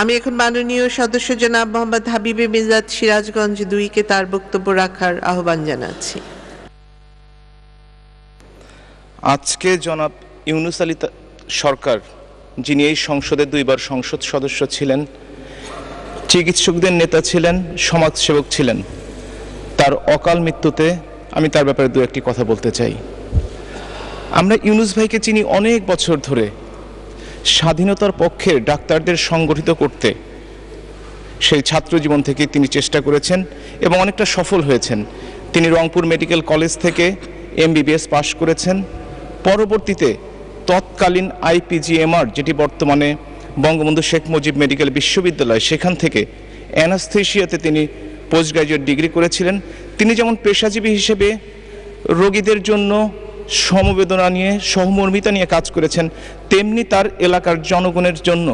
আমি এখন মাননীয় সদস্য জনাব মোহাম্মদ হাবিবে মিজাদ সিরাজগঞ্জ দুইকে তার বক্তব্য রাখার আহ্বান জানাচ্ছি আজকে জনাব ইউনুস আলী সরকার যিনি এই সংসদে দুইবার সংসদ সদস্য ছিলেন চিকিৎসকদের নেতা ছিলেন সমাজসেবক ছিলেন তার অকাল মৃত্যুতে আমি তার ব্যাপারে দু একটি কথা বলতে চাই আমরা ইউনুস ভাইকে চিনি অনেক বছর ধরে স্বাধীনতার পক্ষের ডাক্তারদের সংগঠিত করতে সেই ছাত্র জীবন থেকে তিনি চেষ্টা করেছেন এবং অনেকটা সফল হয়েছেন তিনি রংপুর মেডিকেল কলেজ থেকে এমবিবিএস পাশ করেছেন পরবর্তীতে তৎকালীন আইপিজিএমআর যেটি বর্তমানে বঙ্গবন্ধু শেখ মুজিব মেডিকেল বিশ্ববিদ্যালয় সেখান থেকে অ্যানাস্থেশিয়াতে তিনি পোস্ট গ্রাজুয়েট ডিগ্রি করেছিলেন তিনি যেমন পেশাজীবী হিসেবে রোগীদের জন্য সমবেদনা নিয়ে সহমর্মিতা নিয়ে কাজ করেছেন তেমনি তার এলাকার জনগণের জন্য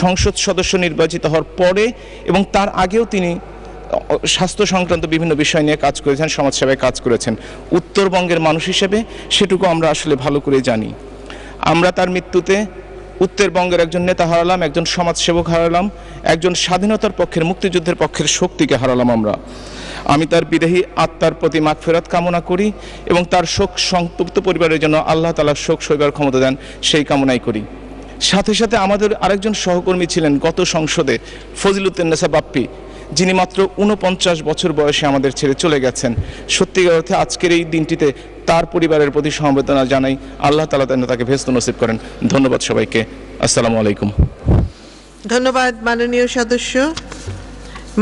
সংসদ সদস্য নির্বাচিত হওয়ার পরে এবং তার আগেও তিনি স্বাস্থ্য সংক্রান্ত বিভিন্ন বিষয় নিয়ে কাজ করেছেন সমাজসেবায় কাজ করেছেন উত্তরবঙ্গের মানুষ হিসেবে সেটুকু আমরা আসলে ভালো করে জানি আমরা তার মৃত্যুতে উত্তরবঙ্গের একজন নেতা হারালাম একজন সমাজসেবক হারালাম একজন স্বাধীনতার পক্ষের মুক্তিযুদ্ধের পক্ষের শক্তিকে হারালাম আমরা আমি তার বিদেহী আত্মার প্রতি মাগ ফেরত কামনা করি এবং তার শোক সংতপ্ত পরিবারের জন্য আল্লাহ তালা শোক সইবার ক্ষমতা দেন সেই কামনাই করি সাথে সাথে আমাদের আরেকজন সহকর্মী ছিলেন গত সংসদে ফজিলুদ্দিনেসা বাপ্পি যিনি মাত্র উনপঞ্চাশ বছর বয়সে আমাদের ছেড়ে চলে গেছেন সত্যিকার অর্থে আজকের এই দিনটিতে তার পরিবারের প্রতি সমবেদনা জানাই আল্লাহ তালা তেন তাকে ভেস্ত নসিব করেন ধন্যবাদ সবাইকে আসসালামু আলাইকুম ধন্যবাদ মাননীয় সদস্য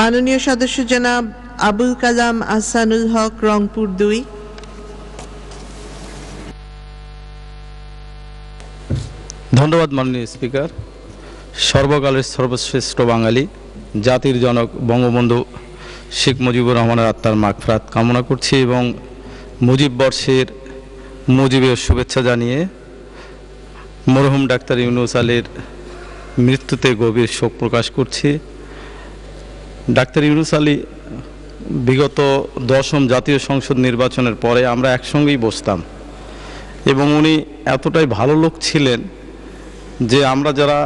মাননীয় সদস্য জনাব আবুল কালাম আসানুল হক রংপুর দুই ধন্যবাদ মাননীয় স্পিকার সর্বকালের সর্বশ্রেষ্ঠ বাঙালি জাতির জনক বঙ্গবন্ধু শেখ মুজিবুর রহমানের আত্মার মাগফরাত কামনা করছি এবং মুজিব বর্ষের মুজিবের শুভেচ্ছা জানিয়ে মরহুম ডাক্তার ইউনুস আলীর মৃত্যুতে গভীর শোক প্রকাশ করছি ডাক্তার ইউনুস আলী বিগত দশম জাতীয় সংসদ নির্বাচনের পরে আমরা একসঙ্গেই বসতাম এবং উনি এতটাই ভালো লোক ছিলেন যে আমরা যারা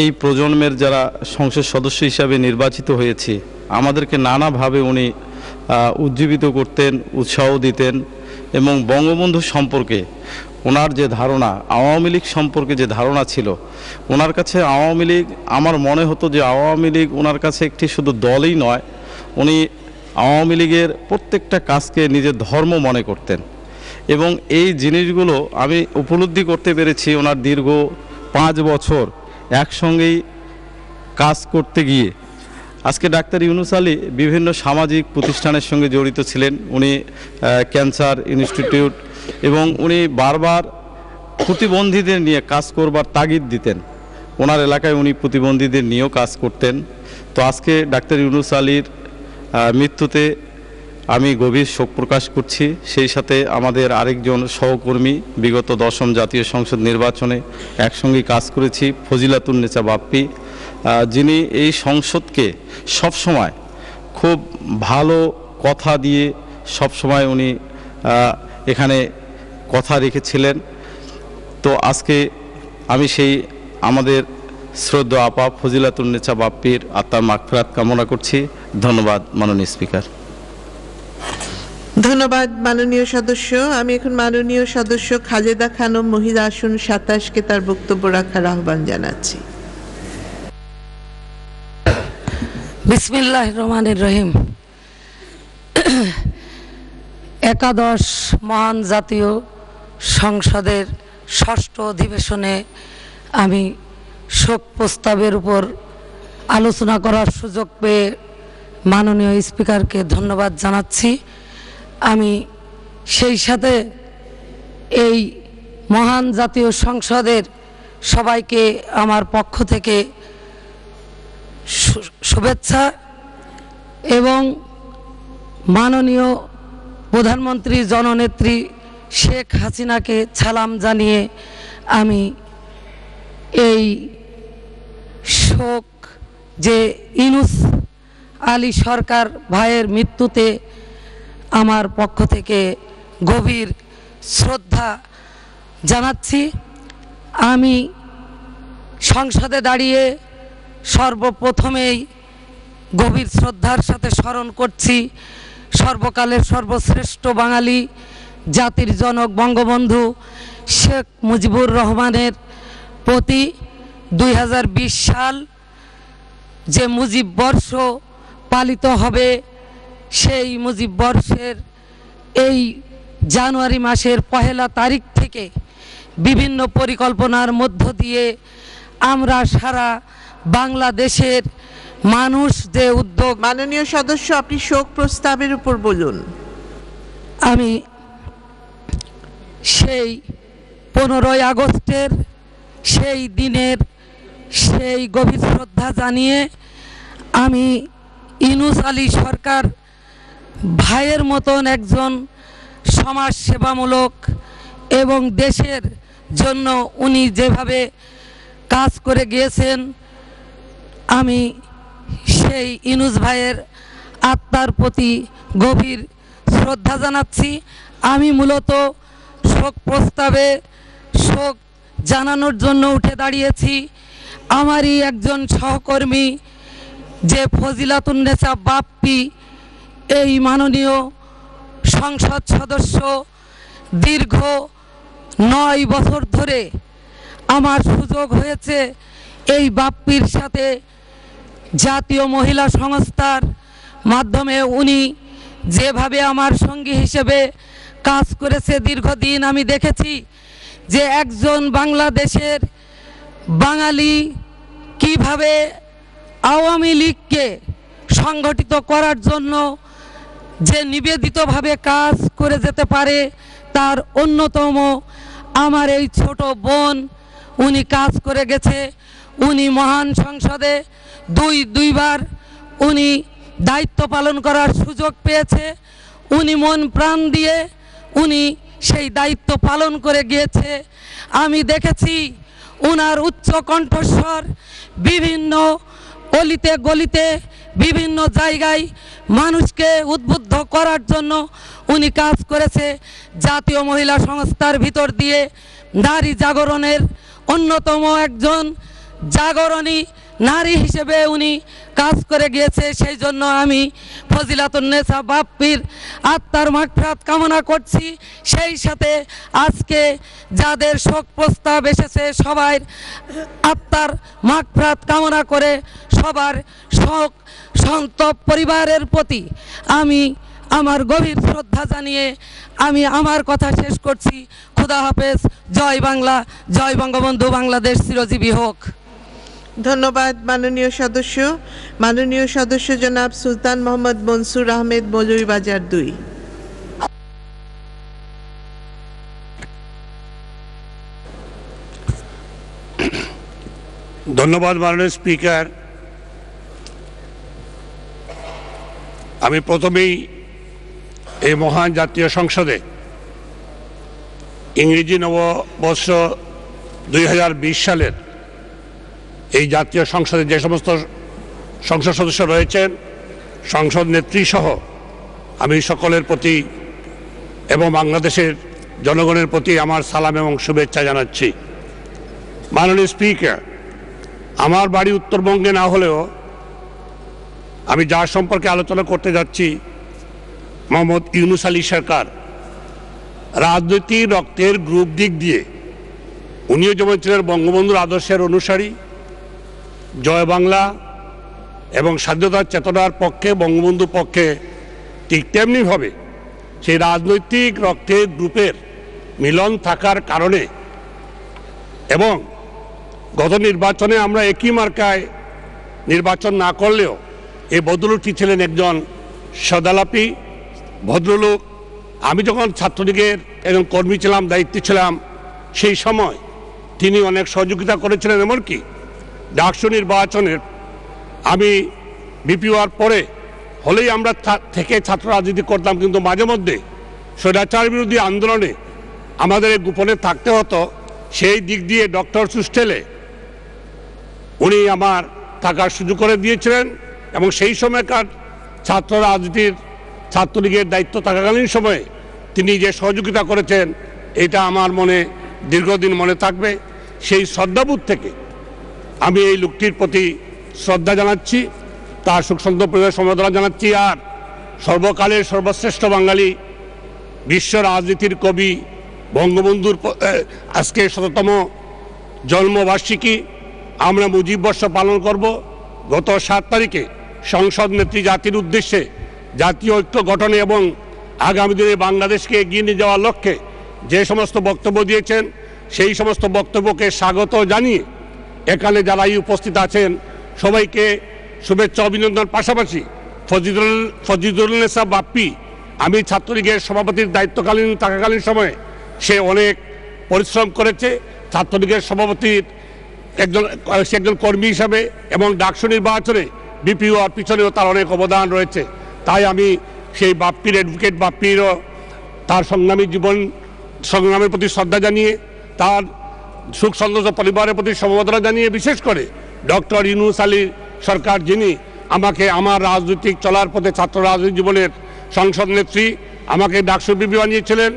এই প্রজন্মের যারা সংসদ সদস্য হিসাবে নির্বাচিত হয়েছি আমাদেরকে নানাভাবে উনি উজ্জীবিত করতেন উৎসাহ দিতেন এবং বঙ্গবন্ধু সম্পর্কে ওনার যে ধারণা আওয়ামী লীগ সম্পর্কে যে ধারণা ছিল ওনার কাছে আওয়ামী লীগ আমার মনে হতো যে আওয়ামী লীগ ওনার কাছে একটি শুধু দলই নয় উনি আওয়ামী লীগের প্রত্যেকটা কাজকে নিজের ধর্ম মনে করতেন এবং এই জিনিসগুলো আমি উপলব্ধি করতে পেরেছি ওনার দীর্ঘ পাঁচ বছর একসঙ্গেই কাজ করতে গিয়ে আজকে ডাক্তার ইউনুস আলী বিভিন্ন সামাজিক প্রতিষ্ঠানের সঙ্গে জড়িত ছিলেন উনি ক্যান্সার ইনস্টিটিউট এবং উনি বারবার প্রতিবন্ধীদের নিয়ে কাজ করবার তাগিদ দিতেন ওনার এলাকায় উনি প্রতিবন্ধীদের নিয়েও কাজ করতেন তো আজকে ডাক্তার ইউনুস আলীর মৃত্যুতে আমি গভীর শোক প্রকাশ করছি সেই সাথে আমাদের আরেকজন সহকর্মী বিগত দশম জাতীয় সংসদ নির্বাচনে একসঙ্গে কাজ করেছি ফজিলাতুন্নেচা বাপ্পি যিনি এই সংসদকে সবসময় খুব ভালো কথা দিয়ে সবসময় উনি এখানে কথা রেখেছিলেন তো আজকে আমি সেই আমাদের শ্রদ্ধ আপা ফজিলাতুন্নেচা বাপ্পির আত্মার মাগফিরাত কামনা করছি ধন্যবাদ মাননীয় স্পিকার ধন্যবাদ মাননীয় সদস্য আমি এখন মাননীয় সদস্য খাজেদা খানম মহিলা আসন সাতাশকে তার বক্তব্য রাখার আহ্বান জানাচ্ছি বিসমিল্লাহ রহমানের রহিম একাদশ মহান জাতীয় সংসদের ষষ্ঠ অধিবেশনে আমি শোক প্রস্তাবের উপর আলোচনা করার সুযোগ পেয়ে মাননীয় স্পিকারকে ধন্যবাদ জানাচ্ছি আমি সেই সাথে এই মহান জাতীয় সংসদের সবাইকে আমার পক্ষ থেকে শুভেচ্ছা এবং মাননীয় প্রধানমন্ত্রী জননেত্রী শেখ হাসিনাকে সালাম জানিয়ে আমি এই শোক যে ইনুস আলী সরকার ভাইয়ের মৃত্যুতে আমার পক্ষ থেকে গভীর শ্রদ্ধা জানাচ্ছি আমি সংসদে দাঁড়িয়ে সর্বপ্রথমেই গভীর শ্রদ্ধার সাথে স্মরণ করছি সর্বকালের সর্বশ্রেষ্ঠ বাঙালি জাতির জনক বঙ্গবন্ধু শেখ মুজিবুর রহমানের প্রতি দুই সাল যে মুজিব বর্ষ পালিত হবে সেই মুজিব বর্ষের এই জানুয়ারি মাসের পহেলা তারিখ থেকে বিভিন্ন পরিকল্পনার মধ্য দিয়ে আমরা সারা বাংলাদেশের মানুষ যে উদ্যোগ মাননীয় সদস্য আপনি শোক প্রস্তাবের উপর বলুন আমি সেই পনেরোই আগস্টের সেই দিনের সেই গভীর শ্রদ্ধা জানিয়ে আমি ইনুস আলী সরকার ভাইয়ের মতন একজন সমাজ সেবামূলক এবং দেশের জন্য উনি যেভাবে কাজ করে গিয়েছেন আমি সেই ইনুস ভাইয়ের আত্মার প্রতি গভীর শ্রদ্ধা জানাচ্ছি আমি মূলত শোক প্রস্তাবে শোক জানানোর জন্য উঠে দাঁড়িয়েছি আমারই একজন সহকর্মী যে ফজিলাতুন্নেসা বাপ্পি এই মাননীয় সংসদ সদস্য দীর্ঘ নয় বছর ধরে আমার সুযোগ হয়েছে এই বাপ্পির সাথে জাতীয় মহিলা সংস্থার মাধ্যমে উনি যেভাবে আমার সঙ্গী হিসেবে কাজ করেছে দীর্ঘদিন আমি দেখেছি যে একজন বাংলাদেশের বাঙালি কিভাবে আওয়ামী লীগকে সংগঠিত করার জন্য যে নিবেদিতভাবে কাজ করে যেতে পারে তার অন্যতম আমার এই ছোট বোন উনি কাজ করে গেছে উনি মহান সংসদে দুই দুইবার উনি দায়িত্ব পালন করার সুযোগ পেয়েছে উনি মন প্রাণ দিয়ে উনি সেই দায়িত্ব পালন করে গিয়েছে আমি দেখেছি উনার উচ্চ কণ্ঠস্বর বিভিন্ন অলিতে গলিতে বিভিন্ন জায়গায় মানুষকে উদ্বুদ্ধ করার জন্য উনি কাজ করেছে জাতীয় মহিলা সংস্থার ভিতর দিয়ে নারী জাগরণের অন্যতম একজন জাগরণী নারী হিসেবে উনি কাজ করে গিয়েছে সেই জন্য আমি ফজিলাতুন্নেসা বাপ্পির আত্মার মাগফিরাত কামনা করছি সেই সাথে আজকে যাদের শোক প্রস্তাব এসেছে সবাই আত্মার মাগফিরাত কামনা করে সবার শোক সন্তপ পরিবারের প্রতি আমি আমার গভীর শ্রদ্ধা জানিয়ে আমি আমার কথা শেষ করছি খুদা হাফেজ জয় বাংলা জয় বঙ্গবন্ধু বাংলাদেশ চিরজীবী হোক ধন্যবাদ মাননীয় সদস্য মাননীয় সদস্য জনাব সুলতান মোহাম্মদ মনসুর আহমেদ বাজার দুই ধন্যবাদ মাননীয় স্পিকার আমি প্রথমেই এই মহান জাতীয় সংসদে ইংরেজি নববর্ষ দুই সালের এই জাতীয় সংসদে যে সমস্ত সংসদ সদস্য রয়েছেন সংসদ নেত্রী সহ আমি সকলের প্রতি এবং বাংলাদেশের জনগণের প্রতি আমার সালাম এবং শুভেচ্ছা জানাচ্ছি মাননীয় স্পিকার আমার বাড়ি উত্তরবঙ্গে না হলেও আমি যার সম্পর্কে আলোচনা করতে যাচ্ছি মোহাম্মদ ইউনুস আলী সরকার রাজনৈতিক রক্তের গ্রুপ দিক দিয়ে উনিও যেমন ছিলেন বঙ্গবন্ধুর আদর্শের অনুসারী জয় বাংলা এবং স্বাধীনতার চেতনার পক্ষে বঙ্গবন্ধু পক্ষে ঠিক তেমনিভাবে সেই রাজনৈতিক রক্তের গ্রুপের মিলন থাকার কারণে এবং গত নির্বাচনে আমরা একই মার্কায় নির্বাচন না করলেও এই ভদ্রলোকটি ছিলেন একজন সদালাপি ভদ্রলোক আমি যখন ছাত্রলীগের একজন কর্মী ছিলাম দায়িত্বে ছিলাম সেই সময় তিনি অনেক সহযোগিতা করেছিলেন এমনকি ডাকসু নির্বাচনের আমি বিপিওয়ার পরে হলেই আমরা থেকে ছাত্র রাজনীতি করতাম কিন্তু মাঝে মধ্যে স্বৈরাচার বিরোধী আন্দোলনে আমাদের গোপনে থাকতে হতো সেই দিক দিয়ে ডক্টর সুস্টেলে উনি আমার থাকার সুযোগ করে দিয়েছিলেন এবং সেই সময়কার ছাত্র রাজনীতির ছাত্রলীগের দায়িত্ব থাকাকালীন সময়ে তিনি যে সহযোগিতা করেছেন এটা আমার মনে দীর্ঘদিন মনে থাকবে সেই শ্রদ্ধাবোধ থেকে আমি এই লোকটির প্রতি শ্রদ্ধা জানাচ্ছি তার সুখসন্ধ প্রয়োগ সমর্থনা জানাচ্ছি আর সর্বকালের সর্বশ্রেষ্ঠ বাঙালি বিশ্ব রাজনীতির কবি বঙ্গবন্ধুর আজকে শততম জন্মবার্ষিকী আমরা মুজিব বর্ষ পালন করব গত সাত তারিখে সংসদ নেত্রী জাতির উদ্দেশ্যে জাতীয় ঐক্য গঠনে এবং আগামী দিনে বাংলাদেশকে এগিয়ে নিয়ে যাওয়ার লক্ষ্যে যে সমস্ত বক্তব্য দিয়েছেন সেই সমস্ত বক্তব্যকে স্বাগত জানিয়ে এখানে যারা উপস্থিত আছেন সবাইকে শুভেচ্ছা অভিনন্দন পাশাপাশি ফজিদুল ফজিদুল নেসা বাপ্পি আমি ছাত্রলীগের সভাপতির দায়িত্বকালীন থাকাকালীন সময়ে সে অনেক পরিশ্রম করেছে ছাত্রলীগের সভাপতির একজন সে একজন কর্মী হিসাবে এবং ডাকসু নির্বাচনে বিপিও আর পিছনেও তার অনেক অবদান রয়েছে তাই আমি সেই বাপ্পির অ্যাডভোকেট বাপ্পিরও তার সংগ্রামী জীবন সংগ্রামের প্রতি শ্রদ্ধা জানিয়ে তার সুখ সন্তোষ পরিবারের প্রতি সমবেদনা জানিয়ে বিশেষ করে ডক্টর ইনুস আলী সরকার যিনি আমাকে আমার রাজনৈতিক চলার পথে ছাত্র রাজনীতি জীবনের সংসদ নেত্রী আমাকে ডাকসু বানিয়েছিলেন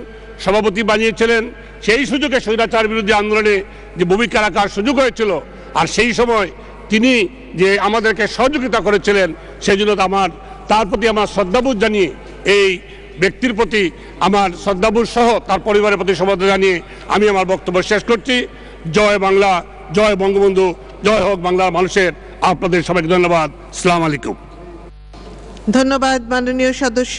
সভাপতি বানিয়েছিলেন সেই সুযোগে স্বৈরাচার বিরোধী আন্দোলনে যে ভূমিকা রাখার সুযোগ হয়েছিল আর সেই সময় তিনি যে আমাদেরকে সহযোগিতা করেছিলেন সেই জন্য আমার তার প্রতি আমার শ্রদ্ধাবোধ জানিয়ে এই ব্যক্তির প্রতি আমার শ্রদ্ধাবোধ সহ তার পরিবারের প্রতি সমর্থন জানিয়ে আমি আমার বক্তব্য শেষ করছি জয় বাংলা জয় বঙ্গবন্ধু জয় হোক বাংলার মানুষের আপনাদের সবাইকে ধন্যবাদ সালাম আলাইকুম ধন্যবাদ মাননীয় সদস্য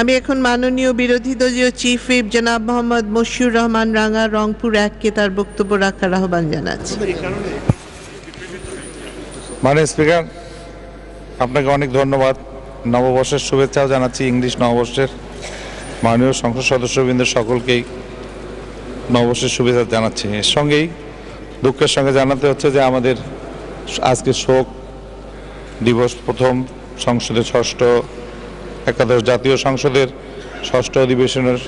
আমি এখন মাননীয় বিরোধী দলীয় চিফ হুইপ জনাব মোহাম্মদ মশিউর রহমান রাঙা রংপুর এককে তার বক্তব্য রাখার আহ্বান জানাচ্ছি মানে স্পিকার আপনাকে অনেক ধন্যবাদ নববর্ষের শুভেচ্ছাও জানাচ্ছি ইংলিশ নববর্ষের মাননীয় সংসদ সদস্যবৃন্দ সকলকেই নববর্ষের শুভেচ্ছা জানাচ্ছি এর সঙ্গেই দুঃখের সঙ্গে জানাতে হচ্ছে যে আমাদের আজকে শোক দিবস প্রথম সংসদের ষষ্ঠ একাদশ জাতীয় সংসদের ষষ্ঠ অধিবেশনের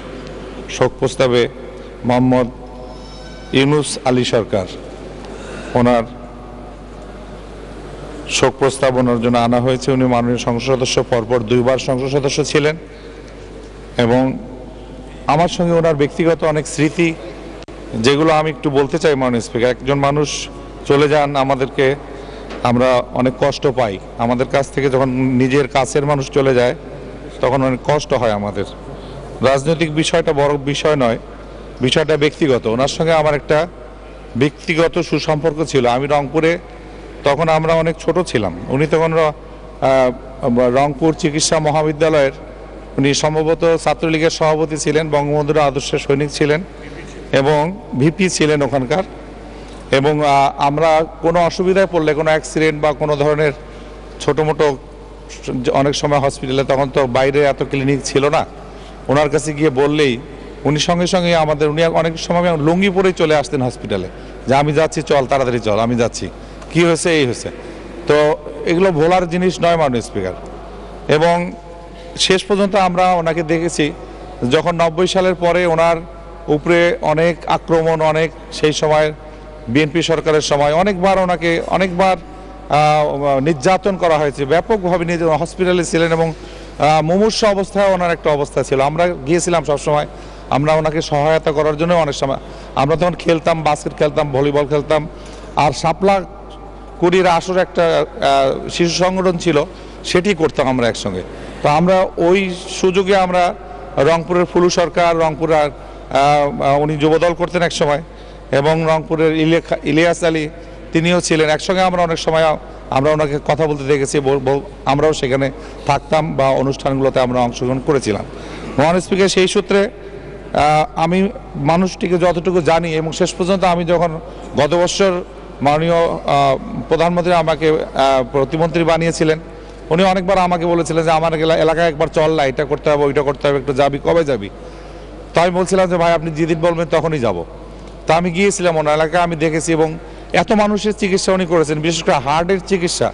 শোক প্রস্তাবে মোহাম্মদ ইউনুস আলী সরকার ওনার শোক প্রস্তাব ওনার জন্য আনা হয়েছে উনি মাননীয় সংসদ সদস্য পরপর দুইবার সংসদ সদস্য ছিলেন এবং আমার সঙ্গে ওনার ব্যক্তিগত অনেক স্মৃতি যেগুলো আমি একটু বলতে চাই মাননীয় স্পিকার একজন মানুষ চলে যান আমাদেরকে আমরা অনেক কষ্ট পাই আমাদের কাছ থেকে যখন নিজের কাছের মানুষ চলে যায় তখন অনেক কষ্ট হয় আমাদের রাজনৈতিক বিষয়টা বড় বিষয় নয় বিষয়টা ব্যক্তিগত ওনার সঙ্গে আমার একটা ব্যক্তিগত সুসম্পর্ক ছিল আমি রংপুরে তখন আমরা অনেক ছোট ছিলাম উনি তখন রংপুর চিকিৎসা মহাবিদ্যালয়ের উনি সম্ভবত ছাত্রলীগের সভাপতি ছিলেন বঙ্গবন্ধুর আদর্শের সৈনিক ছিলেন এবং ভিপি ছিলেন ওখানকার এবং আমরা কোনো অসুবিধায় পড়লে কোনো অ্যাক্সিডেন্ট বা কোনো ধরনের ছোটো মোটো অনেক সময় হসপিটালে তখন তো বাইরে এত ক্লিনিক ছিল না ওনার কাছে গিয়ে বললেই উনি সঙ্গে সঙ্গে আমাদের উনি অনেক সময় লুঙ্গি পরেই চলে আসতেন হসপিটালে যে আমি যাচ্ছি চল তাড়াতাড়ি চল আমি যাচ্ছি কি হয়েছে এই হয়েছে তো এগুলো ভোলার জিনিস নয় মানুষ স্পিকার এবং শেষ পর্যন্ত আমরা ওনাকে দেখেছি যখন নব্বই সালের পরে ওনার উপরে অনেক আক্রমণ অনেক সেই সময় বিএনপি সরকারের সময় অনেকবার ওনাকে অনেকবার নির্যাতন করা হয়েছে ব্যাপকভাবে হসপিটালে ছিলেন এবং মুমূর্ষ অবস্থায় ওনার একটা অবস্থা ছিল আমরা গিয়েছিলাম সবসময় আমরা ওনাকে সহায়তা করার জন্য অনেক সময় আমরা তখন খেলতাম বাস্কেট খেলতাম ভলিবল খেলতাম আর সাপলা কুড়ির আসর একটা শিশু সংগঠন ছিল সেটি করতাম আমরা একসঙ্গে তো আমরা ওই সুযোগে আমরা রংপুরের ফুলু সরকার রংপুরের উনি যুবদল করতেন এক সময় এবং রংপুরের ইলিয়াস আলী তিনিও ছিলেন একসঙ্গে আমরা অনেক সময় আমরা ওনাকে কথা বলতে দেখেছি আমরাও সেখানে থাকতাম বা অনুষ্ঠানগুলোতে আমরা অংশগ্রহণ করেছিলাম মহান স্পিকার সেই সূত্রে আমি মানুষটিকে যতটুকু জানি এবং শেষ পর্যন্ত আমি যখন গত বছর মাননীয় প্রধানমন্ত্রী আমাকে প্রতিমন্ত্রী বানিয়েছিলেন উনি অনেকবার আমাকে বলেছিলেন যে আমার এলাকায় একবার চল না এটা করতে হবে ওইটা করতে হবে একটু যাবি কবে যাবি তো আমি বলছিলাম যে ভাই আপনি যেদিন বলবেন তখনই যাব। তা আমি গিয়েছিলাম ওনার এলাকায় আমি দেখেছি এবং এত মানুষের চিকিৎসা উনি করেছেন বিশেষ করে হার্টের চিকিৎসা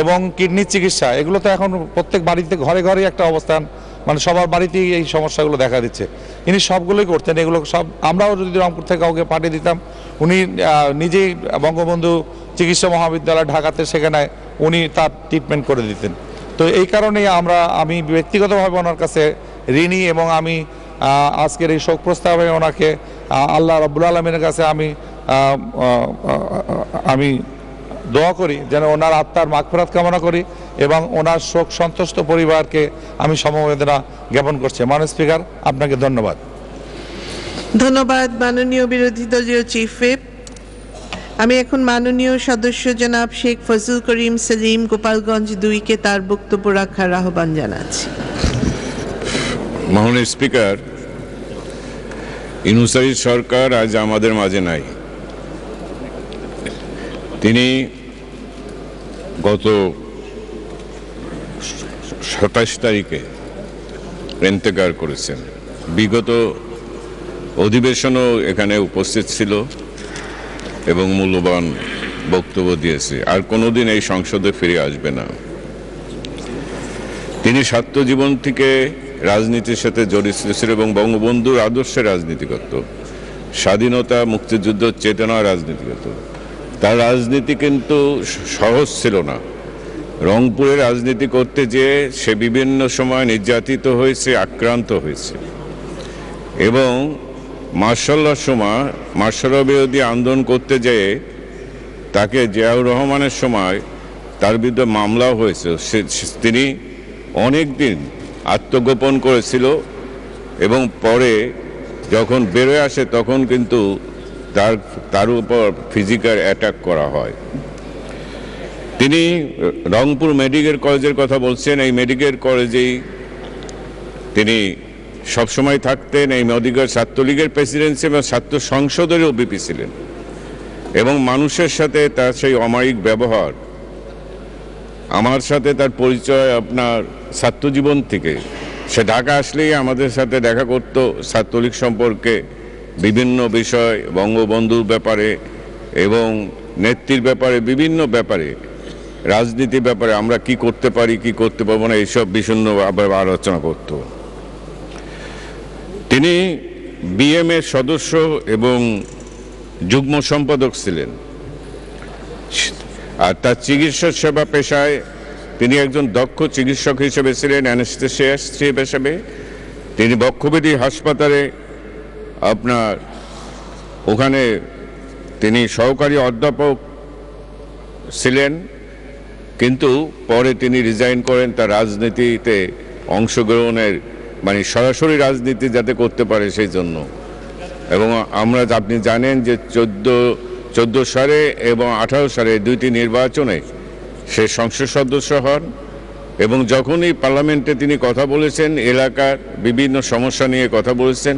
এবং কিডনির চিকিৎসা এগুলো তো এখন প্রত্যেক বাড়িতে ঘরে ঘরে একটা অবস্থান মানে সবার বাড়িতেই এই সমস্যাগুলো দেখা দিচ্ছে ইনি সবগুলোই করতেন এগুলো সব আমরাও যদি রংপুর থেকে কাউকে পাঠিয়ে দিতাম উনি নিজেই বঙ্গবন্ধু চিকিৎসা মহাবিদ্যালয় ঢাকাতে সেখানে উনি তার ট্রিটমেন্ট করে দিতেন তো এই কারণেই আমরা আমি ব্যক্তিগতভাবে ওনার কাছে ঋণী এবং আমি আজকের এই শোক প্রস্তাবে ওনাকে আল্লাহ রব্বুল আলমিনের কাছে আমি আমি দোয়া করি যেন ওনার আত্মার মাগফরাত কামনা করি এবং ওনার শোক সন্তুষ্ট পরিবারকে আমি সমবেদনা জ্ঞাপন করছি মানস স্পিকার আপনাকে ধন্যবাদ ধন্যবাদ মাননীয় বিরোধী দলীয় চিফ হুইপ আমি এখন মাননীয় সদস্য জনাব শেখ ফজল করিম সেলিম গোপালগঞ্জ দুইকে তার বক্তব্য রাখার আহ্বান জানাচ্ছি মাননীয় স্পিকার ইনুসারি সরকার আজ আমাদের মাঝে নাই তিনি গত সাতাশ তারিখে এন্তেকার করেছেন বিগত অধিবেশনও এখানে উপস্থিত ছিল এবং মূল্যবান বক্তব্য দিয়েছে আর কোনোদিন এই সংসদে ফিরে আসবে না তিনি ছাত্র জীবন থেকে রাজনীতির সাথে জড়িত ছিল এবং বঙ্গবন্ধুর আদর্শে রাজনীতি করত স্বাধীনতা মুক্তিযুদ্ধ চেতনা রাজনীতি করত তার রাজনীতি কিন্তু সহজ ছিল না রংপুরে রাজনীতি করতে যেয়ে সে বিভিন্ন সময় নির্যাতিত হয়েছে আক্রান্ত হয়েছে এবং মার্শাল্লার সময় মার্শাল্লা বিরোধী আন্দোলন করতে যেয়ে তাকে জিয়াউর রহমানের সময় তার বিরুদ্ধে মামলাও হয়েছে তিনি অনেকদিন আত্মগোপন করেছিল এবং পরে যখন বেরোয় আসে তখন কিন্তু তার তার উপর ফিজিক্যাল অ্যাটাক করা হয় তিনি রংপুর মেডিকেল কলেজের কথা বলছেন এই মেডিকেল কলেজেই তিনি সবসময় থাকতেন এই মেডিকেল ছাত্রলীগের প্রেসিডেন্সি এবং ছাত্র সংসদেরও বিপি ছিলেন এবং মানুষের সাথে তার সেই অমায়িক ব্যবহার আমার সাথে তার পরিচয় আপনার ছাত্রজীবন থেকে সে ঢাকা আসলেই আমাদের সাথে দেখা করত ছাত্রলীগ সম্পর্কে বিভিন্ন বিষয় বঙ্গবন্ধুর ব্যাপারে এবং নেত্রীর ব্যাপারে বিভিন্ন ব্যাপারে রাজনীতির ব্যাপারে আমরা কি করতে পারি কি করতে পারবো না এইসব বিষণ্ন আলোচনা করত তিনি বিএম এর সদস্য এবং যুগ্ম সম্পাদক ছিলেন আর তার চিকিৎসা সেবা পেশায় তিনি একজন দক্ষ চিকিৎসক হিসেবে ছিলেন অ্যানেস্থেশিয়াস্ট হিসেবে তিনি বক্ষবেদী হাসপাতালে আপনার ওখানে তিনি সহকারী অধ্যাপক ছিলেন কিন্তু পরে তিনি রিজাইন করেন তার রাজনীতিতে অংশগ্রহণের মানে সরাসরি রাজনীতি যাতে করতে পারে সেই জন্য এবং আমরা আপনি জানেন যে চোদ্দো চোদ্দো সালে এবং আঠারো সালে দুইটি নির্বাচনে সে সংসদ সদস্য হন এবং যখনই পার্লামেন্টে তিনি কথা বলেছেন এলাকার বিভিন্ন সমস্যা নিয়ে কথা বলেছেন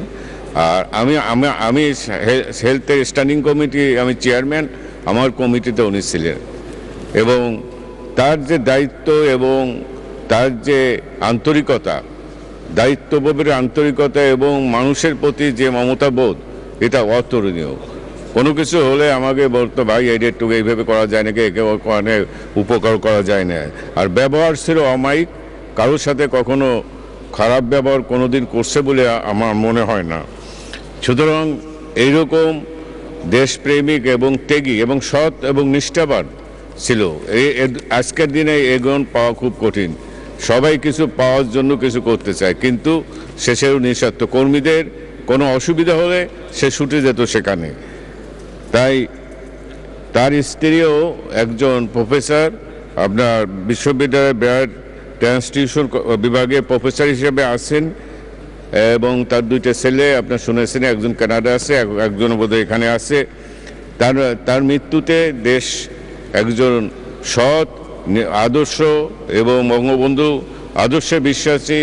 আর আমি আমি আমি হেলথের স্ট্যান্ডিং কমিটি আমি চেয়ারম্যান আমার কমিটিতে উনি ছিলেন এবং তার যে দায়িত্ব এবং তার যে আন্তরিকতা দায়িত্ববোধের আন্তরিকতা এবং মানুষের প্রতি যে মমতাবোধ এটা অতুলনীয় কোনো কিছু হলে আমাকে বলতো ভাই এটা একটু এইভাবে করা যায় নাকি একে মানে উপকার করা যায় না আর ব্যবহার ছিল অমায়িক কারোর সাথে কখনো খারাপ ব্যবহার কোনো দিন করছে বলে আমার মনে হয় না সুতরাং এইরকম দেশপ্রেমিক এবং ত্যাগী এবং সৎ এবং নিষ্ঠাবান ছিল এই আজকের দিনে এগুণ পাওয়া খুব কঠিন সবাই কিছু পাওয়ার জন্য কিছু করতে চায় কিন্তু শেষেও নিঃস্বার্থ কর্মীদের কোনো অসুবিধা হলে সে ছুটে যেত সেখানে তাই তার স্ত্রীও একজন প্রফেসর আপনার বিশ্ববিদ্যালয়ের ব্যাড ট্রান্সটিউশন বিভাগে প্রফেসর হিসেবে আছেন এবং তার দুইটা ছেলে আপনার শুনেছেন একজন কানাডা আছে একজন বোধ এখানে আছে তার তার মৃত্যুতে দেশ একজন সৎ আদর্শ এবং বঙ্গবন্ধু আদর্শে বিশ্বাসী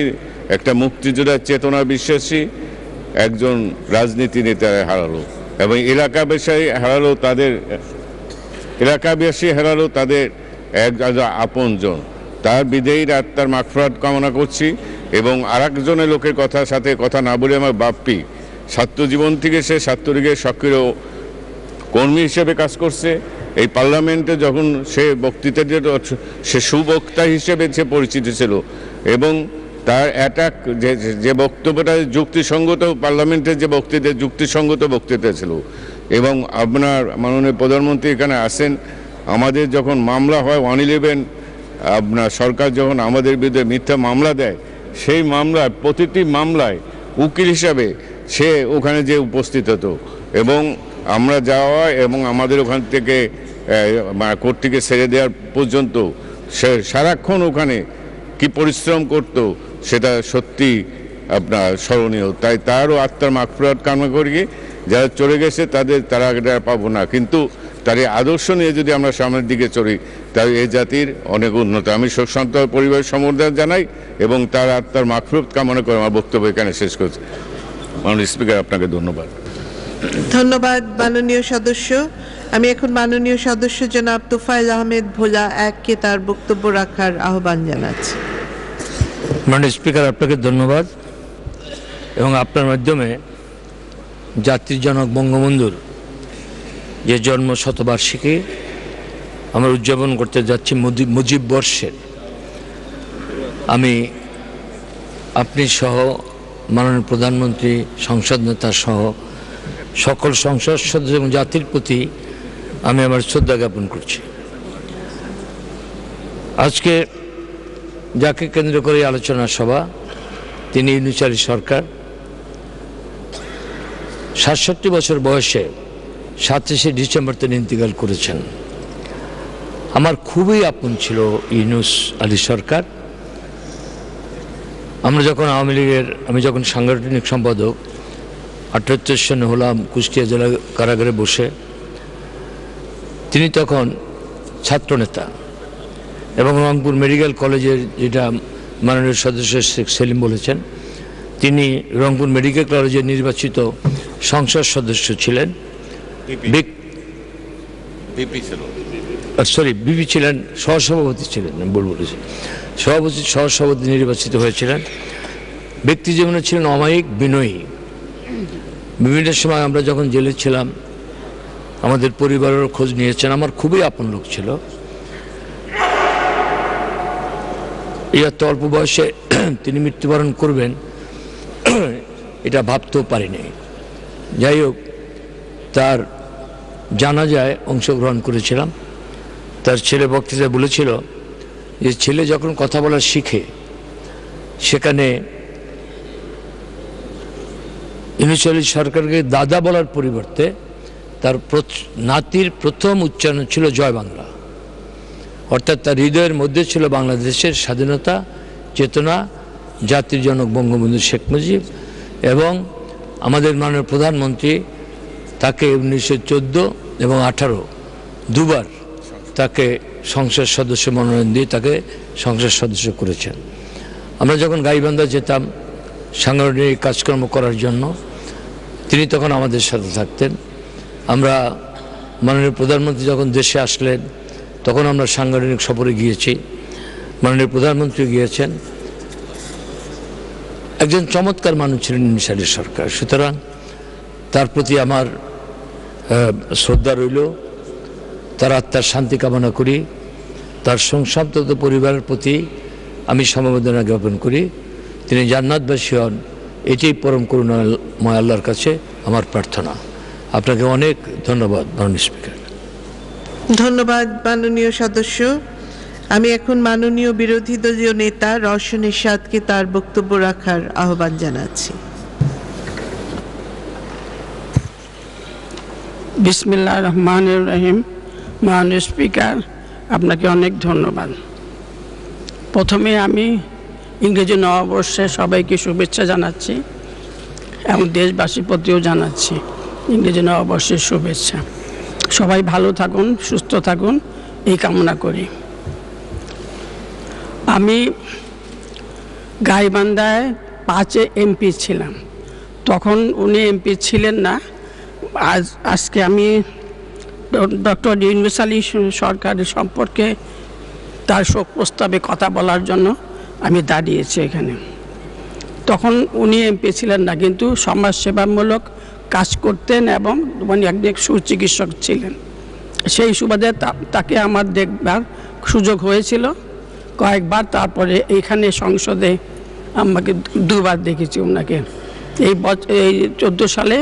একটা মুক্তিযোদ্ধার চেতনা বিশ্বাসী একজন রাজনীতি নেতা হারালো এবং এলাকাবাসী হারালো তাদের এলাকাবাসী হারালো তাদের এক আপনজন তার বিদেয়ীর আত্মার মাগফরাত কামনা করছি এবং আর একজনের লোকের কথার সাথে কথা না বলে আমার বাপ্পি ছাত্র জীবন থেকে সে ছাত্রলীগের সক্রিয় কর্মী হিসেবে কাজ করছে এই পার্লামেন্টে যখন সে বক্তৃতা সে সুবক্তা হিসেবে সে পরিচিত ছিল এবং তার অ্যাটাক যে যে বক্তব্যটা যুক্তিসঙ্গত পার্লামেন্টের যে বক্তৃতা যুক্তিসঙ্গত বক্তৃতা ছিল এবং আপনার মাননীয় প্রধানমন্ত্রী এখানে আসেন আমাদের যখন মামলা হয় ওয়ান ইলেভেন আপনার সরকার যখন আমাদের বিরুদ্ধে মিথ্যা মামলা দেয় সেই মামলায় প্রতিটি মামলায় উকিল হিসাবে সে ওখানে যে উপস্থিত হতো এবং আমরা যাওয়া এবং আমাদের ওখান থেকে মানে কোর্টটিকে ছেড়ে দেওয়ার পর্যন্ত সে সারাক্ষণ ওখানে কি পরিশ্রম করতো সেটা সত্যি আপনার স্মরণীয় তাই তারও আত্মার মাগফিরাত কামনা করি যারা চলে গেছে তাদের তারা এটা পাবো না কিন্তু তার এই আদর্শ নিয়ে যদি আমরা সামনের দিকে চলি তাহলে এ জাতির অনেক উন্নত আমি শোক সন্তান পরিবারের সমর্থন জানাই এবং তার আত্মার মাগফিরাত কামনা করে আমার বক্তব্য এখানে শেষ করছি মাননীয় স্পিকার আপনাকে ধন্যবাদ ধন্যবাদ মাননীয় সদস্য আমি এখন মাননীয় সদস্য জনাব তোফায়েল আহমেদ ভোলা এককে তার বক্তব্য রাখার আহ্বান জানাচ্ছি ম্যাডাম স্পিকার আপনাকে ধন্যবাদ এবং আপনার মাধ্যমে জনক বঙ্গবন্ধুর যে জন্ম শতবার্ষিকী আমরা উদযাপন করতে যাচ্ছি মুজিব বর্ষের আমি আপনি সহ মাননীয় প্রধানমন্ত্রী সংসদ নেতা সহ সকল সংসদ সদস্য এবং জাতির প্রতি আমি আমার শ্রদ্ধা জ্ঞাপন করছি আজকে যাকে কেন্দ্র করে আলোচনা সভা তিনি ইউনুচারী সরকার সাতষট্টি বছর বয়সে সাতাশে ডিসেম্বর তিনি ইন্তিকাল করেছেন আমার খুবই আপন ছিল ইউনুস আলী সরকার আমরা যখন আওয়ামী লীগের আমি যখন সাংগঠনিক সম্পাদক আটাত্তর সনে হলাম কুষ্টিয়া জেলা কারাগারে বসে তিনি তখন ছাত্রনেতা এবং রংপুর মেডিকেল কলেজের যেটা মাননীয় সদস্য শেখ সেলিম বলেছেন তিনি রংপুর মেডিকেল কলেজের নির্বাচিত সংসদ সদস্য ছিলেন সরি বিপি ছিলেন সহসভাপতি ছিলেন বলব বলেছি সভাপতি সহসভাপতি নির্বাচিত হয়েছিলেন ব্যক্তি জীবনে ছিলেন অমায়িক বিনয়ী বিভিন্ন সময় আমরা যখন জেলে ছিলাম আমাদের পরিবারের খোঁজ নিয়েছেন আমার খুবই আপন লোক ছিল এই এত অল্প বয়সে তিনি মৃত্যুবরণ করবেন এটা ভাবতেও পারিনি যাই হোক তার জানা যায় অংশগ্রহণ করেছিলাম তার ছেলে বক্তৃতা বলেছিল যে ছেলে যখন কথা বলা শিখে সেখানে ইনিশিয়ালি সরকারকে দাদা বলার পরিবর্তে তার নাতির প্রথম উচ্চারণ ছিল জয় বাংলা অর্থাৎ তার হৃদয়ের মধ্যে ছিল বাংলাদেশের স্বাধীনতা চেতনা জাতির জনক বঙ্গবন্ধু শেখ মুজিব এবং আমাদের মাননীয় প্রধানমন্ত্রী তাকে উনিশশো এবং আঠারো দুবার তাকে সংসদ সদস্য মনোনয়ন দিয়ে তাকে সংসদ সদস্য করেছেন আমরা যখন গাইবান্ধা যেতাম সাংগঠনিক কাজকর্ম করার জন্য তিনি তখন আমাদের সাথে থাকতেন আমরা মাননীয় প্রধানমন্ত্রী যখন দেশে আসলেন তখন আমরা সাংগঠনিক সফরে গিয়েছি মাননীয় প্রধানমন্ত্রী গিয়েছেন একজন চমৎকার মানুষ ছিলেন নিশারী সরকার সুতরাং তার প্রতি আমার শ্রদ্ধা রইল তার আত্মার শান্তি কামনা করি তার সংসাপ্ত পরিবারের প্রতি আমি সমবেদনা জ্ঞাপন করি তিনি জান্নাতবাসী হন এটাই পরম করুণাময় আল্লাহর কাছে আমার প্রার্থনা আপনাকে অনেক ধন্যবাদ মাননীয় স্পিকার ধন্যবাদ মাননীয় সদস্য আমি এখন মাননীয় বিরোধী দলীয় নেতা রওশন এরশাদকে তার বক্তব্য রাখার আহ্বান জানাচ্ছি বিসমিল্লা রহমান রহিম মাননীয় স্পিকার আপনাকে অনেক ধন্যবাদ প্রথমে আমি ইংরেজি নববর্ষে সবাইকে শুভেচ্ছা জানাচ্ছি এবং দেশবাসীর প্রতিও জানাচ্ছি ইংরেজি নববর্ষের শুভেচ্ছা সবাই ভালো থাকুন সুস্থ থাকুন এই কামনা করি আমি গাইবান্ধায় পাঁচে এমপি ছিলাম তখন উনি এমপি ছিলেন না আজ আজকে আমি ডক্টর ইউনুস আলী সরকারের সম্পর্কে তার শোক প্রস্তাবে কথা বলার জন্য আমি দাঁড়িয়েছি এখানে তখন উনি এমপি ছিলেন না কিন্তু সমাজসেবামূলক কাজ করতেন এবং উনি একদিন সুচিকিৎসক ছিলেন সেই সুবাদে তাকে আমার দেখবার সুযোগ হয়েছিল কয়েকবার তারপরে এইখানে সংসদে আমাকে দুবার দেখেছি ওনাকে এই এই চোদ্দো সালে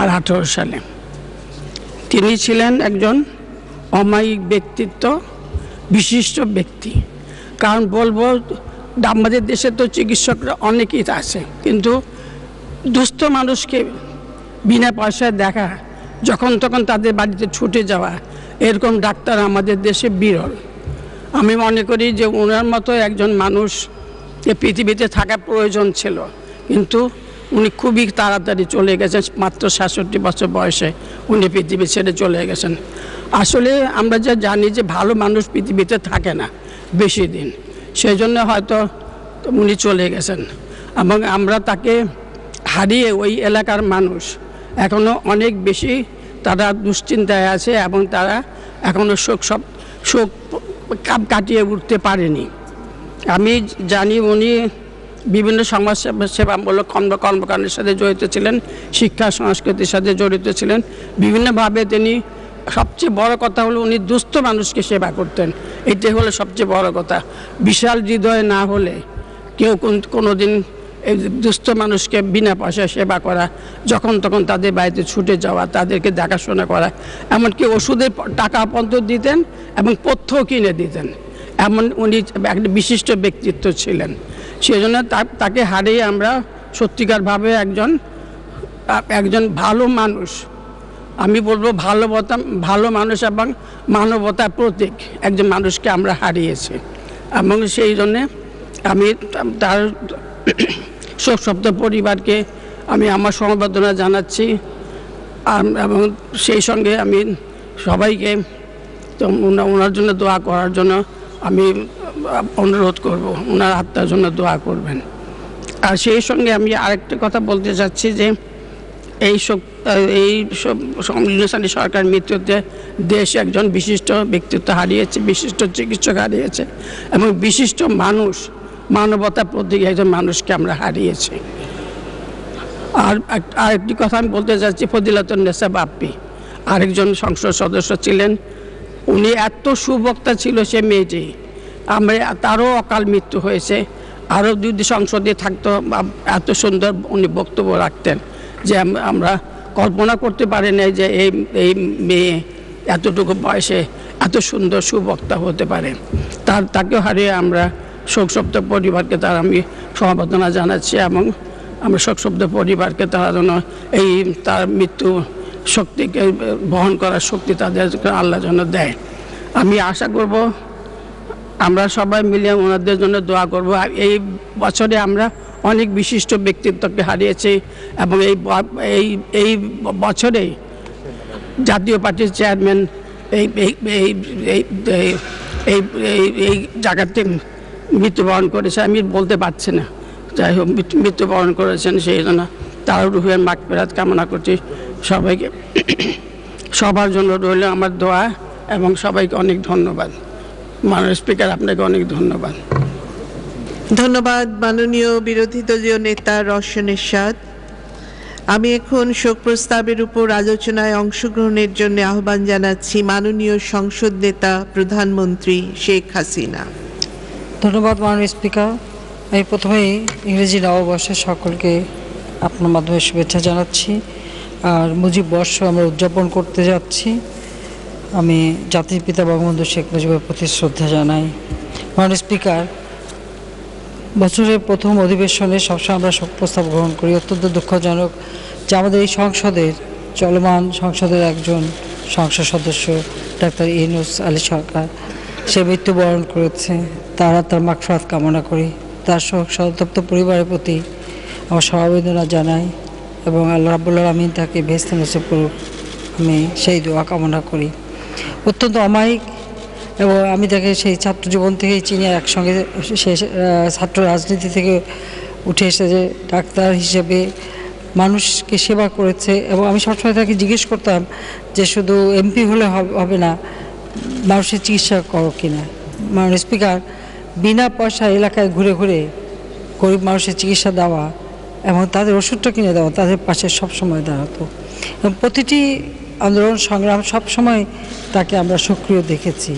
আর আঠেরো সালে তিনি ছিলেন একজন অমায়িক ব্যক্তিত্ব বিশিষ্ট ব্যক্তি কারণ বলবো আমাদের দেশে তো চিকিৎসকরা অনেকই আছে কিন্তু দুস্থ মানুষকে বিনা পয়সায় দেখা যখন তখন তাদের বাড়িতে ছুটে যাওয়া এরকম ডাক্তার আমাদের দেশে বিরল আমি মনে করি যে ওনার মতো একজন মানুষ এ পৃথিবীতে থাকা প্রয়োজন ছিল কিন্তু উনি খুবই তাড়াতাড়ি চলে গেছেন মাত্র সাতষট্টি বছর বয়সে উনি পৃথিবী ছেড়ে চলে গেছেন আসলে আমরা যা জানি যে ভালো মানুষ পৃথিবীতে থাকে না বেশি দিন সেই জন্য হয়তো উনি চলে গেছেন এবং আমরা তাকে হারিয়ে ওই এলাকার মানুষ এখনও অনেক বেশি তারা দুশ্চিন্তায় আছে এবং তারা এখনও শোক সব শোক কাপ কাটিয়ে উঠতে পারেনি আমি জানি উনি বিভিন্ন সমাজ সেবামূলক কর্ম কর্মকাণ্ডের সাথে জড়িত ছিলেন শিক্ষা সংস্কৃতির সাথে জড়িত ছিলেন বিভিন্নভাবে তিনি সবচেয়ে বড় কথা হলো উনি দুস্থ মানুষকে সেবা করতেন এটাই হলো সবচেয়ে বড় কথা বিশাল হৃদয় না হলে কেউ কোনো দিন দুস্থ মানুষকে বিনা পয়সায় সেবা করা যখন তখন তাদের বাড়িতে ছুটে যাওয়া তাদেরকে দেখাশোনা করা এমনকি ওষুধের টাকা পন্ত দিতেন এবং পথ্য কিনে দিতেন এমন উনি একটা বিশিষ্ট ব্যক্তিত্ব ছিলেন সেজন্য তাকে হারিয়ে আমরা সত্যিকারভাবে একজন একজন ভালো মানুষ আমি বলবো ভালোবতা ভালো মানুষ এবং মানবতার প্রতীক একজন মানুষকে আমরা হারিয়েছি এবং সেই জন্যে আমি তার শোক সপ্তাহ পরিবারকে আমি আমার সমবেদনা জানাচ্ছি এবং সেই সঙ্গে আমি সবাইকে ওনার জন্য দোয়া করার জন্য আমি অনুরোধ করব ওনার আত্মার জন্য দোয়া করবেন আর সেই সঙ্গে আমি আরেকটা কথা বলতে চাচ্ছি যে এই সব এই ইউনিভার্সিটি সরকার মৃত্যুতে দেশ একজন বিশিষ্ট ব্যক্তিত্ব হারিয়েছে বিশিষ্ট চিকিৎসক হারিয়েছে এবং বিশিষ্ট মানুষ মানবতা প্রতি একজন মানুষকে আমরা হারিয়েছি আর আরেকটি কথা আমি বলতে চাচ্ছি নেসা বাপ্পি আরেকজন সংসদ সদস্য ছিলেন উনি এত সুবক্তা ছিল সে মেয়েটি আমরা তারও অকাল মৃত্যু হয়েছে আরও যদি সংসদে থাকতো এত সুন্দর উনি বক্তব্য রাখতেন যে আমরা কল্পনা করতে পারি না যে এই এই মেয়ে এতটুকু বয়সে এত সুন্দর সুবক্তা হতে পারে তার তাকে হারিয়ে আমরা শোকসপ্ত পরিবারকে তার আমি সমবেদনা জানাচ্ছি এবং আমরা শোকসপ্ত পরিবারকে তারা যেন এই তার মৃত্যু শক্তিকে বহন করার শক্তি তাদের আল্লাহ যেন দেয় আমি আশা করব আমরা সবাই মিলে ওনাদের জন্য দোয়া করব আর এই বছরে আমরা অনেক বিশিষ্ট ব্যক্তিত্বকে হারিয়েছি এবং এই এই এই বছরে জাতীয় পার্টির চেয়ারম্যান এই এই এই এই জায়গাতে মৃত্যুবরণ করেছে আমি বলতে পারছি না যাই হোক মৃত্যুবরণ করেছেন সেই জন্য তার রুহের মাঘ পেরাত কামনা করছি সবাইকে সবার জন্য রইল আমার দোয়া এবং সবাইকে অনেক ধন্যবাদ মাননীয় স্পিকার আপনাকে অনেক ধন্যবাদ ধন্যবাদ মাননীয় বিরোধী দলীয় নেতা রওশন এরশাদ আমি এখন শোক প্রস্তাবের উপর আলোচনায় অংশগ্রহণের জন্য আহ্বান জানাচ্ছি মাননীয় সংসদ নেতা প্রধানমন্ত্রী শেখ হাসিনা ধন্যবাদ মাননীয় স্পিকার আমি প্রথমেই ইংরেজি নববর্ষে সকলকে আপনার মাধ্যমে শুভেচ্ছা জানাচ্ছি আর মুজিব বর্ষ আমরা উদযাপন করতে যাচ্ছি আমি জাতির পিতা বঙ্গবন্ধু শেখ মুজিবের প্রতি শ্রদ্ধা জানাই মাননীয় স্পিকার বছরের প্রথম অধিবেশনে সবসময় আমরা শোক প্রস্তাব গ্রহণ করি অত্যন্ত দুঃখজনক যে আমাদের এই সংসদের চলমান সংসদের একজন সংসদ সদস্য ডাক্তার ইনুস আলী সরকার সে মৃত্যুবরণ করেছে তারা তার মাকফরাত কামনা করি তার শোক সন্তপ্ত পরিবারের প্রতি আমার সমবেদনা জানাই এবং আল্লাহ রাবুল্লাহ আমিন তাকে ভেস্তে নসিব করুক আমি সেই দোয়া কামনা করি অত্যন্ত অমায়িক এবং আমি তাকে সেই ছাত্র জীবন থেকেই চিনি একসঙ্গে সে ছাত্র রাজনীতি থেকে উঠে এসেছে ডাক্তার হিসেবে মানুষকে সেবা করেছে এবং আমি সবসময় তাকে জিজ্ঞেস করতাম যে শুধু এমপি হলে হবে না মানুষের চিকিৎসা করো কিনা মাননীয় স্পিকার বিনা পয়সা এলাকায় ঘুরে ঘুরে গরিব মানুষের চিকিৎসা দেওয়া এবং তাদের ওষুধটা কিনে দেওয়া তাদের পাশে সবসময় দাঁড়াতো এবং প্রতিটি আন্দোলন সংগ্রাম সবসময় তাকে আমরা সক্রিয় দেখেছি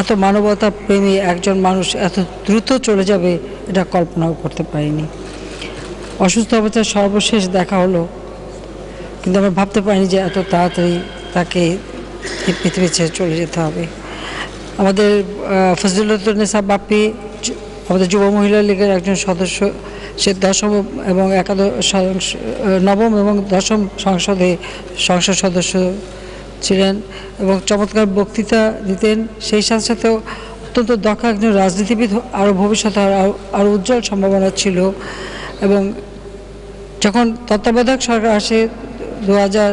এত মানবতা প্রেমী একজন মানুষ এত দ্রুত চলে যাবে এটা কল্পনাও করতে পারিনি অসুস্থ অবস্থায় সর্বশেষ দেখা হলো কিন্তু আমরা ভাবতে পারিনি যে এত তাড়াতাড়ি তাকে এই পৃথিবী ছেড়ে চলে যেতে হবে আমাদের ফজলুল্লাহনেসা বাপ্পি আমাদের যুব মহিলা লীগের একজন সদস্য সে দশম এবং একাদশ নবম এবং দশম সংসদে সংসদ সদস্য ছিলেন এবং চমৎকার বক্তৃতা দিতেন সেই সাথে সাথেও অত্যন্ত দক্ষ একজন রাজনীতিবিদ আরও ভবিষ্যতে আরও উজ্জ্বল সম্ভাবনা ছিল এবং যখন তত্ত্বাবধায়ক সরকার আসে দু হাজার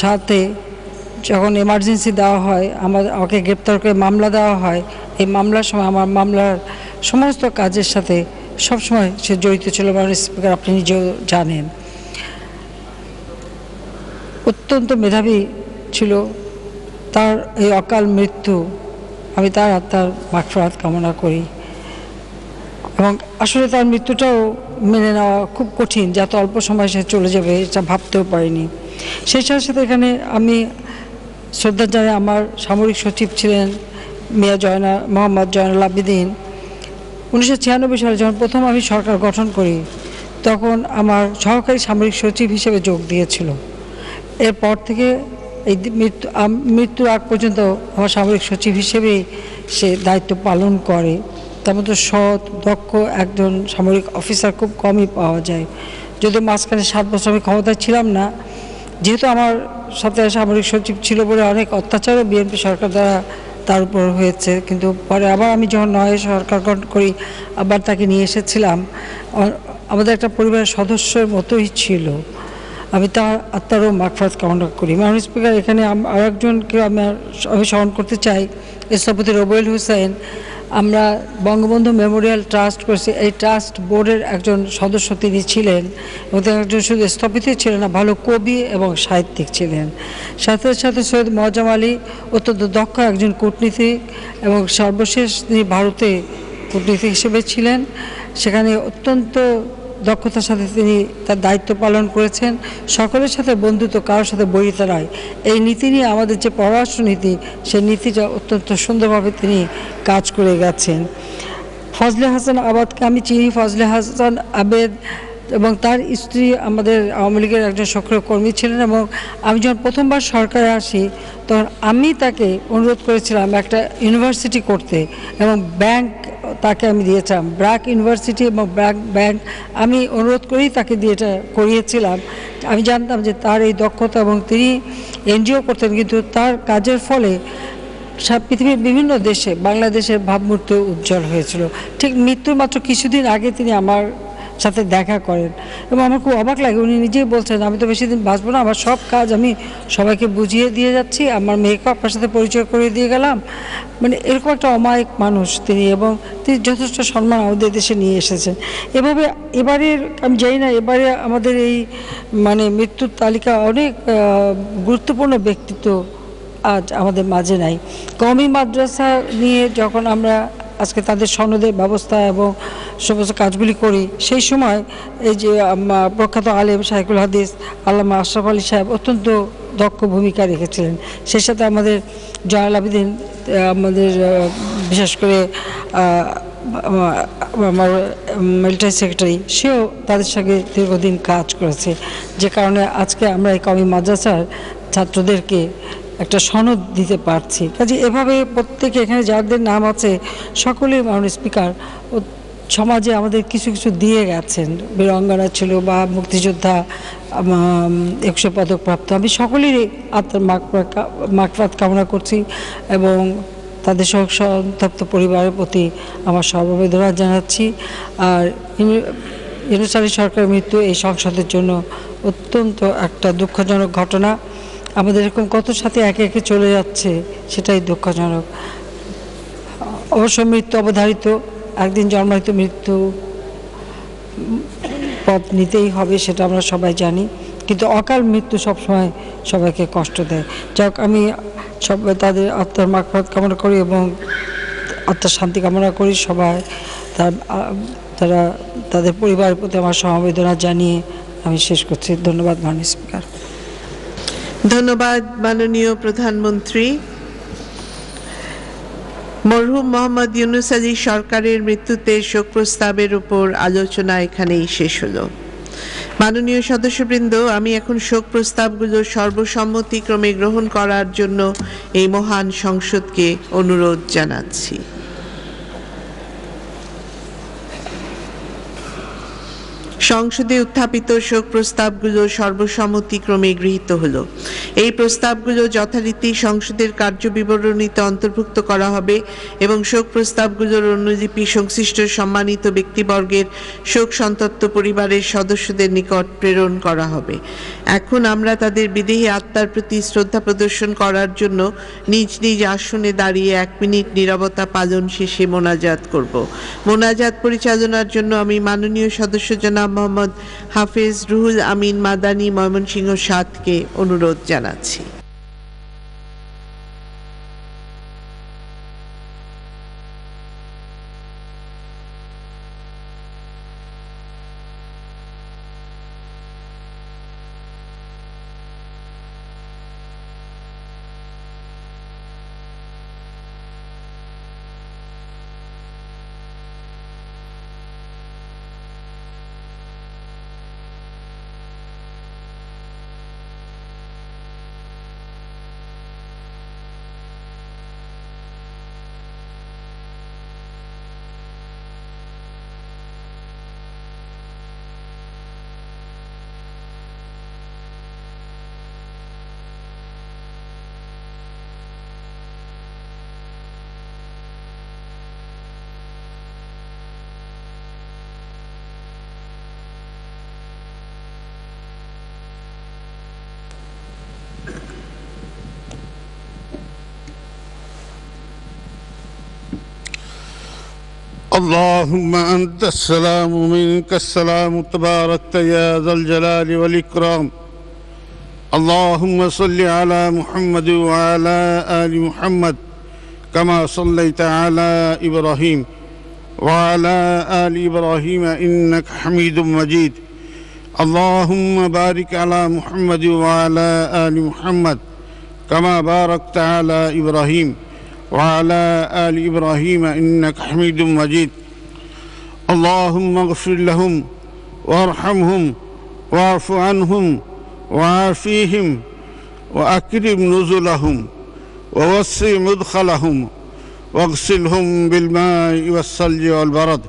সাতে যখন এমার্জেন্সি দেওয়া হয় আমার আমাকে গ্রেপ্তার করে মামলা দেওয়া হয় এই মামলার সময় আমার মামলার সমস্ত কাজের সাথে সবসময় সে জড়িত ছিল বা স্পিকার আপনি নিজেও জানেন অত্যন্ত মেধাবী ছিল তার এই অকাল মৃত্যু আমি তার আত্মার মাকফরাত কামনা করি এবং আসলে তার মৃত্যুটাও মেনে নেওয়া খুব কঠিন যাতে অল্প সময় সে চলে যাবে এটা ভাবতেও পারিনি সেই সাথে সাথে এখানে আমি শ্রদ্ধা জানাই আমার সামরিক সচিব ছিলেন মিয়া জয়না মোহাম্মদ জয়নুল আবিদিন উনিশশো সালে যখন প্রথম আমি সরকার গঠন করি তখন আমার সহকারী সামরিক সচিব হিসেবে যোগ দিয়েছিল এরপর থেকে এই মৃত্যু মৃত্যুর আগ পর্যন্ত আমার সামরিক সচিব হিসেবেই সে দায়িত্ব পালন করে তার মতো সৎ দক্ষ একজন সামরিক অফিসার খুব কমই পাওয়া যায় যদিও মাঝখানে সাত বছর আমি ক্ষমতায় ছিলাম না যেহেতু আমার সাথে সামরিক সচিব ছিল বলে অনেক অত্যাচারও বিএনপি সরকার দ্বারা তার উপর হয়েছে কিন্তু পরে আবার আমি যখন নয় সরকার গঠন করি আবার তাকে নিয়ে এসেছিলাম আমাদের একটা পরিবারের সদস্যের মতোই ছিল আমি তার আত্মারও মারফত কামনা করি মাননীয় স্পিকার এখানে আর একজনকে আমি স্মরণ করতে চাই এসভাপতি রবুল হুসেন আমরা বঙ্গবন্ধু মেমোরিয়াল ট্রাস্ট করছি এই ট্রাস্ট বোর্ডের একজন সদস্য তিনি ছিলেন এবং তিনি একজন শুধু স্থপতি ছিলেন না ভালো কবি এবং সাহিত্যিক ছিলেন সাথে সাথে সৈয়দ মজাম আলী অত্যন্ত দক্ষ একজন কূটনীতিক এবং সর্বশেষ তিনি ভারতে কূটনীতিক হিসেবে ছিলেন সেখানে অত্যন্ত দক্ষতার সাথে তিনি তার দায়িত্ব পালন করেছেন সকলের সাথে বন্ধুত্ব কারোর সাথে বৈরিত নয় এই নীতি নিয়ে আমাদের যে পররাষ্ট্র নীতি সেই নীতিটা অত্যন্ত সুন্দরভাবে তিনি কাজ করে গেছেন ফজলে হাসান আবাদকে আমি চিনি ফজলে হাসান আবেদ এবং তার স্ত্রী আমাদের আওয়ামী লীগের একজন সক্রিয় কর্মী ছিলেন এবং আমি যখন প্রথমবার সরকারে আসি তখন আমি তাকে অনুরোধ করেছিলাম একটা ইউনিভার্সিটি করতে এবং ব্যাংক তাকে আমি দিয়েছিলাম ব্র্যাক ইউনিভার্সিটি এবং ব্র্যাক ব্যাংক আমি অনুরোধ করেই তাকে দিয়ে করিয়েছিলাম আমি জানতাম যে তার এই দক্ষতা এবং তিনি এনজিও করতেন কিন্তু তার কাজের ফলে সব পৃথিবীর বিভিন্ন দেশে বাংলাদেশের ভাবমূর্তি উজ্জ্বল হয়েছিল ঠিক মৃত্যুর মাত্র কিছুদিন আগে তিনি আমার সাথে দেখা করেন এবং আমার খুব অবাক লাগে উনি নিজেই বলছেন আমি তো বেশি দিন বাঁচবো না আমার সব কাজ আমি সবাইকে বুঝিয়ে দিয়ে যাচ্ছি আমার মেয়েকে আপনার সাথে পরিচয় করে দিয়ে গেলাম মানে এরকম একটা অমায়িক মানুষ তিনি এবং তিনি যথেষ্ট সম্মান আমাদের দেশে নিয়ে এসেছেন এভাবে এবারের আমি জানি না এবারে আমাদের এই মানে মৃত্যুর তালিকা অনেক গুরুত্বপূর্ণ ব্যক্তিত্ব আজ আমাদের মাঝে নাই কমি মাদ্রাসা নিয়ে যখন আমরা আজকে তাদের সনদের ব্যবস্থা এবং সমস্ত কাজগুলি করি সেই সময় এই যে প্রখ্যাত আলেম শাইকুল হাদিস আল্লামা আশরাফ আলী সাহেব অত্যন্ত দক্ষ ভূমিকা রেখেছিলেন সেই সাথে আমাদের জয়াল আবিদিন আমাদের বিশেষ করে আমার মিলিটারি সেক্রেটারি সেও তাদের সঙ্গে দীর্ঘদিন কাজ করেছে যে কারণে আজকে আমরা এই কমি মাদ্রাসার ছাত্রদেরকে একটা সনদ দিতে পারছি কাজে এভাবে প্রত্যেকে এখানে যাদের নাম আছে সকলেই মানুষ স্পিকার সমাজে আমাদের কিছু কিছু দিয়ে গেছেন বীরঙ্গনা ছিল বা মুক্তিযোদ্ধা একশো পদক প্রাপ্ত আমি সকলেরই আত্মার মাকফাত কামনা করছি এবং তাদের সহ সন্তপ্ত পরিবারের প্রতি আমার সর্ববেদনা জানাচ্ছি আর ইনুসারি সরকারের মৃত্যু এই সংসদের জন্য অত্যন্ত একটা দুঃখজনক ঘটনা আমাদের এরকম কত সাথে একে একে চলে যাচ্ছে সেটাই দুঃখজনক অবশ্য মৃত্যু অবধারিত একদিন জন্মায়িত মৃত্যু পথ নিতেই হবে সেটা আমরা সবাই জানি কিন্তু অকাল মৃত্যু সবসময় সবাইকে কষ্ট দেয় যাক আমি সব তাদের আত্মার মাকফাত কামনা করি এবং আত্মার শান্তি কামনা করি সবাই তার তারা তাদের পরিবারের প্রতি আমার সমবেদনা জানিয়ে আমি শেষ করছি ধন্যবাদ মাননীয় স্পিকার ধন্যবাদ মাননীয় প্রধানমন্ত্রী মরহুম মোহাম্মদ ইউনুস আলী সরকারের মৃত্যুতে শোক প্রস্তাবের উপর আলোচনা এখানেই শেষ হলো মাননীয় সদস্যবৃন্দ আমি এখন শোক প্রস্তাবগুলো সর্বসম্মতিক্রমে গ্রহণ করার জন্য এই মহান সংসদকে অনুরোধ জানাচ্ছি সংসদে উত্থাপিত শোক প্রস্তাবগুলো সর্বসম্মতিক্রমে গৃহীত হল এই প্রস্তাবগুলো যথারীতি সংসদের কার্য বিবরণীতে অন্তর্ভুক্ত করা হবে এবং শোক প্রস্তাবগুলোর অনুলিপি সংশ্লিষ্ট সম্মানিত ব্যক্তিবর্গের শোক সন্তপ্ত পরিবারের সদস্যদের নিকট প্রেরণ করা হবে এখন আমরা তাদের বিদেহী আত্মার প্রতি শ্রদ্ধা প্রদর্শন করার জন্য নিজ নিজ আসনে দাঁড়িয়ে এক মিনিট নিরবতা পালন শেষে মোনাজাত করব মোনাজাত পরিচালনার জন্য আমি মাননীয় সদস্য জনাব মোহাম্মদ হাফিজ রুহুল আমিন মাদানি ময়মনসিংহ সাতকে অনুরোধ জানাচ্ছি اللهم أنت السلام السلام منك يا ذا الجلال والإكرام اللهم صل على محمد وعلى آل محمد كما صليت على إبراهيم إبراهيم وعلى آل إنك حميد مجيد اللهم بارك على محمد وعلى آل محمد كما کمبارک تعلیٰ إبراهيم وعلى آل إبراهيم إنك حميد مجيد اللهم اغفر لهم وارحمهم واعف عنهم وعافيهم وأكرم نزلهم ووسع مدخلهم واغسلهم بالماء والثلج والبرد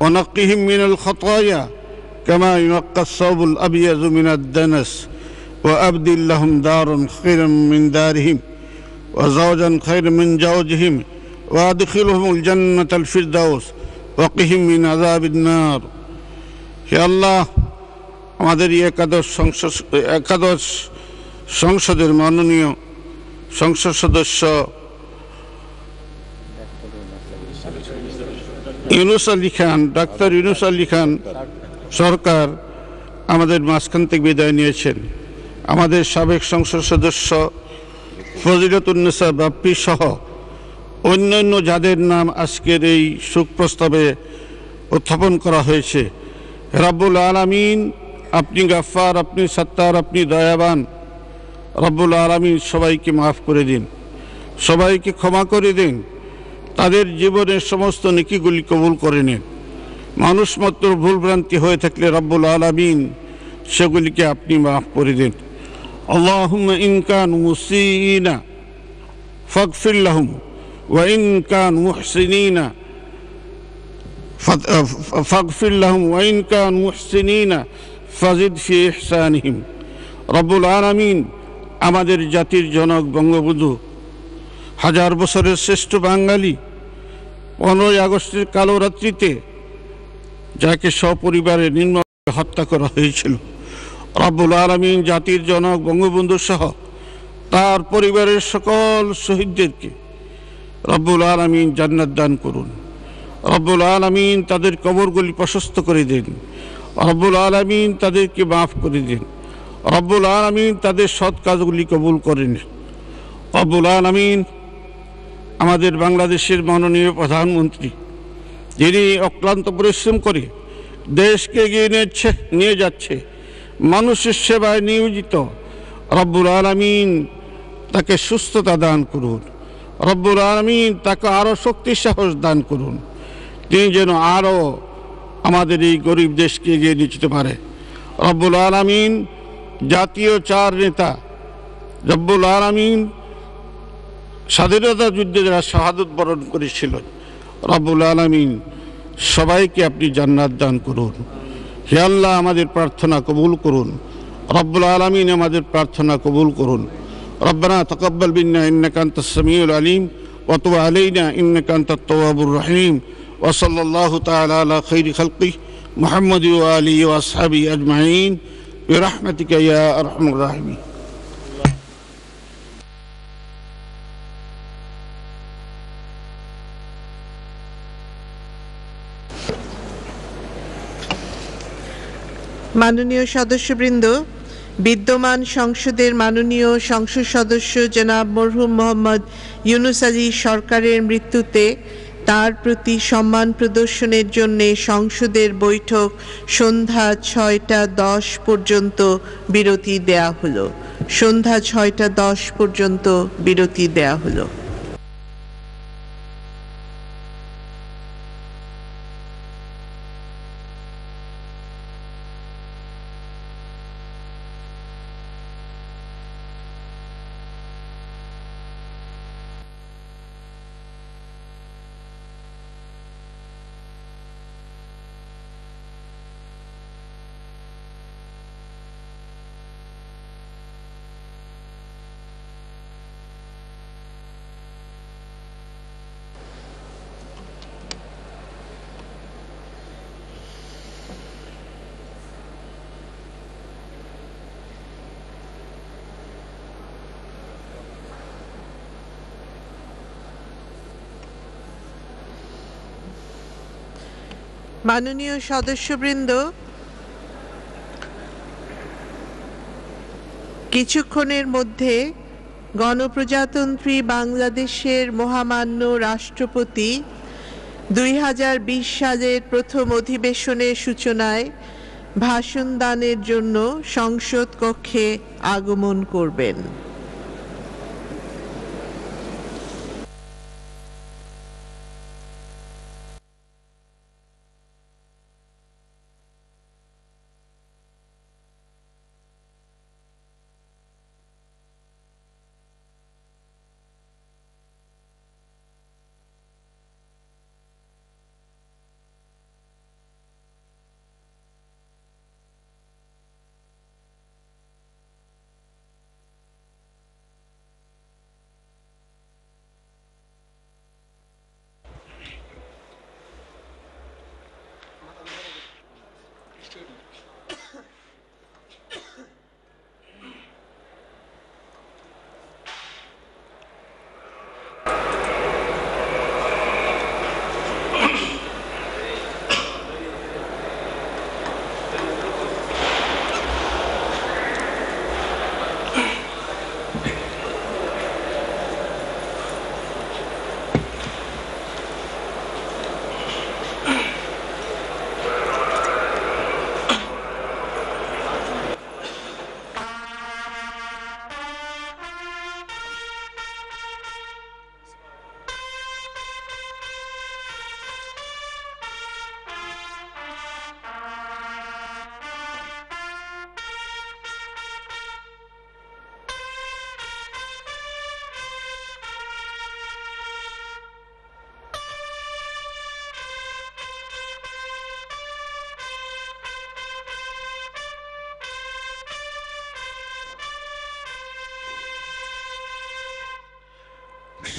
ونقهم من الخطايا كما ينقى الثوب الأبيض من الدنس وأبدل لهم دار خيرا من دارهم وزوجا خير من زوجهم وادخلهم الجنة الفردوس وقهم من عذاب النار হে আল্লাহ আমাদের একাদশ সংসদ একাদশ সংসদের মাননীয় সংসদ সদস্য ইউনুস আলী খান ডাক্তার ইউনুস আলী খান সরকার আমাদের মাঝখান থেকে বিদায় নিয়েছেন আমাদের সাবেক সংসদ সদস্য ফজিরতুন্নেসা বাপ্পি সহ অন্যান্য যাদের নাম আজকের এই সুখ প্রস্তাবে উত্থাপন করা হয়েছে রাব্বুল আলামিন আপনি গাফার আপনি সত্তার আপনি দয়াবান রাব্বুল আলামিন সবাইকে মাফ করে দিন সবাইকে ক্ষমা করে দিন তাদের জীবনের সমস্ত নিকিগুলি কবুল করে নিন মানুষ মাত্র ভুলভ্রান্তি হয়ে থাকলে রব্বুল আলামিন সেগুলিকে আপনি মাফ করে দিন اللهم إن كانوا مسيئين فاغفر لهم وإن كانوا محسنين فاغفر لهم وإن كانوا محسنين فزد في إحسانهم رب العالمين আমাদের জাতির জনক বঙ্গবন্ধু হাজার বছরের শ্রেষ্ঠ বাঙালি পনেরোই আগস্টের কালো রাত্রিতে যাকে সপরিবারে নিম্ন হত্যা করা হয়েছিল রাব্বুল আলমিন জাতির জনক বঙ্গবন্ধু সহ তার পরিবারের সকল শহীদদেরকে রব্বুল আলমিন জান্নাত দান করুন রব্বুল আলমিন তাদের কবরগুলি প্রশস্ত করে দিন রব্বুল আলমিন তাদেরকে মাফ করে দিন রব্বুল আলমিন তাদের সৎ কাজগুলি কবুল করেন রব্বুল আলমিন আমাদের বাংলাদেশের মাননীয় প্রধানমন্ত্রী যিনি অক্লান্ত পরিশ্রম করে দেশকে এগিয়ে নিয়ে যাচ্ছে মানুষের সেবায় নিয়োজিত রব্বুল আলমিন তাকে সুস্থতা দান করুন রব্বুল আলমিন তাকে আরও শক্তি সাহস দান করুন তিনি যেন আরও আমাদের এই গরিব দেশকে এগিয়ে নিয়ে যেতে পারে রব্বুল আলমিন জাতীয় চার নেতা রব্বুল আলমিন স্বাধীনতা যুদ্ধে যারা শাহাদত বরণ করেছিলেন রব্বুল আলমিন সবাইকে আপনি জান্নাত দান করুন হে আল্লাহ আমাদের প্রার্থনা কবুল করুন রব্বুল আলামিন আমাদের প্রার্থনা কবুল করুন রব্বানা তকব্বল বিন্না ইন্নাকান্ত সামিউল আলিম وتب علينا إنك أنت التواب الرحيم وصلى الله تعالى على خير خلقه محمد وآله وأصحابه أجمعين برحمتك يا أرحم الراحمين মাননীয় সদস্যবৃন্দ বিদ্যমান সংসদের মাননীয় সংসদ সদস্য জনাব মরহুম মোহাম্মদ ইউনুস আলী সরকারের মৃত্যুতে তার প্রতি সম্মান প্রদর্শনের জন্য সংসদের বৈঠক সন্ধ্যা ছয়টা দশ পর্যন্ত বিরতি দেয়া হলো সন্ধ্যা ছয়টা দশ পর্যন্ত বিরতি দেয়া হলো মাননীয় সদস্যবৃন্দ কিছুক্ষণের মধ্যে গণপ্রজাতন্ত্রী বাংলাদেশের মহামান্য রাষ্ট্রপতি দুই সালের প্রথম অধিবেশনের সূচনায় ভাষণ দানের জন্য সংসদ কক্ষে আগমন করবেন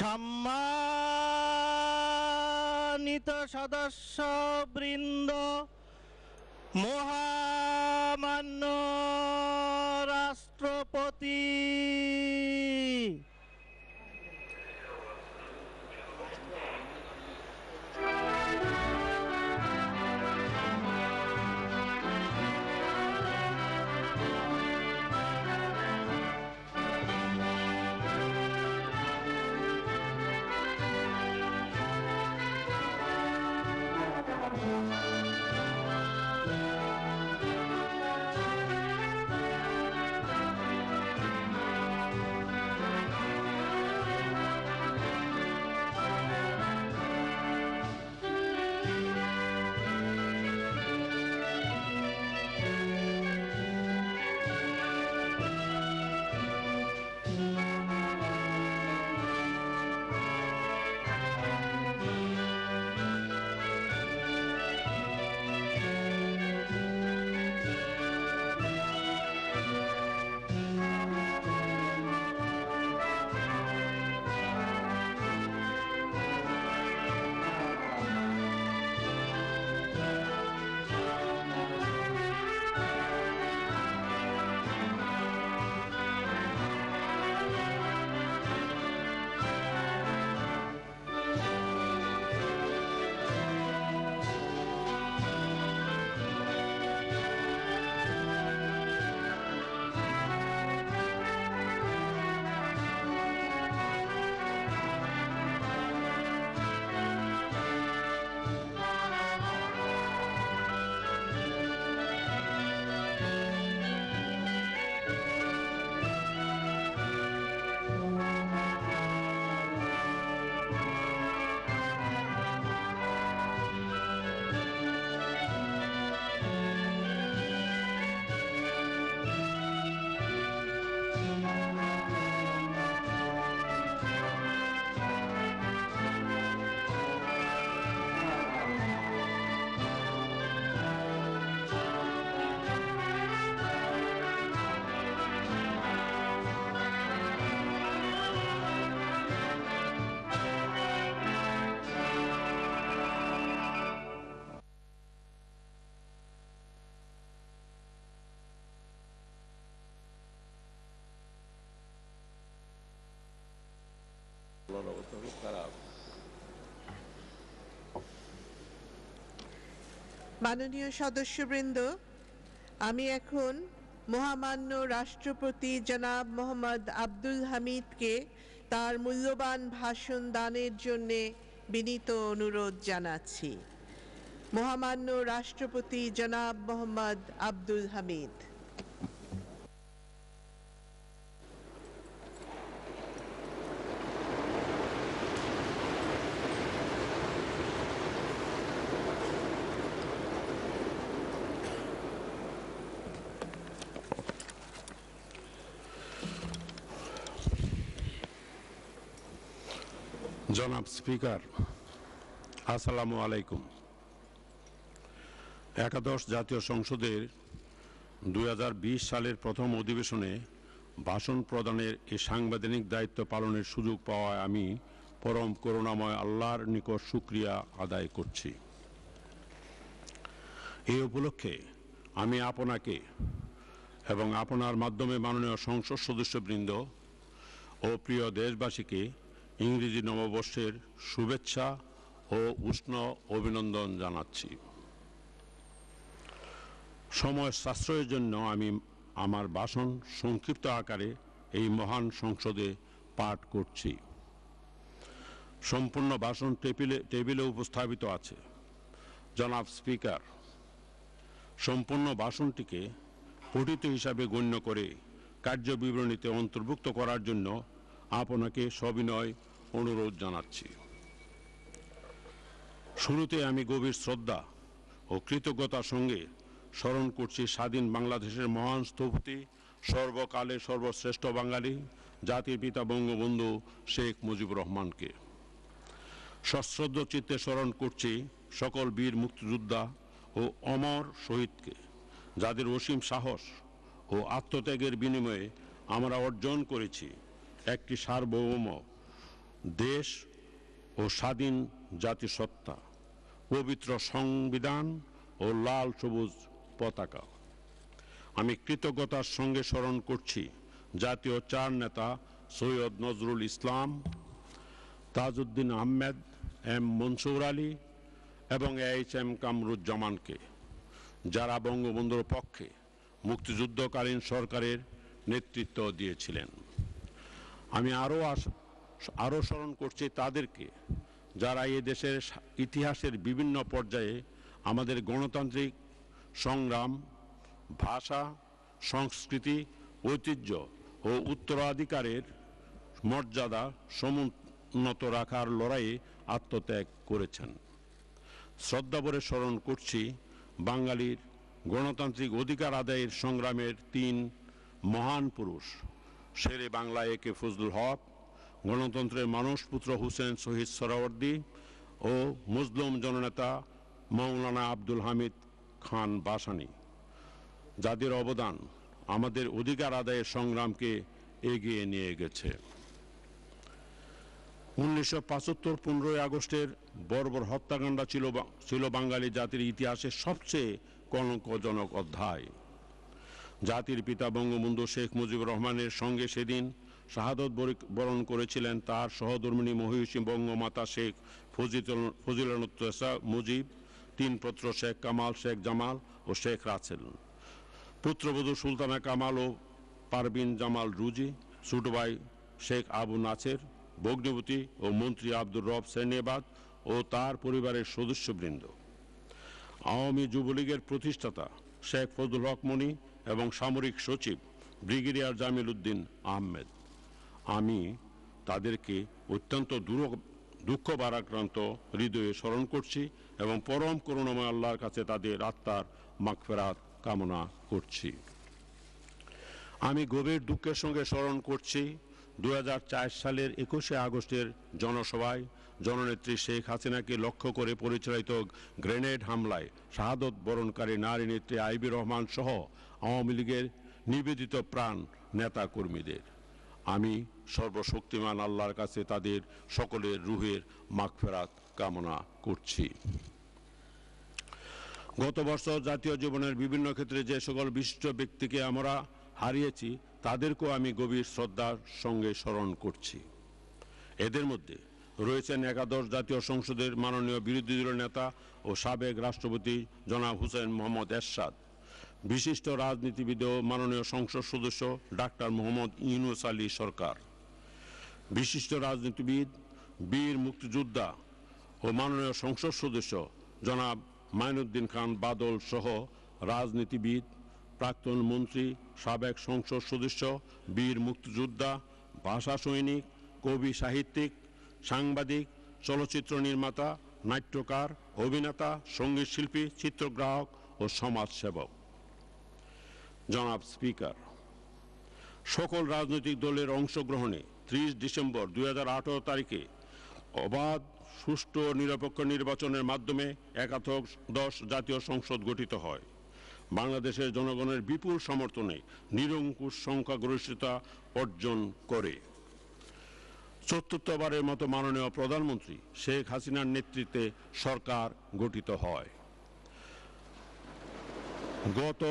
সম্মানিত সদস্য বৃন্দ মহামান্য রাষ্ট্রপতি মাননীয় সদস্যবৃন্দ আমি এখন মহামান্য রাষ্ট্রপতি জনাব মোহাম্মদ আব্দুল হামিদকে তার মূল্যবান ভাষণ দানের জন্যে বিনীত অনুরোধ জানাচ্ছি মহামান্য রাষ্ট্রপতি জনাব মোহাম্মদ আব্দুল হামিদ জনাব স্পিকার আসসালামু আলাইকুম একাদশ জাতীয় সংসদের দুই সালের প্রথম অধিবেশনে ভাষণ প্রদানের এ সাংবিধানিক দায়িত্ব পালনের সুযোগ পাওয়ায় আমি পরম করুণাময় আল্লাহর নিকট সুক্রিয়া আদায় করছি এই উপলক্ষে আমি আপনাকে এবং আপনার মাধ্যমে মাননীয় সংসদ সদস্যবৃন্দ ও প্রিয় দেশবাসীকে ইংরেজি নববর্ষের শুভেচ্ছা ও উষ্ণ অভিনন্দন জানাচ্ছি সময় সাশ্রয়ের জন্য আমি আমার বাসন সংক্ষিপ্ত আকারে এই মহান সংসদে পাঠ করছি সম্পূর্ণ বাসন টেবিলে টেবিলে উপস্থাপিত আছে জনাব স্পিকার সম্পূর্ণ বাসনটিকে পঠিত হিসাবে গণ্য করে কার্যবিবরণীতে অন্তর্ভুক্ত করার জন্য আপনাকে সবিনয় অনুরোধ জানাচ্ছি শুরুতে আমি গভীর শ্রদ্ধা ও কৃতজ্ঞতার সঙ্গে স্মরণ করছি স্বাধীন বাংলাদেশের মহান স্থপতি সর্বকালে সর্বশ্রেষ্ঠ বাঙালি জাতির পিতা বঙ্গবন্ধু শেখ মুজিবুর রহমানকে সশ্রদ্ধ চিত্তে স্মরণ করছি সকল বীর মুক্তিযোদ্ধা ও অমর শহীদকে যাদের অসীম সাহস ও আত্মত্যাগের বিনিময়ে আমরা অর্জন করেছি একটি সার্বভৌম দেশ ও স্বাধীন জাতিসত্তা পবিত্র সংবিধান ও লাল সবুজ পতাকা আমি কৃতজ্ঞতার সঙ্গে স্মরণ করছি জাতীয় চার নেতা সৈয়দ নজরুল ইসলাম তাজউদ্দিন আহমেদ এম মনসুর আলী এবং এইচ এম কামরুজ্জামানকে যারা বঙ্গবন্ধুর পক্ষে মুক্তিযুদ্ধকালীন সরকারের নেতৃত্ব দিয়েছিলেন আমি আরও আস আরও স্মরণ করছি তাদেরকে যারা এ দেশের ইতিহাসের বিভিন্ন পর্যায়ে আমাদের গণতান্ত্রিক সংগ্রাম ভাষা সংস্কৃতি ঐতিহ্য ও উত্তরাধিকারের মর্যাদা সমুন্নত রাখার লড়াইয়ে আত্মত্যাগ করেছেন শ্রদ্ধাভরে স্মরণ করছি বাঙালির গণতান্ত্রিক অধিকার আদায়ের সংগ্রামের তিন মহান পুরুষ শেরে বাংলা এ কে ফজলুল হক গণতন্ত্রের মানুষ পুত্র হুসেন শহীদ সরাওয়ার্দী ও মুসলিম জননেতা মৌলানা আব্দুল হামিদ খান বাসানি যাদের অবদান আমাদের অধিকার আদায়ের সংগ্রামকে এগিয়ে নিয়ে গেছে উনিশশো পঁচাত্তর পনেরোই আগস্টের বর্বর হত্যাকাণ্ড ছিল ছিল বাঙালি জাতির ইতিহাসের সবচেয়ে কলঙ্কজনক অধ্যায় জাতির পিতা বঙ্গবন্ধু শেখ মুজিবুর রহমানের সঙ্গে সেদিন শাহাদত বরণ করেছিলেন তার সহধর্মিনী মহিষী বঙ্গমাতা শেখ ফজিল মুজিব তিন পুত্র শেখ কামাল শেখ জামাল ও শেখ রাসেল পুত্রবধূ সুলতানা কামাল ও পারবিন জামাল রুজি ছোট ভাই শেখ আবু নাচের ভগ্নিপতি ও মন্ত্রী আব্দুর রব সেনেবাদ ও তার পরিবারের সদস্যবৃন্দ আওয়ামী যুবলীগের প্রতিষ্ঠাতা শেখ ফজল রকমণি এবং সামরিক সচিব ব্রিগেডিয়ার জামিল উদ্দিন আহমেদ আমি তাদেরকে অত্যন্ত দূর দুঃখ বারাক্রান্ত হৃদয়ে স্মরণ করছি এবং পরম করুণাময় আল্লাহর কাছে তাদের আত্মার মাগফেরাত কামনা করছি আমি গভীর দুঃখের সঙ্গে স্মরণ করছি দু সালের একুশে আগস্টের জনসভায় জননেত্রী শেখ হাসিনাকে লক্ষ্য করে পরিচালিত গ্রেনেড হামলায় শাহাদত বরণকারী নারী নেত্রী আইবি রহমান সহ আওয়ামী লীগের নিবেদিত প্রাণ নেতা কর্মীদের আমি সর্বশক্তিমান আল্লাহর কাছে তাদের সকলের রুহের মাগফেরাত কামনা করছি গত বছর জাতীয় জীবনের বিভিন্ন ক্ষেত্রে যে সকল বিশিষ্ট ব্যক্তিকে আমরা হারিয়েছি তাদেরকেও আমি গভীর শ্রদ্ধার সঙ্গে স্মরণ করছি এদের মধ্যে রয়েছেন একাদশ জাতীয় সংসদের মাননীয় বিরোধী দল নেতা ও সাবেক রাষ্ট্রপতি জনাব হুসেন মোহাম্মদ এরশাদ বিশিষ্ট রাজনীতিবিদ ও মাননীয় সংসদ সদস্য ডাক্তার মোহাম্মদ ইউনুস আলী সরকার বিশিষ্ট রাজনীতিবিদ বীর মুক্তিযোদ্ধা ও মাননীয় সংসদ সদস্য জনাব মাইনুদ্দিন খান বাদল সহ রাজনীতিবিদ প্রাক্তন মন্ত্রী সাবেক সংসদ সদস্য বীর মুক্তিযোদ্ধা ভাষা সৈনিক কবি সাহিত্যিক সাংবাদিক চলচ্চিত্র নির্মাতা নাট্যকার অভিনেতা সঙ্গীত শিল্পী চিত্রগ্রাহক ও সমাজসেবক জনাব স্পিকার সকল রাজনৈতিক দলের অংশগ্রহণে ত্রিশ ডিসেম্বর দুই তারিখে অবাধ সুষ্ঠু ও নিরপেক্ষ নির্বাচনের মাধ্যমে একাধক দশ জাতীয় সংসদ গঠিত হয় বাংলাদেশের জনগণের বিপুল সমর্থনে নিরঙ্কুশ সংখ্যাগরিষ্ঠতা অর্জন করে চতুর্থবারের মতো মাননীয় প্রধানমন্ত্রী শেখ হাসিনার নেতৃত্বে সরকার গঠিত হয় গত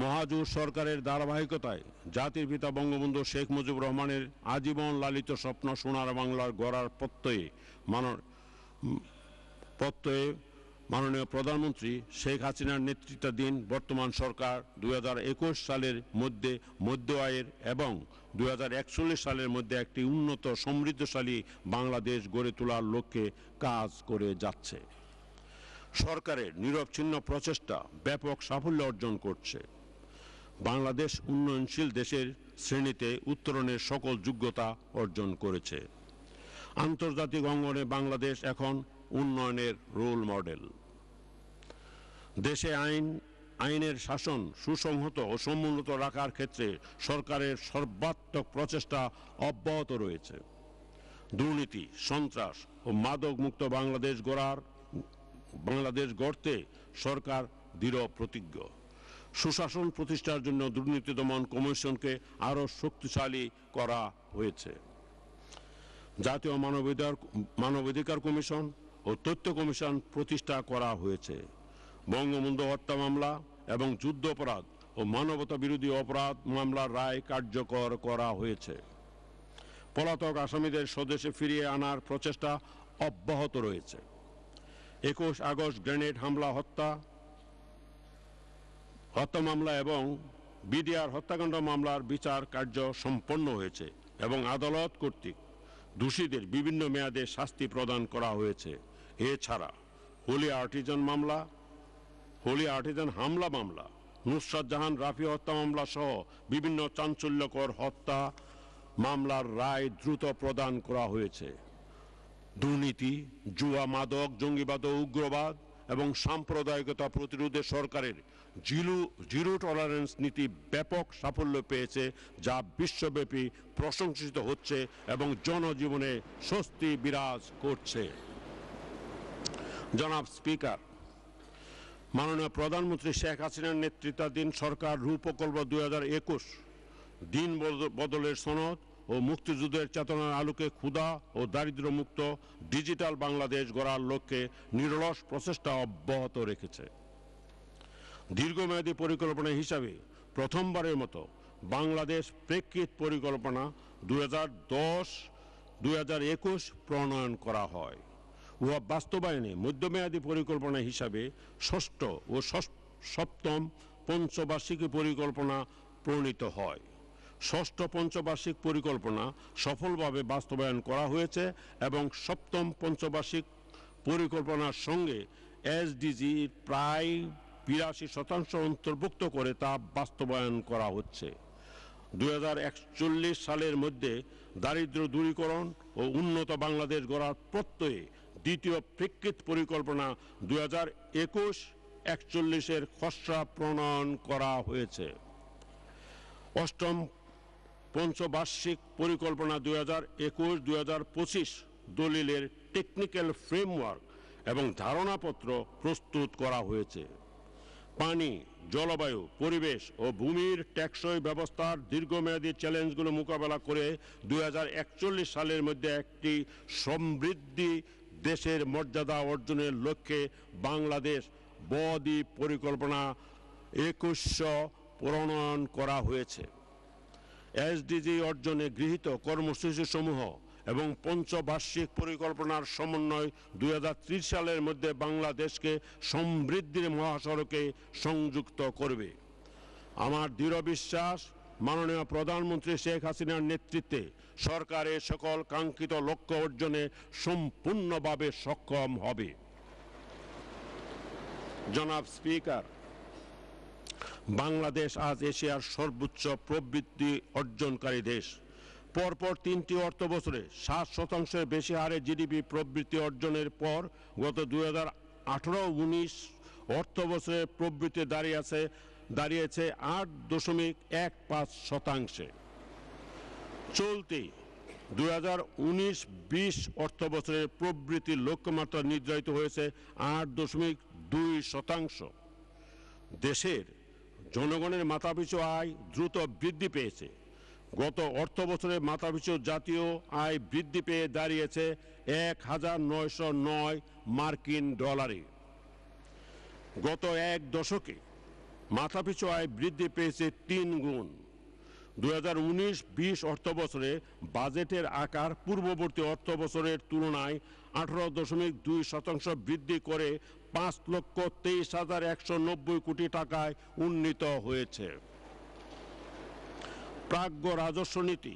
মহাজুর সরকারের ধারাবাহিকতায় জাতির পিতা বঙ্গবন্ধু শেখ মুজিবুর রহমানের আজীবন লালিত স্বপ্ন সোনার বাংলার গড়ার প্রত্যয়ে মান প্রত্যয়ে মাননীয় প্রধানমন্ত্রী শেখ হাসিনার নেতৃত্বাধীন বর্তমান সরকার দু সালের মধ্যে মধ্য আয়ের এবং দু সালের মধ্যে একটি উন্নত সমৃদ্ধশালী বাংলাদেশ গড়ে তোলার লক্ষ্যে কাজ করে যাচ্ছে সরকারের নিরবচ্ছিন্ন প্রচেষ্টা ব্যাপক সাফল্য অর্জন করছে বাংলাদেশ উন্নয়নশীল দেশের শ্রেণীতে উত্তরণের সকল যোগ্যতা অর্জন করেছে আন্তর্জাতিক অঙ্গনে বাংলাদেশ এখন উন্নয়নের রোল মডেল দেশে আইন আইনের শাসন সুসংহত ও সমুন্নত রাখার ক্ষেত্রে সরকারের সর্বাত্মক প্রচেষ্টা অব্যাহত রয়েছে দুর্নীতি সন্ত্রাস ও মাদক মুক্ত বাংলাদেশ গড়ার বাংলাদেশ গড়তে সরকার দৃঢ় প্রতিজ্ঞ সুশাসন প্রতিষ্ঠার জন্য দুর্নীতি দমন কমিশনকে আরও শক্তিশালী করা হয়েছে জাতীয় মানবাধিকার মানবাধিকার কমিশন ও তথ্য কমিশন প্রতিষ্ঠা করা হয়েছে বঙ্গবন্ধু হত্যা মামলা এবং যুদ্ধাপরাধ ও মানবতা বিরোধী অপরাধ মামলার রায় কার্যকর করা হয়েছে পলাতক আসামিদের স্বদেশে ফিরিয়ে আনার প্রচেষ্টা অব্যাহত রয়েছে একুশ আগস্ট গ্রেনেড হামলা হত্যা হত্যা মামলা এবং বিডিআর হত্যাকাণ্ড মামলার বিচার কার্য সম্পন্ন হয়েছে এবং আদালত কর্তৃক দোষীদের বিভিন্ন মেয়াদে শাস্তি প্রদান করা হয়েছে এছাড়া হোলি আর্টিজান মামলা হোলি আর্টিজান হামলা মামলা নুসরাত জাহান রাফি হত্যা মামলা সহ বিভিন্ন চাঞ্চল্যকর হত্যা মামলার রায় দ্রুত প্রদান করা হয়েছে দুর্নীতি জুয়া মাদক জঙ্গিবাদ ও উগ্রবাদ এবং সাম্প্রদায়িকতা প্রতিরোধে সরকারের জিরো জিরো টলারেন্স নীতি ব্যাপক সাফল্য পেয়েছে যা বিশ্বব্যাপী প্রশংসিত হচ্ছে এবং জনজীবনে স্বস্তি বিরাজ করছে জনাব স্পিকার মাননীয় প্রধানমন্ত্রী শেখ হাসিনার নেতৃত্বাধীন সরকার রূপকল্প দুই হাজার একুশ দিন বদলের সনদ ও মুক্তিযুদ্ধের চেতনার আলোকে ক্ষুধা ও দারিদ্র্যমুক্ত ডিজিটাল বাংলাদেশ গড়ার লক্ষ্যে নিরলস প্রচেষ্টা অব্যাহত রেখেছে দীর্ঘমেয়াদী পরিকল্পনা হিসাবে প্রথমবারের মতো বাংলাদেশ প্রেক্ষিত পরিকল্পনা দু হাজার দশ প্রণয়ন করা হয় উহা বাস্তবায়নে মধ্যমেয়াদী পরিকল্পনা হিসাবে ষষ্ঠ ও সপ্তম পঞ্চবার্ষিকী পরিকল্পনা প্রণীত হয় ষষ্ঠ পঞ্চবার্ষিক পরিকল্পনা সফলভাবে বাস্তবায়ন করা হয়েছে এবং সপ্তম পঞ্চবার্ষিক পরিকল্পনার সঙ্গে এসডিজি প্রায় বিরাশি শতাংশ অন্তর্ভুক্ত করে তা বাস্তবায়ন করা হচ্ছে দু সালের মধ্যে দারিদ্র দূরীকরণ ও উন্নত বাংলাদেশ গড়ার প্রত্যয়ে দ্বিতীয় প্রেক্ষিত পরিকল্পনা দু হাজার একুশ একচল্লিশের খসড়া প্রণয়ন করা হয়েছে অষ্টম পঞ্চবার্ষিক পরিকল্পনা দুই হাজার একুশ দুই হাজার পঁচিশ দলিলের টেকনিক্যাল ফ্রেমওয়ার্ক এবং ধারণাপত্র প্রস্তুত করা হয়েছে পানি জলবায়ু পরিবেশ ও ভূমির টেকসই ব্যবস্থার দীর্ঘমেয়াদী চ্যালেঞ্জগুলো মোকাবেলা করে দুই সালের মধ্যে একটি সমৃদ্ধি দেশের মর্যাদা অর্জনের লক্ষ্যে বাংলাদেশ বদ্বীপ পরিকল্পনা একুশশো প্রণয়ন করা হয়েছে এসডিজি অর্জনে গৃহীত কর্মসূচিসমূহ এবং পঞ্চবার্ষিক পরিকল্পনার সমন্বয় দুই সালের মধ্যে বাংলাদেশকে সমৃদ্ধির মহাসড়কে সংযুক্ত করবে আমার দৃঢ় বিশ্বাস মাননীয় প্রধানমন্ত্রী শেখ হাসিনার নেতৃত্বে সরকারের সকল কাঙ্ক্ষিত লক্ষ্য অর্জনে সম্পূর্ণভাবে সক্ষম হবে জনাব স্পিকার বাংলাদেশ আজ এশিয়ার সর্বোচ্চ প্রবৃদ্ধি অর্জনকারী দেশ পরপর তিনটি অর্থ বছরে সাত শতাংশের বেশি হারে জিডিপি প্রবৃত্তি অর্জনের পর গত দুই হাজার আঠারো উনিশ অর্থ বছরে দাঁড়িয়ে দাঁড়িয়েছে দাঁড়িয়েছে আট দশমিক এক পাঁচ শতাংশে চলতি দুই হাজার উনিশ বিশ অর্থ বছরের প্রবৃত্তির লক্ষ্যমাত্রা নির্ধারিত হয়েছে আট দশমিক দুই শতাংশ দেশের জনগণের মাথাপিছু আয় দ্রুত বৃদ্ধি পেয়েছে গত অর্থ বছরে মাথাপিছু জাতীয় আয় বৃদ্ধি পেয়ে দাঁড়িয়েছে এক হাজার নয়শো নয় মার্কিন ডলারে গত এক দশকে মাথাপিছু আয় বৃদ্ধি পেয়েছে তিন গুণ দু হাজার উনিশ বিশ অর্থ বছরে বাজেটের আকার পূর্ববর্তী অর্থ বছরের তুলনায় আঠারো দশমিক দুই শতাংশ বৃদ্ধি করে পাঁচ লক্ষ তেইশ হাজার একশো নব্বই কোটি টাকায় উন্নীত হয়েছে প্রাজ্ঞ রাজস্ব নীতি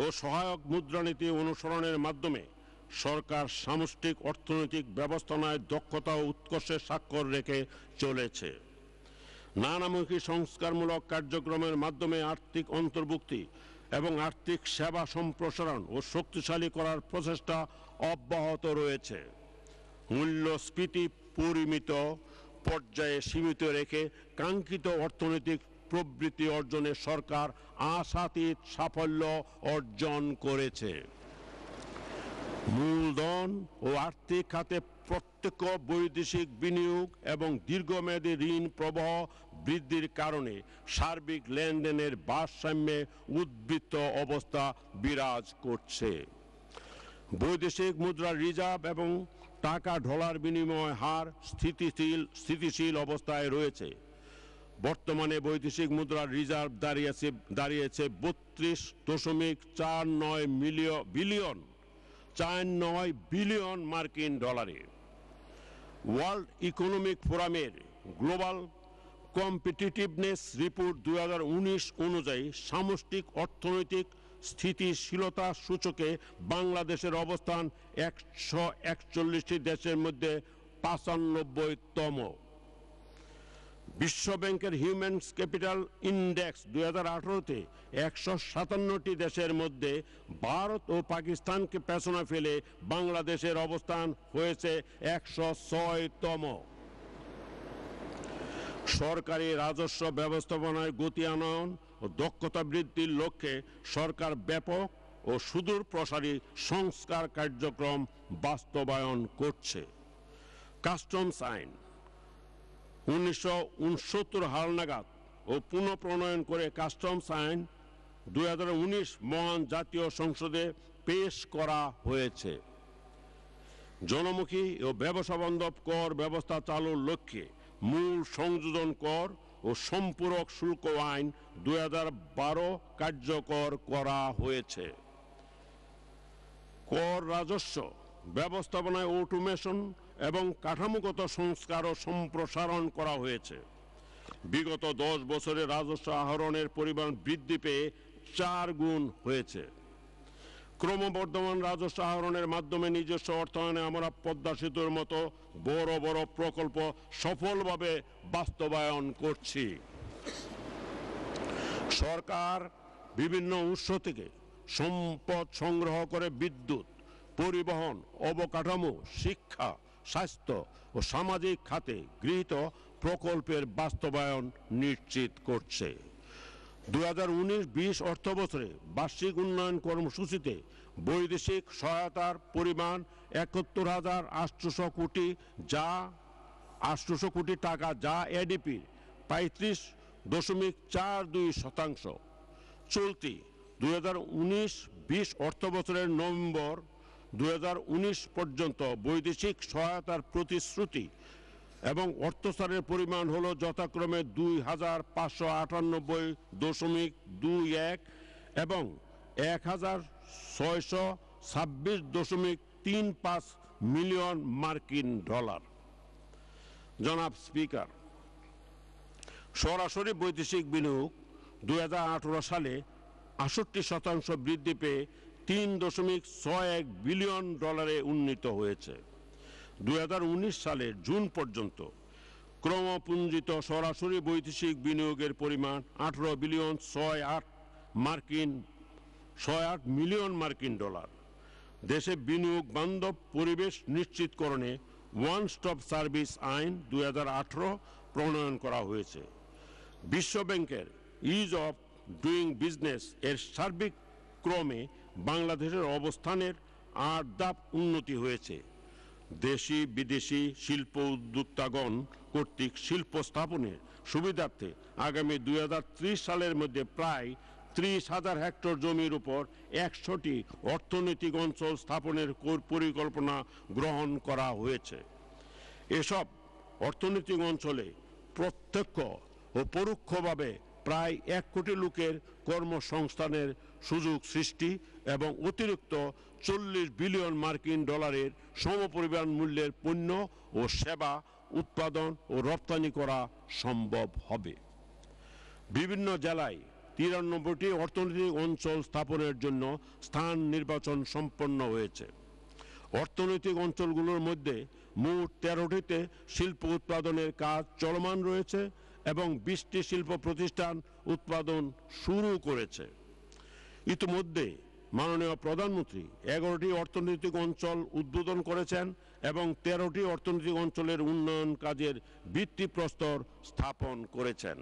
ও সহায়ক মুদ্রানীতি অনুসরণের মাধ্যমে সরকার সামষ্টিক অর্থনৈতিক ব্যবস্থাপনায় দক্ষতা ও উৎকর্ষের স্বাক্ষর রেখে চলেছে নানামুখী সংস্কারমূলক কার্যক্রমের মাধ্যমে আর্থিক অন্তর্ভুক্তি এবং আর্থিক সেবা সম্প্রসারণ ও শক্তিশালী করার প্রচেষ্টা অব্যাহত রয়েছে মূল্যস্ফীতি পরিমিত পর্যায়ে সীমিত রেখে কাঙ্ক্ষিত অর্থনৈতিক প্রবৃত্তি অর্জনে সরকার আশাতীত সাফল্য অর্জন করেছে মূলধন ও আর্থিক খাতে প্রত্যক্ষ বৈদেশিক বিনিয়োগ এবং দীর্ঘমেয়াদী ঋণ প্রবাহ বৃদ্ধির কারণে সার্বিক লেনদেনের ভারসাম্যে উদ্বৃত্ত অবস্থা বিরাজ করছে বৈদেশিক মুদ্রার রিজার্ভ এবং টাকা ঢোলার বিনিময় হার স্থিতিশীল স্থিতিশীল অবস্থায় রয়েছে বর্তমানে বৈদেশিক মুদ্রার রিজার্ভ দাঁড়িয়েছে দাঁড়িয়েছে বত্রিশ দশমিক চার নয় মিলিয়ন বিলিয়ন চার নয় বিলিয়ন মার্কিন ডলারে ওয়ার্ল্ড ইকোনমিক ফোরামের গ্লোবাল কম্পিটিটিভনেস রিপোর্ট দু অনুযায়ী সামষ্টিক অর্থনৈতিক স্থিতিশীলতা সূচকে বাংলাদেশের অবস্থান একশো একচল্লিশটি দেশের মধ্যে বিশ্ব বিশ্বব্যাংকের হিউম্যান ক্যাপিটাল ইন্ডেক্স দুই হাজার আঠারোতে একশো সাতান্নটি দেশের মধ্যে ভারত ও পাকিস্তানকে পেছনে ফেলে বাংলাদেশের অবস্থান হয়েছে একশো ছয়তম সরকারি রাজস্ব ব্যবস্থাপনায় গতি আনয়ন ও দক্ষতা বৃদ্ধির লক্ষ্যে সরকার ব্যাপক ও সুদূর প্রসারী সংস্কার কার্যক্রম বাস্তবায়ন করছে কাস্টমস আইন উনিশশো উনসত্তর হালনাগাদ ও পুনঃপ্রণয়ন করে কাস্টমস আইন দুই মহান জাতীয় সংসদে পেশ করা হয়েছে জনমুখী ও বান্ধব কর ব্যবস্থা চালুর লক্ষ্যে মূল সংযোজন কর ও সম্পূরক শুল্ক আইন দুই কার্যকর করা হয়েছে কর রাজস্ব ব্যবস্থাপনায় অটোমেশন এবং কাঠামোগত সংস্কার ও সম্প্রসারণ করা হয়েছে বিগত দশ বছরে রাজস্ব আহরণের পরিমাণ বৃদ্ধি পেয়ে চার গুণ হয়েছে ক্রমবর্ধমান রাজস্ব আহরণের মাধ্যমে নিজস্ব অর্থায়নে আমরা পদ্মা সেতুর মতো বড় বড় প্রকল্প সফলভাবে বাস্তবায়ন করছি সরকার বিভিন্ন উৎস থেকে সম্পদ সংগ্রহ করে বিদ্যুৎ পরিবহন অবকাঠামো শিক্ষা স্বাস্থ্য ও সামাজিক খাতে গৃহীত প্রকল্পের বাস্তবায়ন নিশ্চিত করছে দু উনিশ বিশ অর্থ বছরে বার্ষিক উন্নয়ন কর্মসূচিতে বৈদেশিক সহায়তার পরিমাণ একাত্তর হাজার আটশোশো কোটি যা আটশোশো কোটি টাকা যা এডিপির পঁয়ত্রিশ দশমিক চার দুই শতাংশ চলতি দু উনিশ বিশ অর্থ বছরের নভেম্বর দু পর্যন্ত বৈদেশিক সহায়তার প্রতিশ্রুতি এবং অর্থসারের পরিমাণ হল যথাক্রমে দুই হাজার পাঁচশো আটানব্বই দশমিক দুই এক এবং এক হাজার ছয়শো ছাব্বিশ দশমিক তিন পাঁচ মিলিয়ন মার্কিন ডলার জনাব স্পিকার সরাসরি বৈদেশিক বিনিয়োগ দু সালে আষট্টি শতাংশ বৃদ্ধি পেয়ে তিন দশমিক ছয় এক বিলিয়ন ডলারে উন্নীত হয়েছে দু সালের জুন পর্যন্ত ক্রমপুঞ্জিত সরাসরি বৈদেশিক বিনিয়োগের পরিমাণ আঠারো বিলিয়ন ছয় আট মার্কিন ছয় আট মিলিয়ন মার্কিন ডলার দেশে বিনিয়োগ বান্ধব পরিবেশ নিশ্চিতকরণে ওয়ান স্টপ সার্ভিস আইন দু প্রণয়ন করা হয়েছে বিশ্বব্যাংকের ইজ অফ ডুইং বিজনেস এর সার্বিক ক্রমে বাংলাদেশের অবস্থানের আর দাপ উন্নতি হয়েছে দেশি বিদেশি শিল্প উদ্যোক্তাগণ কর্তৃক শিল্প স্থাপনের সুবিধার্থে আগামী দুই সালের মধ্যে প্রায় ত্রিশ হাজার হেক্টর জমির উপর একশোটি অর্থনৈতিক অঞ্চল স্থাপনের পরিকল্পনা গ্রহণ করা হয়েছে এসব অর্থনৈতিক অঞ্চলে প্রত্যক্ষ ও পরোক্ষভাবে প্রায় এক কোটি লোকের কর্মসংস্থানের সুযোগ সৃষ্টি এবং অতিরিক্ত চল্লিশ বিলিয়ন মার্কিন ডলারের সমপরিমাণ মূল্যের পণ্য ও সেবা উৎপাদন ও রপ্তানি করা সম্ভব হবে বিভিন্ন জেলায় তিরানব্বইটি অর্থনৈতিক অঞ্চল স্থাপনের জন্য স্থান নির্বাচন সম্পন্ন হয়েছে অর্থনৈতিক অঞ্চলগুলোর মধ্যে মোট তেরোটিতে শিল্প উৎপাদনের কাজ চলমান রয়েছে এবং বিশটি শিল্প প্রতিষ্ঠান উৎপাদন শুরু করেছে ইতিমধ্যে মাননীয় প্রধানমন্ত্রী এগারোটি অর্থনৈতিক অঞ্চল উদ্বোধন করেছেন এবং তেরোটি অর্থনৈতিক অঞ্চলের উন্নয়ন কাজের ভিত্তিপ্রস্তর স্থাপন করেছেন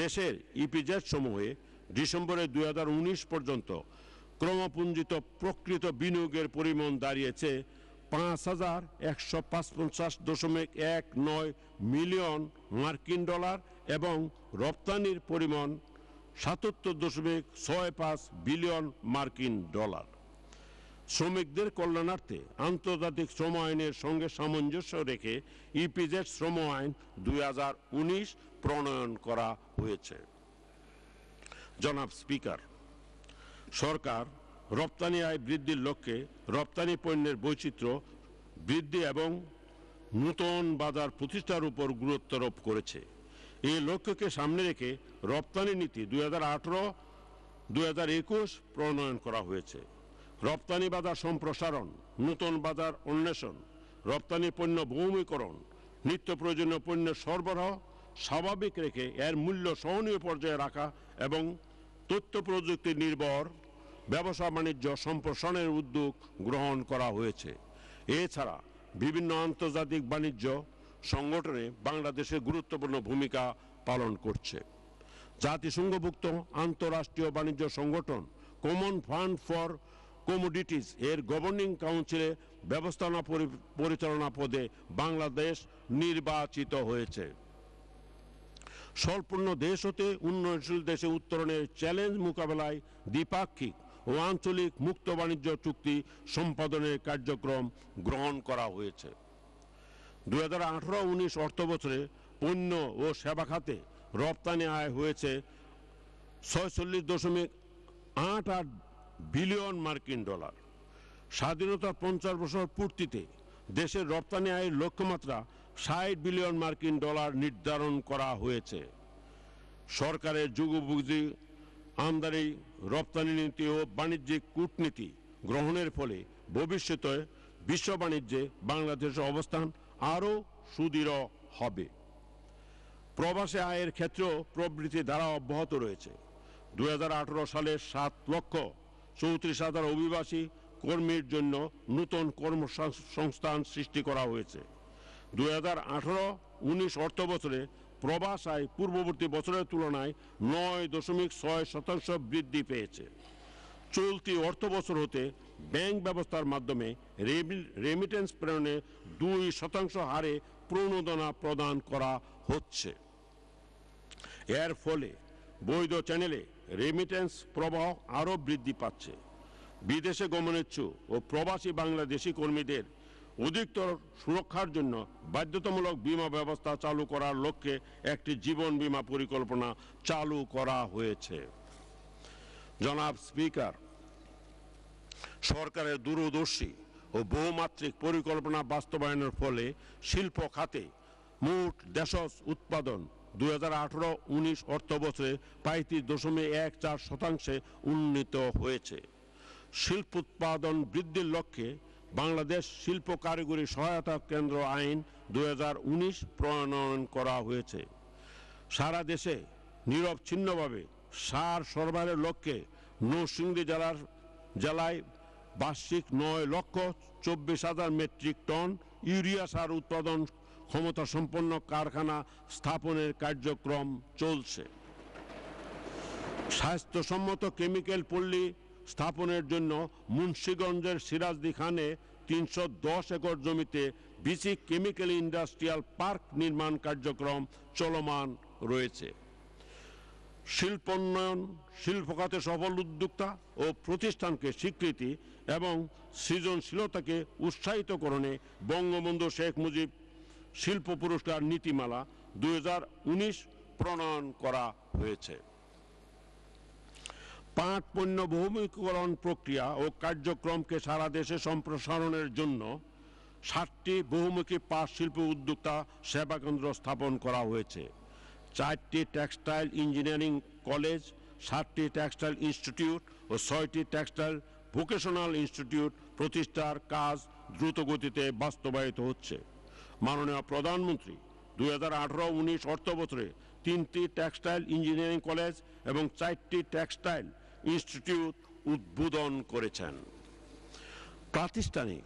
দেশের ইপিজেড সমূহে ডিসেম্বরে দুই পর্যন্ত ক্রমপুঞ্জিত প্রকৃত বিনিয়োগের পরিমাণ দাঁড়িয়েছে পাঁচ হাজার একশো দশমিক এক নয় মিলিয়ন মার্কিন ডলার এবং রপ্তানির পরিমাণ সাতাত্তর দশমিক ছয় পাঁচ বিলিয়ন মার্কিন ডলার শ্রমিকদের কল্যাণার্থে আন্তর্জাতিক শ্রম আইনের সঙ্গে সামঞ্জস্য রেখে ইপিজেড শ্রম আইন দুই প্রণয়ন করা হয়েছে জনাব স্পিকার সরকার রপ্তানি আয় বৃদ্ধির লক্ষ্যে রপ্তানি পণ্যের বৈচিত্র্য বৃদ্ধি এবং নূতন বাজার প্রতিষ্ঠার উপর গুরুত্বারোপ করেছে এই লক্ষ্যকে সামনে রেখে রপ্তানি নীতি দুই হাজার আঠেরো দুই হাজার একুশ প্রণয়ন করা হয়েছে রপ্তানি বাজার সম্প্রসারণ নতুন বাজার অন্বেষণ রপ্তানি পণ্য বহুমীকরণ নিত্য প্রয়োজনীয় পণ্য সরবরাহ স্বাভাবিক রেখে এর মূল্য সহনীয় পর্যায়ে রাখা এবং তথ্য প্রযুক্তি নির্ভর ব্যবসা বাণিজ্য সম্প্রসারণের উদ্যোগ গ্রহণ করা হয়েছে এছাড়া বিভিন্ন আন্তর্জাতিক বাণিজ্য সংগঠনে বাংলাদেশের গুরুত্বপূর্ণ ভূমিকা পালন করছে জাতিসংঘভুক্ত আন্তঃরাষ্ট্রীয় বাণিজ্য সংগঠন কমন ফান্ড ফর কমোডিটিস এর গভর্নিং কাউন্সিলে ব্যবস্থাপনা পরিচালনা পদে বাংলাদেশ নির্বাচিত হয়েছে স্বল্পূর্ণ দেশ হতে উন্নয়নশীল দেশে উত্তরণের চ্যালেঞ্জ মোকাবেলায় দ্বিপাক্ষিক ও আঞ্চলিক মুক্ত বাণিজ্য চুক্তি সম্পাদনের কার্যক্রম গ্রহণ করা হয়েছে দু হাজার উনিশ অর্থ বছরে পণ্য ও সেবা খাতে রপ্তানি আয় হয়েছে ছয়চল্লিশ দশমিক আট আট বিলিয়ন মার্কিন ডলার স্বাধীনতার পঞ্চাশ বছর পূর্তিতে দেশের রপ্তানি আয়ের লক্ষ্যমাত্রা ষাট বিলিয়ন মার্কিন ডলার নির্ধারণ করা হয়েছে সরকারের যুগোপযোগী আমদানি রপ্তানি নীতি ও বাণিজ্যিক কূটনীতি গ্রহণের ফলে ভবিষ্যতে বিশ্ব বাণিজ্যে বাংলাদেশের অবস্থান আরও সুদৃঢ় হবে প্রবাসে আয়ের ক্ষেত্রেও প্রবৃত্তি দ্বারা অব্যাহত রয়েছে দু সালে সাত লক্ষ চৌত্রিশ হাজার অভিবাসী কর্মীর জন্য নতুন কর্মসংস্থান সৃষ্টি করা হয়েছে দু হাজার আঠারো উনিশ অর্থ বছরে প্রবাস আয় পূর্ববর্তী বছরের তুলনায় নয় দশমিক ছয় শতাংশ বৃদ্ধি পেয়েছে চলতি অর্থ বছর হতে ব্যাংক ব্যবস্থার মাধ্যমে রেমিটেন্স প্রেরণে দুই শতাংশ হারে প্রণোদনা প্রদান করা হচ্ছে এর ফলে বৈধ চ্যানেলে রেমিটেন্স প্রবাহ আরও বৃদ্ধি পাচ্ছে বিদেশে গমনেচ্ছু ও প্রবাসী বাংলাদেশি কর্মীদের অধিকতর সুরক্ষার জন্য বাধ্যতামূলক বিমা ব্যবস্থা চালু করার লক্ষ্যে একটি জীবন বিমা পরিকল্পনা চালু করা হয়েছে জনাব স্পিকার সরকারের দূরদর্শী ও বহুমাত্রিক পরিকল্পনা বাস্তবায়নের ফলে শিল্প খাতে মোট দেশজ উৎপাদন দুই হাজার আঠারো উনিশ অর্থবছরে পঁয়ত্রিশ দশমিক এক চার শতাংশে উন্নীত হয়েছে শিল্প উৎপাদন বৃদ্ধির লক্ষ্যে বাংলাদেশ শিল্প কারিগরি সহায়তা কেন্দ্র আইন দুই প্রণয়ন করা হয়েছে সারা দেশে নিরবচ্ছিন্নভাবে সার সরবরাহের লক্ষ্যে নরসিংদী জেলার জেলায় বার্ষিক নয় লক্ষ চব্বিশ হাজার মেট্রিক টন ইউরিয়া সার উৎপাদন ক্ষমতা সম্পন্ন কারখানা স্থাপনের কার্যক্রম চলছে স্বাস্থ্যসম্মত কেমিক্যাল পল্লী স্থাপনের জন্য মুন্সীগঞ্জের সিরাজদি খানে তিনশো দশ একর জমিতে বিসি কেমিক্যাল ইন্ডাস্ট্রিয়াল পার্ক নির্মাণ কার্যক্রম চলমান রয়েছে শিল্পোন্নয়ন শিল্পখাতে সফল উদ্যোক্তা ও প্রতিষ্ঠানকে স্বীকৃতি এবং সৃজনশীলতাকে উৎসাহিত করণে বঙ্গবন্ধু শেখ মুজিব শিল্প পুরস্কার নীতিমালা দু প্রণয়ন করা হয়েছে পাট পণ্য বহুমুখীকরণ প্রক্রিয়া ও কার্যক্রমকে সারা দেশে সম্প্রসারণের জন্য ষাটটি বহুমুখী পাট শিল্প উদ্যোক্তা সেবা কেন্দ্র স্থাপন করা হয়েছে চারটি টেক্সটাইল ইঞ্জিনিয়ারিং কলেজ সাতটি টেক্সটাইল ইনস্টিটিউট ও ছয়টি টেক্সটাইল ভোকেশনাল ইনস্টিটিউট প্রতিষ্ঠার কাজ দ্রুতগতিতে বাস্তবায়িত হচ্ছে মাননীয় প্রধানমন্ত্রী দুই হাজার আঠারো উনিশ অর্থবছরে তিনটি টেক্সটাইল ইঞ্জিনিয়ারিং কলেজ এবং চারটি টেক্সটাইল ইনস্টিটিউট উদ্বোধন করেছেন প্রাতিষ্ঠানিক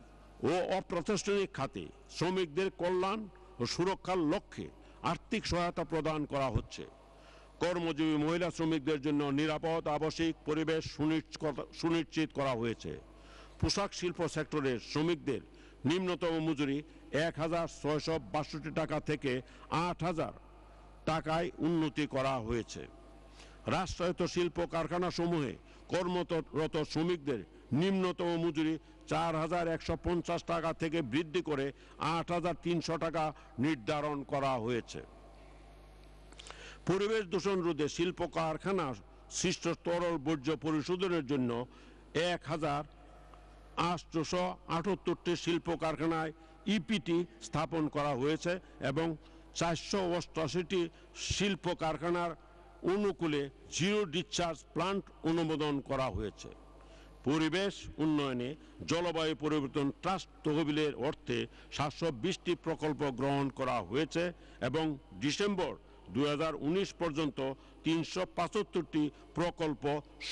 ও অপ্রাতিষ্ঠানিক খাতে শ্রমিকদের কল্যাণ ও সুরক্ষার লক্ষ্যে আর্থিক সহায়তা প্রদান করা হচ্ছে কর্মজীবী মহিলা শ্রমিকদের জন্য নিরাপদ আবাসিক পরিবেশ সুনিশ্চিত করা হয়েছে পোশাক শিল্প সেক্টরের শ্রমিকদের নিম্নতম মজুরি এক হাজার ছয়শো টাকা থেকে আট হাজার টাকায় উন্নতি করা হয়েছে রাষ্ট্রায়ত্ত শিল্প কারখানাসমূহে কর্মরত শ্রমিকদের নিম্নতম মজুরি চার হাজার একশো পঞ্চাশ টাকা থেকে বৃদ্ধি করে আট হাজার তিনশো টাকা নির্ধারণ করা হয়েছে পরিবেশ দূষণ রোধে শিল্প কারখানা সৃষ্ট তরল বর্জ্য পরিশোধনের জন্য এক হাজার আটশোশো আটাত্তরটি শিল্প কারখানায় ইপিটি স্থাপন করা হয়েছে এবং চারশো অষ্টআশিটি শিল্প কারখানার অনুকূলে জিরো ডিসচার্জ প্লান্ট অনুমোদন করা হয়েছে পরিবেশ উন্নয়নে জলবায়ু পরিবর্তন ট্রাস্ট তহবিলের অর্থে সাতশো বিশটি প্রকল্প গ্রহণ করা হয়েছে এবং ডিসেম্বর দু পর্যন্ত তিনশো পঁচাত্তরটি প্রকল্প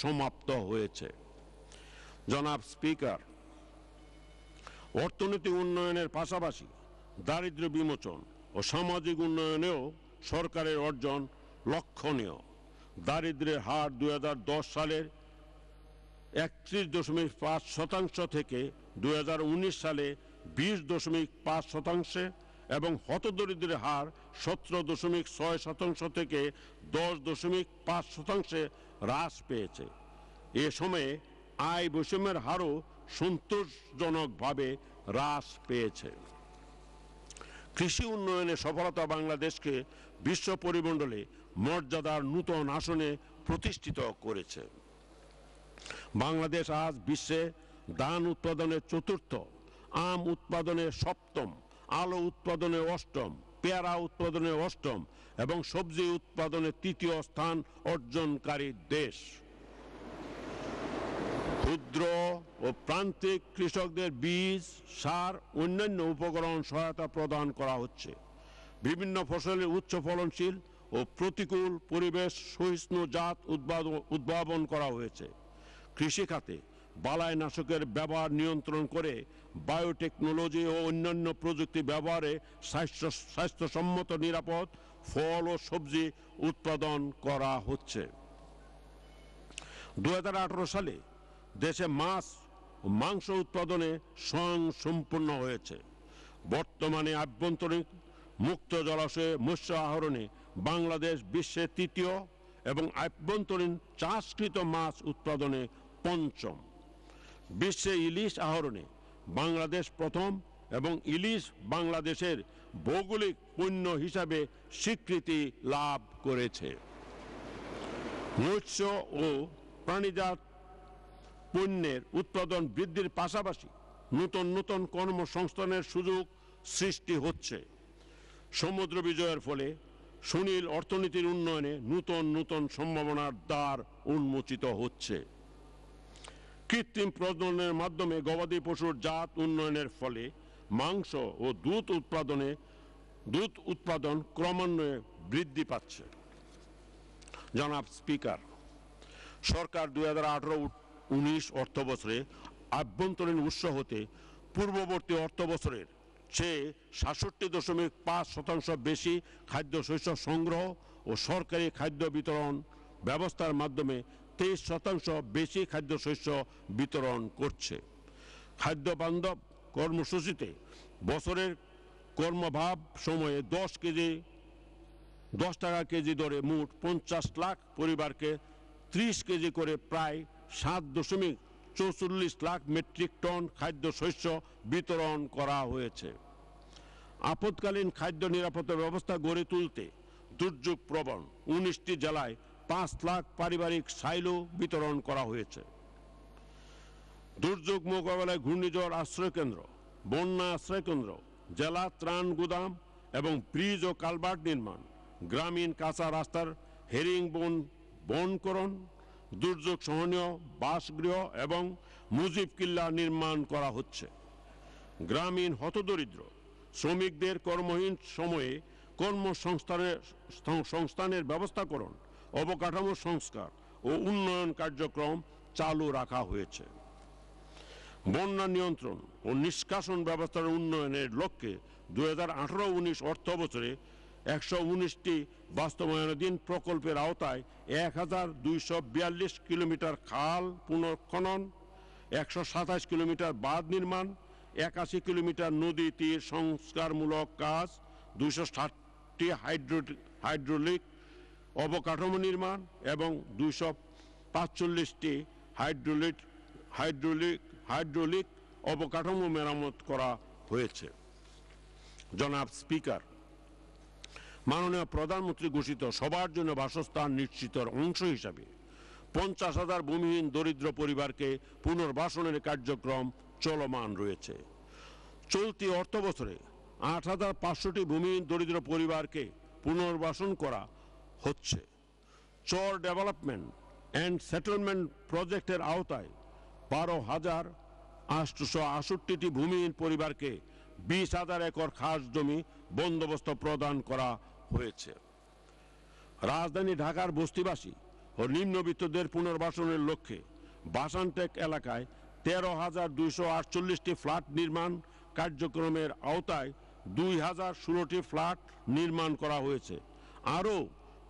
সমাপ্ত হয়েছে জনাব স্পিকার অর্থনৈতিক উন্নয়নের পাশাপাশি দারিদ্র বিমোচন ও সামাজিক উন্নয়নেও সরকারের অর্জন লক্ষণীয় দারিদ্রের হার দু সালের একত্রিশ দশমিক পাঁচ শতাংশ থেকে দু সালে বিশ দশমিক পাঁচ শতাংশে এবং হতদরিদ্রের হার সতেরো দশমিক ছয় শতাংশ থেকে দশ দশমিক পাঁচ শতাংশে হ্রাস পেয়েছে এ সময়ে আয় বৈষম্যের হারও সন্তোষজনকভাবে হ্রাস পেয়েছে কৃষি উন্নয়নে সফলতা বাংলাদেশকে বিশ্ব পরিমণ্ডলে মর্যাদার নূতন আসনে প্রতিষ্ঠিত করেছে বাংলাদেশ আজ বিশ্বে ধান উৎপাদনে চতুর্থ আম উৎপাদনে সপ্তম আলো উৎপাদনে অষ্টম পেয়ারা উৎপাদনে অষ্টম এবং সবজি উৎপাদনে তৃতীয় স্থান অর্জনকারী দেশ ক্ষুদ্র ও প্রান্তিক কৃষকদের বীজ সার অন্যান্য উপকরণ সহায়তা প্রদান করা হচ্ছে বিভিন্ন ফসলের উচ্চ ফলনশীল ও প্রতিকূল পরিবেশ সহিষ্ণু জাত উদ্ভাবন করা হয়েছে কৃষিখাতে বালাইনাশকের ব্যবহার নিয়ন্ত্রণ করে বায়োটেকনোলজি ও অন্যান্য প্রযুক্তি ব্যবহারে স্বাস্থ্য স্বাস্থ্যসম্মত নিরাপদ ফল ও সবজি উৎপাদন করা হচ্ছে দু সালে দেশে মাছ মাংস উৎপাদনে স্বয়ং সম্পূর্ণ হয়েছে বর্তমানে আভ্যন্তরীণ মুক্ত জলাশয়ে মৎস্য আহরণে বাংলাদেশ বিশ্বের তৃতীয় এবং আভ্যন্তরীণ চাষকৃত মাছ উৎপাদনে পঞ্চম বিশ্বে ইলিশ আহরণে বাংলাদেশ প্রথম এবং ইলিশ বাংলাদেশের ভৌগোলিক পণ্য হিসাবে স্বীকৃতি লাভ করেছে মৎস্য ও প্রাণীজাত পণ্যের উৎপাদন বৃদ্ধির পাশাপাশি নতুন নতুন কর্মসংস্থানের সুযোগ সৃষ্টি হচ্ছে সমুদ্র বিজয়ের ফলে সুনীল অর্থনীতির উন্নয়নে নতুন নতুন সম্ভাবনার দ্বার উন্মোচিত হচ্ছে কৃত্রিম প্রজননের মাধ্যমে গবাদি পশুর জাত উন্নয়নের ফলে মাংস ও দুধ উৎপাদনে দুধ উৎপাদন ক্রমান্বয়ে বৃদ্ধি পাচ্ছে জনাব স্পিকার সরকার দুই হাজার আঠারো উনিশ অর্থ বছরে আভ্যন্তরীণ উৎস হতে পূর্ববর্তী অর্থ বছরের চেয়ে সাতষট্টি দশমিক পাঁচ শতাংশ বেশি খাদ্য শস্য সংগ্রহ ও সরকারি খাদ্য বিতরণ ব্যবস্থার মাধ্যমে তেইশ শতাংশ বেশি খাদ্যশস্য বিতরণ করছে খাদ্য বান্ধব কর্মসূচিতে বছরের কর্মভাব সময়ে দশ কেজি দশ টাকা কেজি দরে মোট পঞ্চাশ লাখ পরিবারকে ত্রিশ কেজি করে প্রায় সাত দশমিক চৌচল্লিশ লাখ মেট্রিক টন খাদ্যশস্য বিতরণ করা হয়েছে আপদকালীন খাদ্য নিরাপত্তা ব্যবস্থা গড়ে তুলতে দুর্যোগ প্রবণ উনিশটি জেলায় পাঁচ লাখ পারিবারিক সাইলো বিতরণ করা হয়েছে দুর্যোগ মোকাবেলায় ঘূর্ণিঝড় আশ্রয়কেন্দ্র বন্যা আশ্রয়কেন্দ্র জেলা ত্রাণ গুদাম এবং ব্রিজ ও কালবার্ট নির্মাণ গ্রামীণ কাঁচা রাস্তার হেরিং বন বনকরণ দুর্যোগ সহনীয় বাসগৃহ এবং মুজিব কিল্লা নির্মাণ করা হচ্ছে গ্রামীণ হতদরিদ্র শ্রমিকদের কর্মহীন সময়ে কর্মসংস্থানের সংস্থানের ব্যবস্থা করুন অবকাঠামো সংস্কার ও উন্নয়ন কার্যক্রম চালু রাখা হয়েছে বন্যা নিয়ন্ত্রণ ও নিষ্কাশন ব্যবস্থার উন্নয়নের লক্ষ্যে দু হাজার আঠারো উনিশ অর্থ বছরে একশো উনিশটি বাস্তবায়নাধীন প্রকল্পের আওতায় এক হাজার দুইশো বিয়াল্লিশ কিলোমিটার খাল পুনঃখনন একশো সাতাশ কিলোমিটার বাঁধ নির্মাণ একাশি কিলোমিটার নদী তীর সংস্কারমূলক কাজ দুশো ষাটটি হাইড্রো হাইড্রোলিক অবকাঠামো নির্মাণ এবং দুশো পাঁচচল্লিশটি হাইড্রোলিক হাইড্রোলিক হাইড্রোলিক অবকাঠামো মেরামত করা হয়েছে জনাব স্পিকার মাননীয় প্রধানমন্ত্রী ঘোষিত সবার জন্য বাসস্থান নিশ্চিতর অংশ হিসাবে পঞ্চাশ হাজার ভূমিহীন দরিদ্র পরিবারকে পুনর্বাসনের কার্যক্রম চলমান রয়েছে চলতি অর্থবছরে আট হাজার পাঁচশোটি ভূমিহীন দরিদ্র পরিবারকে পুনর্বাসন করা হচ্ছে চর ডেভেলপমেন্ট অ্যান্ড সেটেলমেন্ট প্রজেক্টের আওতায় বারো হাজার আটশো আষট্টিটি ভূমিহীন পরিবারকে বিশ হাজার একর খাস জমি বন্দোবস্ত প্রদান করা হয়েছে রাজধানী ঢাকার বস্তিবাসী ও নিম্নবিত্তদের পুনর্বাসনের লক্ষ্যে বাসানটেক এলাকায় তেরো হাজার দুইশো আটচল্লিশটি ফ্ল্যাট নির্মাণ কার্যক্রমের আওতায় দুই হাজার ষোলোটি ফ্ল্যাট নির্মাণ করা হয়েছে আরও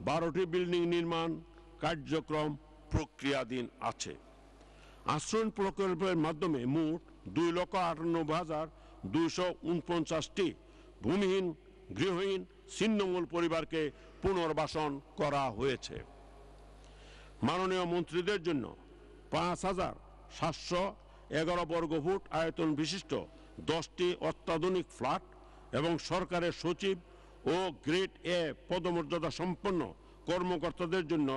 বারোটি বিল্ডিং নির্মাণ কার্যক্রম প্রক্রিয়াধীন আছে আশ্রয়ণ প্রকল্পের মাধ্যমে মোট দুই লক্ষ আটানব্বই হাজার দুইশো উনপঞ্চাশটি ভূমিহীন গৃহহীন ছিন্নমূল পরিবারকে পুনর্বাসন করা হয়েছে মাননীয় মন্ত্রীদের জন্য পাঁচ হাজার সাতশো এগারো বর্গ ফুট আয়তন বিশিষ্ট দশটি অত্যাধুনিক ফ্ল্যাট এবং সরকারের সচিব ও গ্রেড এ পদমর্যাদা সম্পন্ন কর্মকর্তাদের জন্য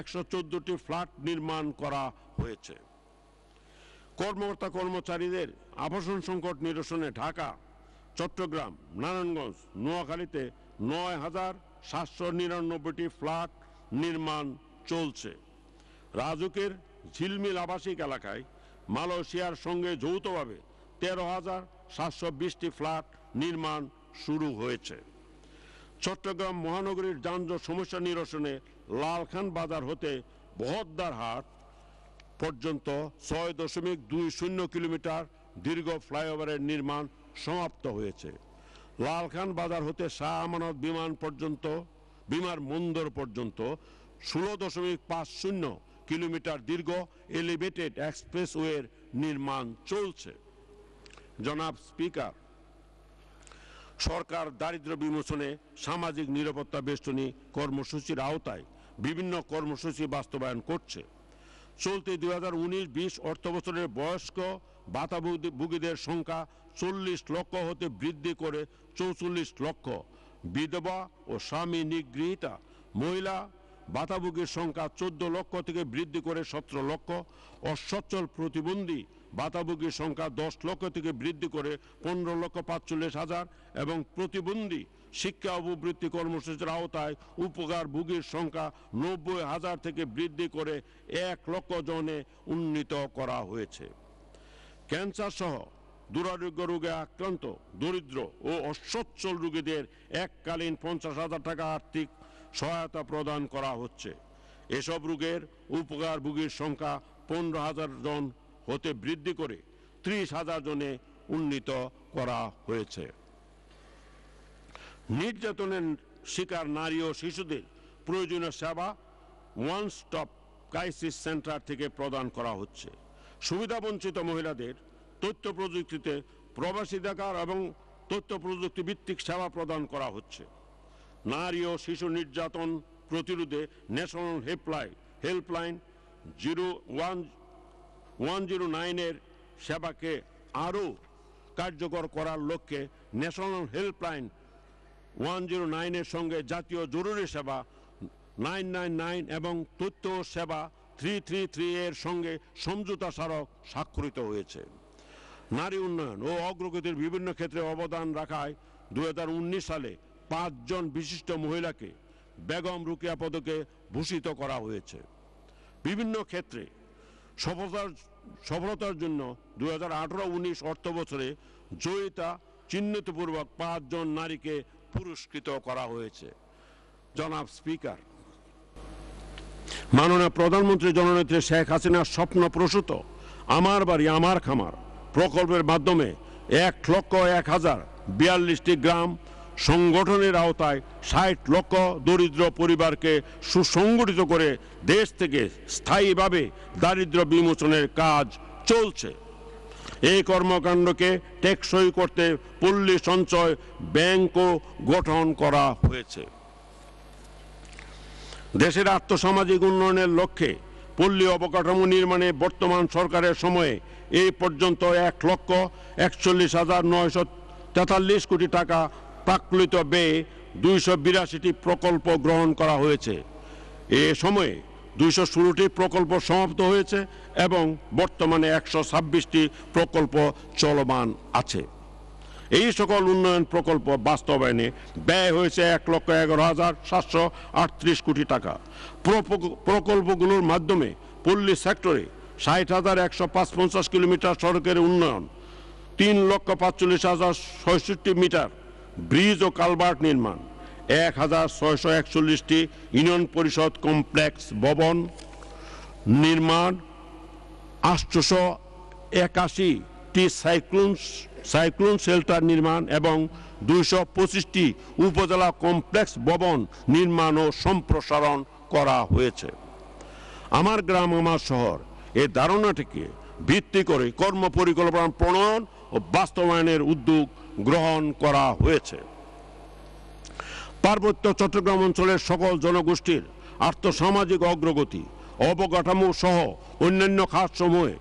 একশো চোদ্দোটি ফ্ল্যাট নির্মাণ করা হয়েছে কর্মকর্তা কর্মচারীদের আবাসন সংকট নিরসনে ঢাকা চট্টগ্রাম নারায়ণগঞ্জ নোয়াখালীতে নয় হাজার সাতশো নিরানব্বইটি ফ্ল্যাট নির্মাণ চলছে রাজুকের ঝিলমিল আবাসিক এলাকায় মালয়েশিয়ার সঙ্গে যৌথভাবে তেরো হাজার সাতশো বিশটি ফ্ল্যাট নির্মাণ শুরু হয়েছে চট্টগ্রাম মহানগরীর যানজট সমস্যা নিরসনে লালখান বাজার হতে বহদ্দার হাট পর্যন্ত ছয় দশমিক দুই শূন্য কিলোমিটার দীর্ঘ ফ্লাইওভারের নির্মাণ সমাপ্ত হয়েছে লালখান বাজার হতে শাহ আমানত বিমান পর্যন্ত বিমান মন্দর পর্যন্ত ষোলো দশমিক পাঁচ শূন্য কিলোমিটার দীর্ঘ এলিভেটেড এক্সপ্রেসওয়ের নির্মাণ চলছে জনাব স্পিকার সরকার দারিদ্র বিমোচনে সামাজিক নিরাপত্তা বেষ্টনী কর্মসূচির আওতায় বিভিন্ন কর্মসূচি বাস্তবায়ন করছে চলতি দুই হাজার উনিশ বিশ অর্থবছরের বয়স্ক ভাতাভোগীদের সংখ্যা চল্লিশ লক্ষ হতে বৃদ্ধি করে চৌচল্লিশ লক্ষ বিধবা ও স্বামী নিগৃহীতা মহিলা ভাতাভোগীর সংখ্যা চোদ্দ লক্ষ থেকে বৃদ্ধি করে সতেরো লক্ষ অসচ্ছল প্রতিবন্ধী ভাতাভোগীর সংখ্যা দশ লক্ষ থেকে বৃদ্ধি করে পনেরো লক্ষ পাঁচচল্লিশ হাজার এবং প্রতিবন্ধী শিক্ষা অভিবৃত্তি কর্মসূচির আওতায় উপকার ভোগীর সংখ্যা নব্বই হাজার থেকে বৃদ্ধি করে এক লক্ষ জনে উন্নীত করা হয়েছে ক্যান্সার সহ দুরারোগ্য রোগে আক্রান্ত দরিদ্র ও অসচ্ছল রোগীদের এককালীন পঞ্চাশ হাজার টাকা আর্থিক সহায়তা প্রদান করা হচ্ছে এসব রোগের উপকার ভোগীর সংখ্যা পনেরো হাজার জন হতে বৃদ্ধি করে ত্রিশ হাজার জনে উন্নীত করা হয়েছে নির্যাতনের শিকার নারী ও শিশুদের প্রয়োজনীয় সেবা ওয়ান স্টপ ক্রাইসিস সেন্টার থেকে প্রদান করা হচ্ছে সুবিধাবঞ্চিত মহিলাদের তথ্য প্রযুক্তিতে প্রবাসী দেখার এবং তথ্য প্রযুক্তি ভিত্তিক সেবা প্রদান করা হচ্ছে নারী ও শিশু নির্যাতন প্রতিরোধে national helpline helpline zero one one zero নাইনের সেবাকে আরও কার্যকর করার লক্ষ্যে ন্যাশনাল হেল্পলাইন ওয়ান জিরো নাইনের সঙ্গে জাতীয় জরুরি সেবা নাইন নাইন নাইন এবং তথ্য সেবা থ্রি থ্রি থ্রি এর সঙ্গে সমঝোতা স্মারক স্বাক্ষরিত হয়েছে নারী উন্নয়ন ও অগ্রগতির বিভিন্ন ক্ষেত্রে অবদান রাখায় দু সালে পাঁচজন বিশিষ্ট মহিলাকে বেগম রুকিয়া পদকে ভূষিত করা হয়েছে বিভিন্ন ক্ষেত্রে সফলতার সফলতার জন্য দু হাজার আঠারো উনিশ অর্থ বছরে জয়িতা চিহ্নিতপূর্বক পাঁচজন নারীকে পুরস্কৃত করা হয়েছে জনাব স্পিকার মাননীয় প্রধানমন্ত্রী জননেত্রী শেখ হাসিনার স্বপ্ন প্রসূত আমার বাড়ি আমার খামার প্রকল্পের মাধ্যমে এক লক্ষ এক হাজার বিয়াল্লিশটি গ্রাম সংগঠনের আওতায় ষাট লক্ষ দরিদ্র পরিবারকে সুসংগঠিত করে দেশ থেকে স্থায়ীভাবে দারিদ্র বিমোচনের কাজ চলছে এই কর্মকাণ্ডকে টেকসই করতে পল্লী সঞ্চয় ব্যাংকও গঠন করা হয়েছে দেশের আর্থসামাজিক উন্নয়নের লক্ষ্যে পল্লী অবকাঠামো নির্মাণে বর্তমান সরকারের সময়ে এই পর্যন্ত এক লক্ষ একচল্লিশ হাজার নয়শো তেতাল্লিশ কোটি টাকা প্রাকলিত ব্যয়ে দুইশো বিরাশিটি প্রকল্প গ্রহণ করা হয়েছে এ সময়ে দুইশো ষোলোটি প্রকল্প সমাপ্ত হয়েছে এবং বর্তমানে একশো ছাব্বিশটি প্রকল্প চলমান আছে এই সকল উন্নয়ন প্রকল্প বাস্তবায়নে ব্যয় হয়েছে এক লক্ষ এগারো হাজার সাতশো আটত্রিশ কোটি টাকা প্রকল্পগুলোর মাধ্যমে পল্লী সেক্টরে ষাট হাজার একশো পাঁচপঞ্চাশ কিলোমিটার সড়কের উন্নয়ন তিন লক্ষ পাঁচচল্লিশ হাজার ছয়ষট্টি মিটার ব্রিজ ও কালভার্ট নির্মাণ এক হাজার ছয়শো একচল্লিশটি ইউনিয়ন পরিষদ কমপ্লেক্স ভবন নির্মাণ আটশোশো একাশিটি সাইক্লোন সাইক্লোন শেল্টার নির্মাণ এবং দুইশো পঁচিশটি উপজেলা কমপ্লেক্স ভবন নির্মাণ ও সম্প্রসারণ করা হয়েছে আমার গ্রাম আমার শহর এই ধারণাটিকে ভিত্তি করে কর্ম পরিকল্পনা প্রণয়ন ও বাস্তবায়নের উদ্যোগ গ্রহণ করা হয়েছে পার্বত্য চট্টগ্রাম অঞ্চলের সকল জনগোষ্ঠীর আর্থসামাজিক অগ্রগতি অবকাঠামো সহ অন্যান্য খাতসমূহে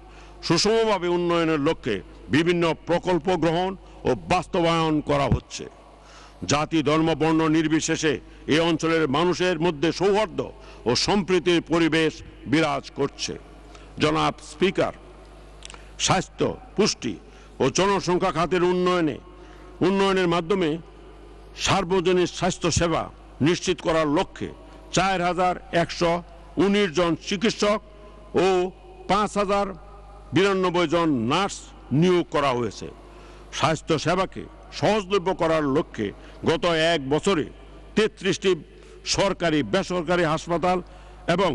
সুষমভাবে উন্নয়নের লক্ষ্যে বিভিন্ন প্রকল্প গ্রহণ ও বাস্তবায়ন করা হচ্ছে জাতি ধর্ম বর্ণ নির্বিশেষে এই অঞ্চলের মানুষের মধ্যে সৌহার্দ্য ও সম্প্রীতির পরিবেশ বিরাজ করছে জনাব স্পিকার স্বাস্থ্য পুষ্টি ও জনসংখ্যা খাতের উন্নয়নে উন্নয়নের মাধ্যমে সার্বজনীন স্বাস্থ্যসেবা নিশ্চিত করার লক্ষ্যে চার হাজার একশো জন চিকিৎসক ও পাঁচ হাজার বিরানব্বই জন নার্স নিয়োগ করা হয়েছে স্বাস্থ্যসেবাকে সহজলভ্য করার লক্ষ্যে গত এক বছরে তেত্রিশটি সরকারি বেসরকারি হাসপাতাল এবং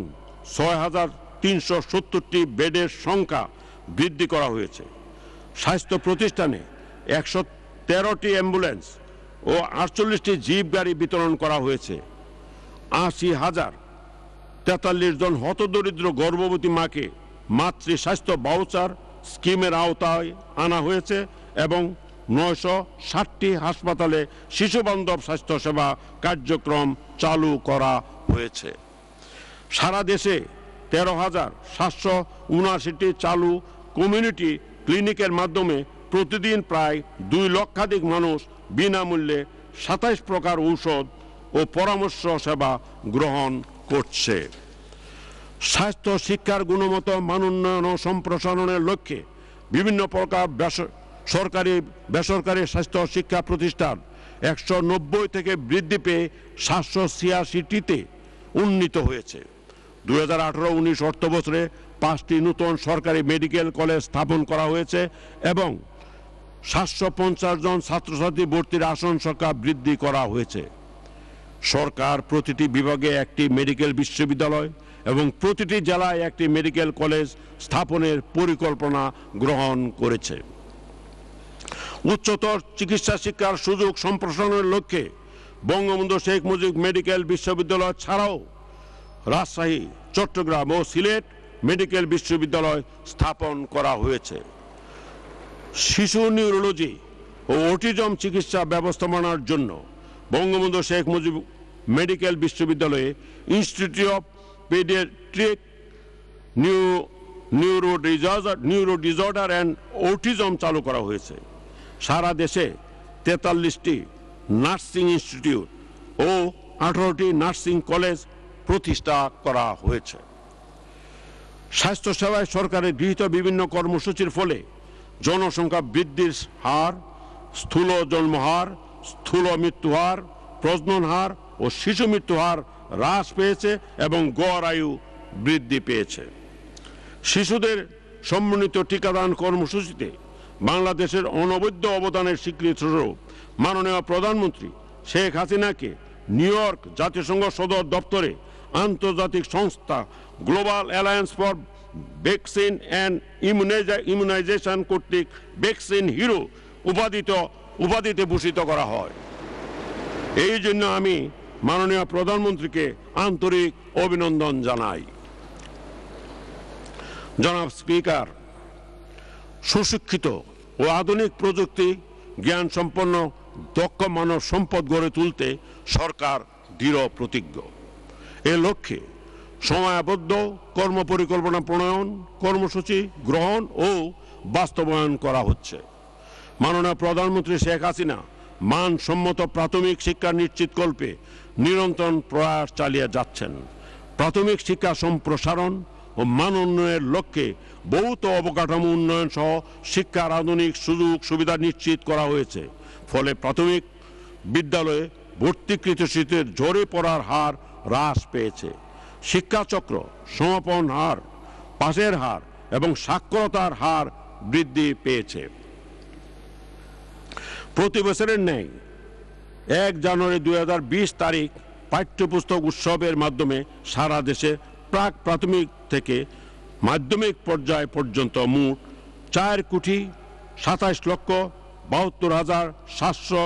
ছয় হাজার তিনশো সত্তরটি বেডের সংখ্যা বৃদ্ধি করা হয়েছে স্বাস্থ্য প্রতিষ্ঠানে একশো তেরোটি অ্যাম্বুলেন্স ও আটচল্লিশটি জিপ গাড়ি বিতরণ করা হয়েছে আশি হাজার তেতাল্লিশ জন হতদরিদ্র গর্ভবতী মাকে মাতৃ স্বাস্থ্য বাউচার স্কিমের আওতায় আনা হয়েছে এবং নয়শো ষাটটি হাসপাতালে শিশুবান্ধব স্বাস্থ্যসেবা কার্যক্রম চালু করা হয়েছে সারা দেশে তেরো হাজার সাতশো উনআশিটি চালু কমিউনিটি ক্লিনিকের মাধ্যমে প্রতিদিন প্রায় দুই লক্ষাধিক মানুষ বিনামূল্যে সাতাইশ প্রকার ঔষধ ও পরামর্শ সেবা গ্রহণ করছে স্বাস্থ্য শিক্ষার গুণমত মানোন্নয়ন ও সম্প্রসারণের লক্ষ্যে বিভিন্ন প্রকার সরকারি বেসরকারি স্বাস্থ্য শিক্ষা প্রতিষ্ঠান একশো নব্বই থেকে বৃদ্ধি পেয়ে সাতশো ছিয়াশিটিতে উন্নীত হয়েছে দু হাজার আঠারো উনিশ অর্থবছরে পাঁচটি নতুন সরকারি মেডিকেল কলেজ স্থাপন করা হয়েছে এবং সাতশো পঞ্চাশ জন ছাত্রছাত্রী ভর্তির আসন সংখ্যা বৃদ্ধি করা হয়েছে সরকার প্রতিটি বিভাগে একটি মেডিকেল বিশ্ববিদ্যালয় এবং প্রতিটি জেলায় একটি মেডিকেল কলেজ স্থাপনের পরিকল্পনা গ্রহণ করেছে উচ্চতর চিকিৎসা শিক্ষার সুযোগ সম্প্রসারণের লক্ষ্যে বঙ্গবন্ধু শেখ মুজিব মেডিকেল বিশ্ববিদ্যালয় ছাড়াও রাজশাহী চট্টগ্রাম ও সিলেট মেডিকেল বিশ্ববিদ্যালয় স্থাপন করা হয়েছে শিশু নিউরোলজি ও অটিজম চিকিৎসা ব্যবস্থাপনার জন্য বঙ্গবন্ধু শেখ মুজিব মেডিকেল বিশ্ববিদ্যালয়ে institute of paediatric new neuro disorder neuro disorder and autism চালু করা হয়েছে সারা দেশে তেতাল্লিশটি নার্সিং ইনস্টিটিউট ও আঠারোটি নার্সিং কলেজ প্রতিষ্ঠা করা হয়েছে স্বাস্থ্যসেবায় সরকারের গৃহীত বিভিন্ন কর্মসূচির ফলে জনসংখ্যা বৃদ্ধির হার স্থূল জন্মহার স্থূল মৃত্যু হার প্রজনন হার ও শিশু হার হ্রাস পেয়েছে এবং গড় আয়ু বৃদ্ধি পেয়েছে শিশুদের সমন্বিত টিকাদান কর্মসূচিতে বাংলাদেশের অনবদ্য অবদানের স্বীকৃতিস্বরূপ মাননীয় প্রধানমন্ত্রী শেখ হাসিনাকে নিউ ইয়র্ক জাতিসংঘ সদর দপ্তরে আন্তর্জাতিক সংস্থা global alliance for vaccine and immunisa immunisation কর্তৃক ভ্যাকসিন হিরো উপাদিত উপাধিতে ভূষিত করা হয় এই জন্য আমি মাননীয় প্রধানমন্ত্রীকে আন্তরিক অভিনন্দন জানাই জনাব স্পিকার সুশিক্ষিত ও আধুনিক প্রযুক্তি জ্ঞান সম্পন্ন দক্ষ মানব সম্পদ গড়ে তুলতে সরকার দৃঢ় প্রতিজ্ঞ এ লক্ষ্যে সময়াবদ্ধ কর্ম পরিকল্পনা প্রণয়ন কর্মসূচি গ্রহণ ও বাস্তবায়ন করা হচ্ছে মাননীয় প্রধানমন্ত্রী শেখ হাসিনা মানসম্মত প্রাথমিক শিক্ষা নিশ্চিতকল্পে নিরন্তর প্রয়াস চালিয়ে যাচ্ছেন প্রাথমিক শিক্ষা সম্প্রসারণ ও মান উন্নয়নের লক্ষ্যে বহুত অবকাঠামো উন্নয়ন সহ শিক্ষার আধুনিক সুযোগ সুবিধা নিশ্চিত করা হয়েছে ফলে প্রাথমিক বিদ্যালয়ে ভর্তিকৃত শীতের ঝরে পড়ার হার হ্রাস পেয়েছে শিক্ষাচক্র সমাপন হার পাশের হার এবং সাক্ষরতার হার বৃদ্ধি পেয়েছে প্রতি বছরের ন্যায় এক জানুয়ারি দুই তারিখ পাঠ্যপুস্তক উৎসবের মাধ্যমে সারা দেশে প্রাক প্রাথমিক থেকে মাধ্যমিক পর্যায় পর্যন্ত মোট চার কোটি সাতাশ লক্ষ বাহাত্তর হাজার সাতশো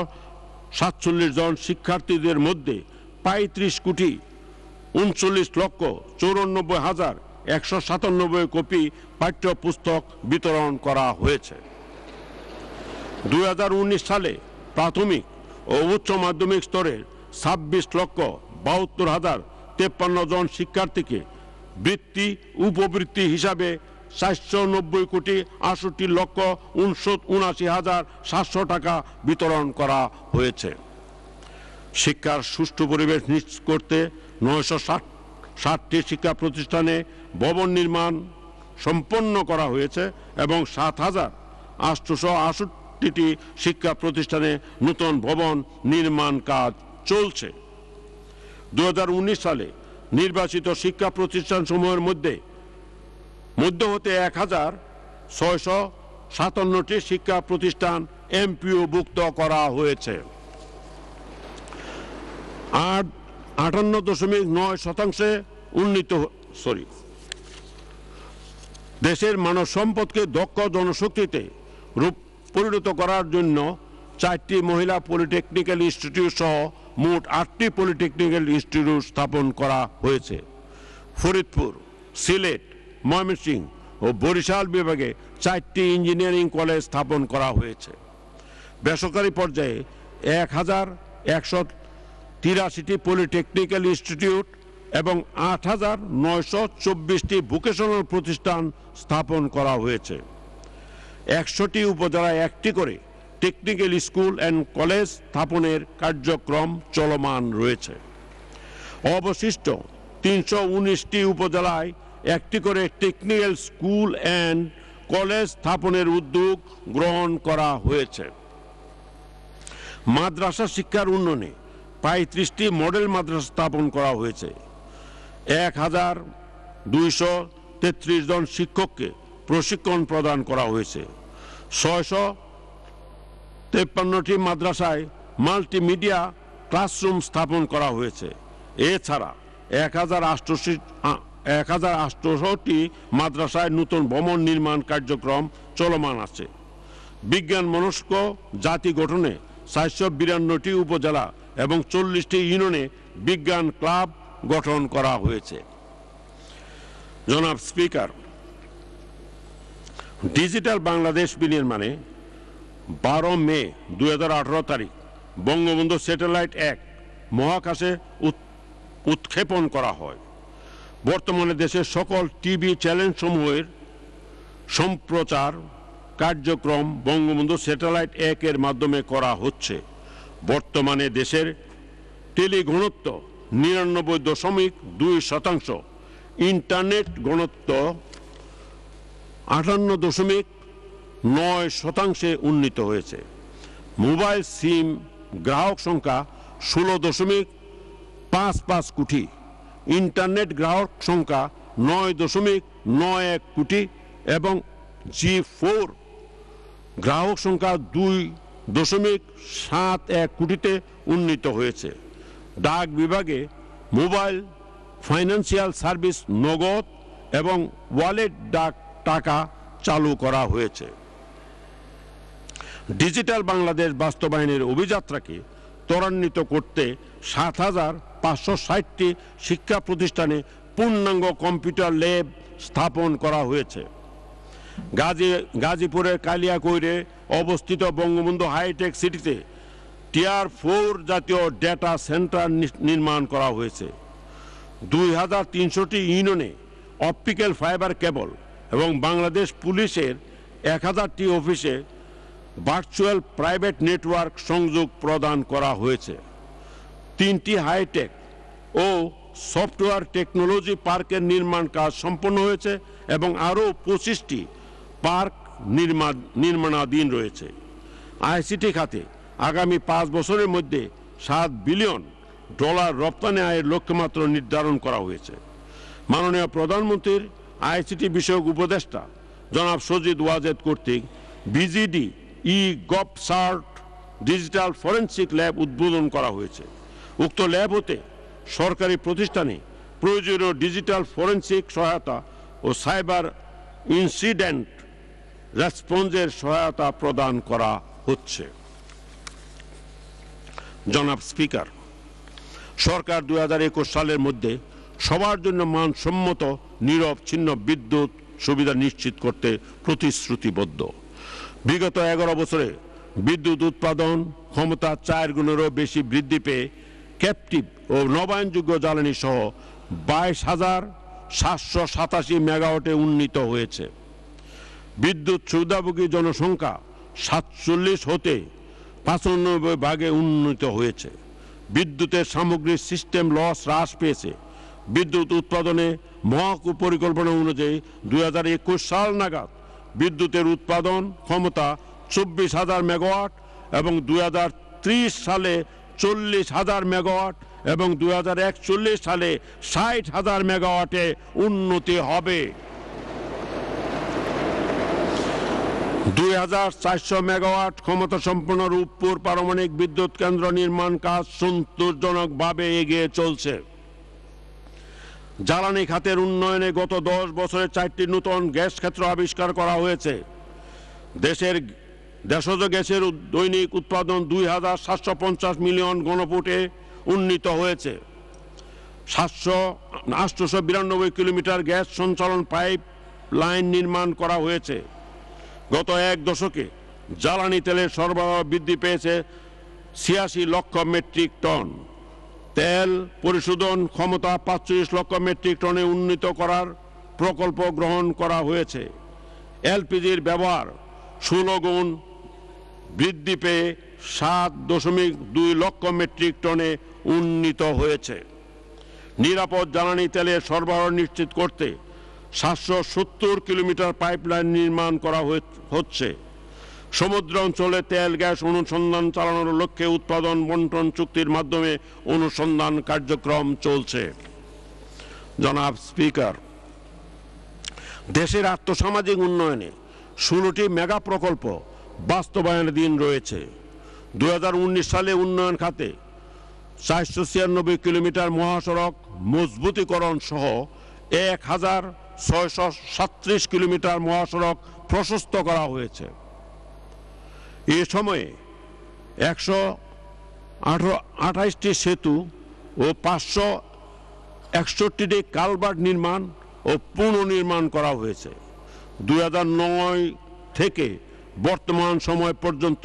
সাতচল্লিশ জন শিক্ষার্থীদের মধ্যে পঁয়ত্রিশ কোটি উনচল্লিশ লক্ষ চৌরানব্বই হাজার একশো সাতানব্বই কপি পাঠ্যপুস্তক বিতরণ করা হয়েছে দুই সালে প্রাথমিক ও উচ্চ মাধ্যমিক স্তরের ছাব্বিশ লক্ষ বাহাত্তর হাজার তেপ্পান্ন জন শিক্ষার্থীকে বৃত্তি উপবৃত্তি হিসাবে চারশো নব্বই কোটি আষট্টি লক্ষ উনশো উনাশি হাজার সাতশো টাকা বিতরণ করা হয়েছে শিক্ষার সুষ্ঠু পরিবেশ নিশ্চিত করতে নয়শো ষাট ষাটটি শিক্ষা প্রতিষ্ঠানে ভবন নির্মাণ সম্পন্ন করা হয়েছে এবং সাত হাজার আটশোশো আষট্টিটি শিক্ষা প্রতিষ্ঠানে নতুন ভবন নির্মাণ কাজ চলছে দু সালে নির্বাচিত শিক্ষা প্রতিষ্ঠানসমূহের মধ্যে মধ্য হতে এক হাজার ছয়শো সাতান্নটি শিক্ষা প্রতিষ্ঠান এমপিওভুক্ত করা হয়েছে আট আটান্ন দশমিক নয় শতাংশে উন্নীত সরি দেশের মানব সম্পদকে দক্ষ জনশক্তিতে রূপ পরিণত করার জন্য চারটি মহিলা পলিটেকনিক্যাল ইনস্টিটিউট সহ মোট আটটি পলিটেকনিক্যাল ইনস্টিটিউট স্থাপন করা হয়েছে ফরিদপুর সিলেট ময়মনসিংহ ও বরিশাল বিভাগে চারটি ইঞ্জিনিয়ারিং কলেজ স্থাপন করা হয়েছে বেসরকারি পর্যায়ে এক হাজার একশো তিরাশিটি পলিটেকনিক্যাল ইনস্টিটিউট এবং আট হাজার নয়শো চব্বিশটি ভোকেশনাল প্রতিষ্ঠান স্থাপন করা হয়েছে একশোটি উপজেলায় একটি করে টেকনিক্যাল স্কুল অ্যান্ড কলেজ স্থাপনের কার্যক্রম চলমান রয়েছে অবশিষ্ট তিনশো উনিশটি উপজেলায় একটি করে টেকনিক্যাল স্কুল অ্যান্ড কলেজ স্থাপনের উদ্যোগ গ্রহণ করা হয়েছে মাদ্রাসা শিক্ষার উন্নয়নে পঁয়ত্রিশটি ত্রিশটি মডেল মাদ্রাসা স্থাপন করা হয়েছে এক হাজার দুইশো তেত্রিশ জন শিক্ষককে প্রশিক্ষণ প্রদান করা হয়েছে ছয়শ তেপ্পান্নটি মাদ্রাসায় মাল্টিমিডিয়া ক্লাসরুম স্থাপন করা হয়েছে এছাড়া এক হাজার আষ্টশি এক হাজার আষ্টশটি মাদ্রাসায় নতুন ভ্রমণ নির্মাণ কার্যক্রম চলমান আছে বিজ্ঞান মনস্ক জাতি গঠনে চারশো বিরান্নটি উপজেলা এবং চল্লিশটি ইউনিয়নে বিজ্ঞান ক্লাব গঠন করা হয়েছে জনাব স্পিকার ডিজিটাল বাংলাদেশ বিনির্মাণে বারো মে দু তারিখ বঙ্গবন্ধু স্যাটেলাইট এক মহাকাশে উৎক্ষেপণ করা হয় বর্তমানে দেশের সকল টিভি চ্যানেল সমূহের সম্প্রচার কার্যক্রম বঙ্গবন্ধু স্যাটেলাইট একের মাধ্যমে করা হচ্ছে বর্তমানে দেশের টেলি গণত্ব নিরানব্বই দশমিক দুই শতাংশ ইন্টারনেট গণত্ব আটান্ন দশমিক নয় শতাংশে উন্নীত হয়েছে মোবাইল সিম গ্রাহক সংখ্যা ষোলো দশমিক পাঁচ পাঁচ কোটি ইন্টারনেট গ্রাহক সংখ্যা নয় দশমিক নয় এক কোটি এবং জি ফোর গ্রাহক সংখ্যা দুই দশমিক সাত এক কোটিতে উন্নীত হয়েছে ডাক বিভাগে মোবাইল ফাইন্যান্সিয়াল সার্ভিস নগদ এবং ওয়ালেট ডাক টাকা চালু করা হয়েছে ডিজিটাল বাংলাদেশ বাস্তবায়নের অভিযাত্রাকে ত্বরান্বিত করতে সাত হাজার পাঁচশো ষাটটি শিক্ষা প্রতিষ্ঠানে পূর্ণাঙ্গ কম্পিউটার ল্যাব স্থাপন করা হয়েছে গাজী গাজীপুরের কালিয়াকৈরে অবস্থিত বঙ্গবন্ধু হাইটেক সিটিতে টিয়ার ফোর জাতীয় ডেটা সেন্টার নির্মাণ করা হয়েছে দুই হাজার তিনশোটি ইউনিয়নে অপটিক্যাল ফাইবার কেবল এবং বাংলাদেশ পুলিশের এক হাজারটি অফিসে ভার্চুয়াল প্রাইভেট নেটওয়ার্ক সংযোগ প্রদান করা হয়েছে তিনটি হাইটেক ও সফটওয়্যার টেকনোলজি পার্কের নির্মাণ কাজ সম্পন্ন হয়েছে এবং আরও পঁচিশটি পার্ক নির্মাণ নির্মাণাধীন রয়েছে আইসিটি খাতে আগামী পাঁচ বছরের মধ্যে সাত বিলিয়ন ডলার রপ্তানি আয়ের লক্ষ্যমাত্রা নির্ধারণ করা হয়েছে মাননীয় প্রধানমন্ত্রীর আইসিটি বিষয়ক উপদেষ্টা জনাব সজিদ ওয়াজেদ কর্তৃক বিজিডি ই গপ সার্ট ডিজিটাল ফরেন্সিক ল্যাব উদ্বোধন করা হয়েছে উক্ত ল্যাব হতে সরকারি প্রতিষ্ঠানে প্রয়োজনীয় ডিজিটাল ফরেন্সিক সহায়তা ও সাইবার ইনসিডেন্ট রেসপন্সের সহায়তা প্রদান করা হচ্ছে জনাব স্পিকার সরকার দু সালের মধ্যে সবার জন্য মানসম্মত নীরব ছিন্ন বিদ্যুৎ সুবিধা নিশ্চিত করতে প্রতিশ্রুতিবদ্ধ বিগত এগারো বছরে বিদ্যুৎ উৎপাদন ক্ষমতা চার গুণেরও বেশি বৃদ্ধি পেয়ে ক্যাপটিভ ও নবায়নযোগ্য জ্বালানি সহ বাইশ হাজার সাতশো সাতাশি মেগাওয়াটে উন্নীত হয়েছে বিদ্যুৎ সুবিধাভোগী জনসংখ্যা সাতচল্লিশ হতে পাঁচানব্বই ভাগে উন্নীত হয়েছে বিদ্যুতের সামগ্রিক সিস্টেম লস হ্রাস পেয়েছে বিদ্যুৎ উৎপাদনে মহাকু পরিকল্পনা অনুযায়ী একুশ সাল নাগাদ বিদ্যুতের উৎপাদন ক্ষমতা চব্বিশ হাজার মেগাওয়াট এবং দুই সালে চল্লিশ হাজার মেগাওয়াট এবং দু সালে ষাট হাজার মেগাওয়াটে উন্নতি হবে দুই হাজার চারশো মেগাওয়াট ক্ষমতা সম্পন্ন রূপপুর পারমাণবিক বিদ্যুৎ কেন্দ্র নির্মাণ কাজ সন্তোষজনকভাবে এগিয়ে চলছে জ্বালানি খাতের উন্নয়নে গত দশ বছরে চারটি নতুন গ্যাস ক্ষেত্র আবিষ্কার করা হয়েছে দেশের দেশজ গ্যাসের দৈনিক উৎপাদন দুই হাজার সাতশো পঞ্চাশ মিলিয়ন ঘনফুটে উন্নীত হয়েছে সাতশো আটশোশো বিরানব্বই কিলোমিটার গ্যাস সঞ্চালন পাইপ লাইন নির্মাণ করা হয়েছে গত এক দশকে জ্বালানি তেলের সরবরাহ বৃদ্ধি পেয়েছে ছিয়াশি লক্ষ মেট্রিক টন তেল পরিশোধন ক্ষমতা পাঁচচল্লিশ লক্ষ মেট্রিক টনে উন্নীত করার প্রকল্প গ্রহণ করা হয়েছে এলপিজির ব্যবহার ষোলো গুণ বৃদ্ধি পেয়ে সাত দশমিক দুই লক্ষ মেট্রিক টনে উন্নীত হয়েছে নিরাপদ জ্বালানি তেলের সরবরাহ নিশ্চিত করতে সাতশো সত্তর কিলোমিটার পাইপলাইন নির্মাণ করা হচ্ছে সমুদ্র অঞ্চলে তেল গ্যাস অনুসন্ধান চালানোর লক্ষ্যে উৎপাদন বন্টন চুক্তির মাধ্যমে অনুসন্ধান কার্যক্রম চলছে জনাব স্পিকার দেশের আর্থসামাজিক উন্নয়নে ষোলোটি মেগা প্রকল্প বাস্তবায়নের দিন রয়েছে দু সালে উন্নয়ন খাতে চারশো ছিয়ানব্বই কিলোমিটার মহাসড়ক মজবুতিকরণ সহ এক হাজার ছয়শো কিলোমিটার মহাসড়ক প্রশস্ত করা হয়েছে এ সময়ে একশো আঠারো আঠাইশটি সেতু ও পাঁচশো একষট্টিটি কালবার নির্মাণ ও পুনর্নির্মাণ করা হয়েছে দু থেকে বর্তমান সময় পর্যন্ত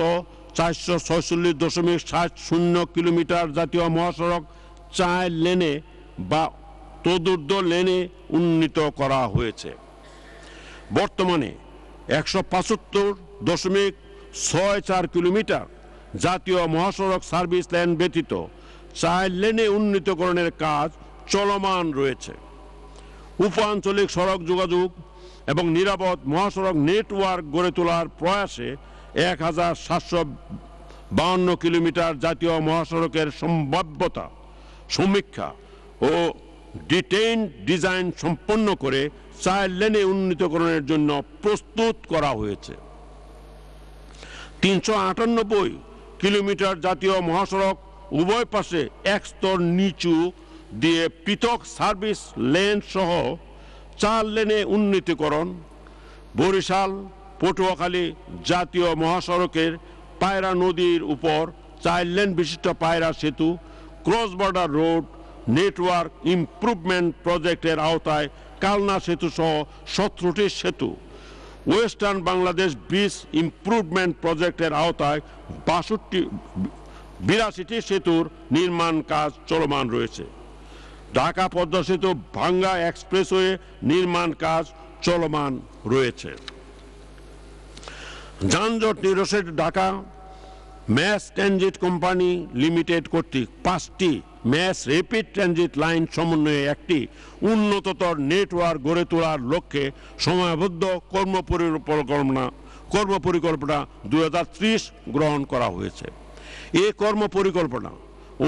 চারশো ছয়চল্লিশ দশমিক সাত শূন্য কিলোমিটার জাতীয় মহাসড়ক চার লেনে বা চতুর্থ লেনে উন্নীত করা হয়েছে বর্তমানে একশো পঁচাত্তর দশমিক ছয় চার কিলোমিটার জাতীয় মহাসড়ক সার্ভিস লেন ব্যতীত চার লেনে উন্নীতকরণের কাজ চলমান রয়েছে উপাঞ্চলিক সড়ক যোগাযোগ এবং নিরাপদ মহাসড়ক নেটওয়ার্ক গড়ে তোলার প্রয়াসে এক হাজার সাতশো বাউন্ন কিলোমিটার জাতীয় মহাসড়কের সম্ভাব্যতা সমীক্ষা ও ডিটেইন ডিজাইন সম্পন্ন করে চাইল্ড লেনে উন্নীতকরণের জন্য প্রস্তুত করা হয়েছে তিনশো আটানব্বই কিলোমিটার জাতীয় মহাসড়ক উভয় পাশে এক স্তর নিচু দিয়ে পৃথক সার্ভিস লেন সহ চার লেনে উন্নীতকরণ বরিশাল পটুয়াখালী জাতীয় মহাসড়কের পায়রা নদীর উপর চার লেন বিশিষ্ট পায়রা সেতু cross border road network improvement প্রজেক্টের আওতায় কালনা সেতু সহ সতেরোটি সেতু ওয়েস্টার্ন বাংলাদেশ ব্রিজ ইমপ্রুভমেন্ট প্রজেক্টের আওতায় বাষট্টি বিরাশিটি সেতুর নির্মাণ কাজ চলমান রয়েছে ঢাকা পদ্মা সেতু ভাঙ্গা এক্সপ্রেসওয়ে নির্মাণ কাজ চলমান রয়েছে যানজট নিরসের Dhaka mass transit company limited কর্তৃক পাঁচটি ম্যাস রেপিড ট্রানজিট লাইন সমন্বয়ে একটি উন্নততর নেটওয়ার্ক গড়ে তোলার লক্ষ্যে সময়াবদ্ধ কর্ম পরিকল্পনা কর্ম পরিকল্পনা দু গ্রহণ করা হয়েছে এ কর্ম পরিকল্পনা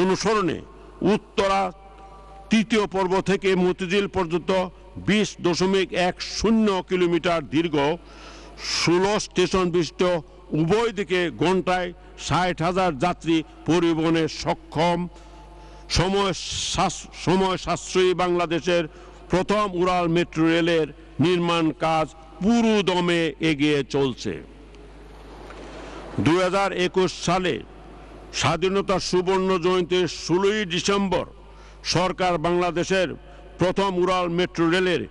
অনুসরণে উত্তরা তৃতীয় পর্ব থেকে মতিঝিল পর্যন্ত বিশ দশমিক এক শূন্য কিলোমিটার দীর্ঘ ষোলো স্টেশন বিশিষ্ট উভয় দিকে ঘন্টায় ষাট হাজার যাত্রী পরিবহনে সক্ষম সময় সময় সাশ্রয়ী বাংলাদেশের প্রথম উড়াল মেট্রো রেলের নির্মাণ কাজ পুরো দমে এগিয়ে চলছে দু সালে স্বাধীনতা সুবর্ণ জয়ন্তীর ষোলোই ডিসেম্বর সরকার বাংলাদেশের প্রথম উড়াল মেট্রো রেলের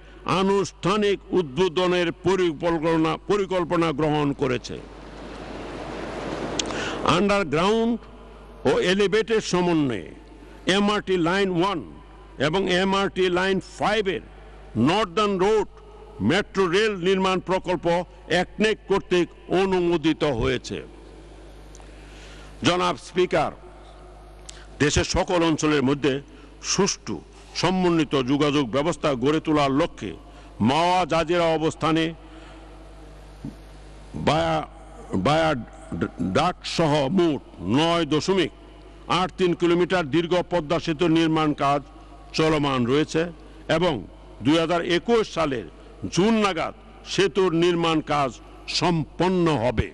আনুষ্ঠানিক উদ্বোধনের পরিকল্পনা পরিকল্পনা গ্রহণ করেছে আন্ডারগ্রাউন্ড ও এলিভেটের সমন্বয়ে এমআরটি লাইন ওয়ান এবং এমআরটি লাইন ফাইভের নর্দার্ন রোড মেট্রো রেল নির্মাণ প্রকল্প একনেক কর্তৃক অনুমোদিত হয়েছে জনাব স্পিকার দেশের সকল অঞ্চলের মধ্যে সুষ্ঠু সমন্বিত যোগাযোগ ব্যবস্থা গড়ে তোলার লক্ষ্যে মাওয়া জাজিরা অবস্থানে বায়া বায়া সহ মোট নয় দশমিক আট তিন কিলোমিটার দীর্ঘ পদ্মা সেতুর নির্মাণ কাজ চলমান রয়েছে এবং দুই সালের জুন নাগাদ সেতুর নির্মাণ কাজ সম্পন্ন হবে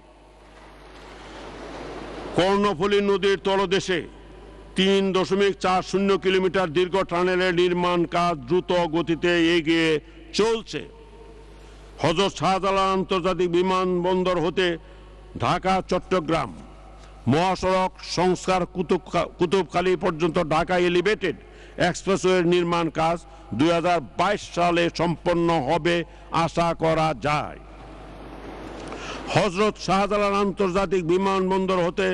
কর্ণফুলী নদীর তলদেশে তিন দশমিক চার শূন্য কিলোমিটার দীর্ঘ টানেলের নির্মাণ কাজ দ্রুত গতিতে এগিয়ে চলছে হজরত শাহজালাল আন্তর্জাতিক বিমানবন্দর হতে ঢাকা চট্টগ্রাম মহাসড়ক সংস্কার কুতুব কুতুবখালী পর্যন্ত ঢাকা এলিভেটেড এক্সপ্রেসওয়ের নির্মাণ কাজ দুই সালে সম্পন্ন হবে আশা করা যায় হজরত শাহজালাল আন্তর্জাতিক বিমানবন্দর হতে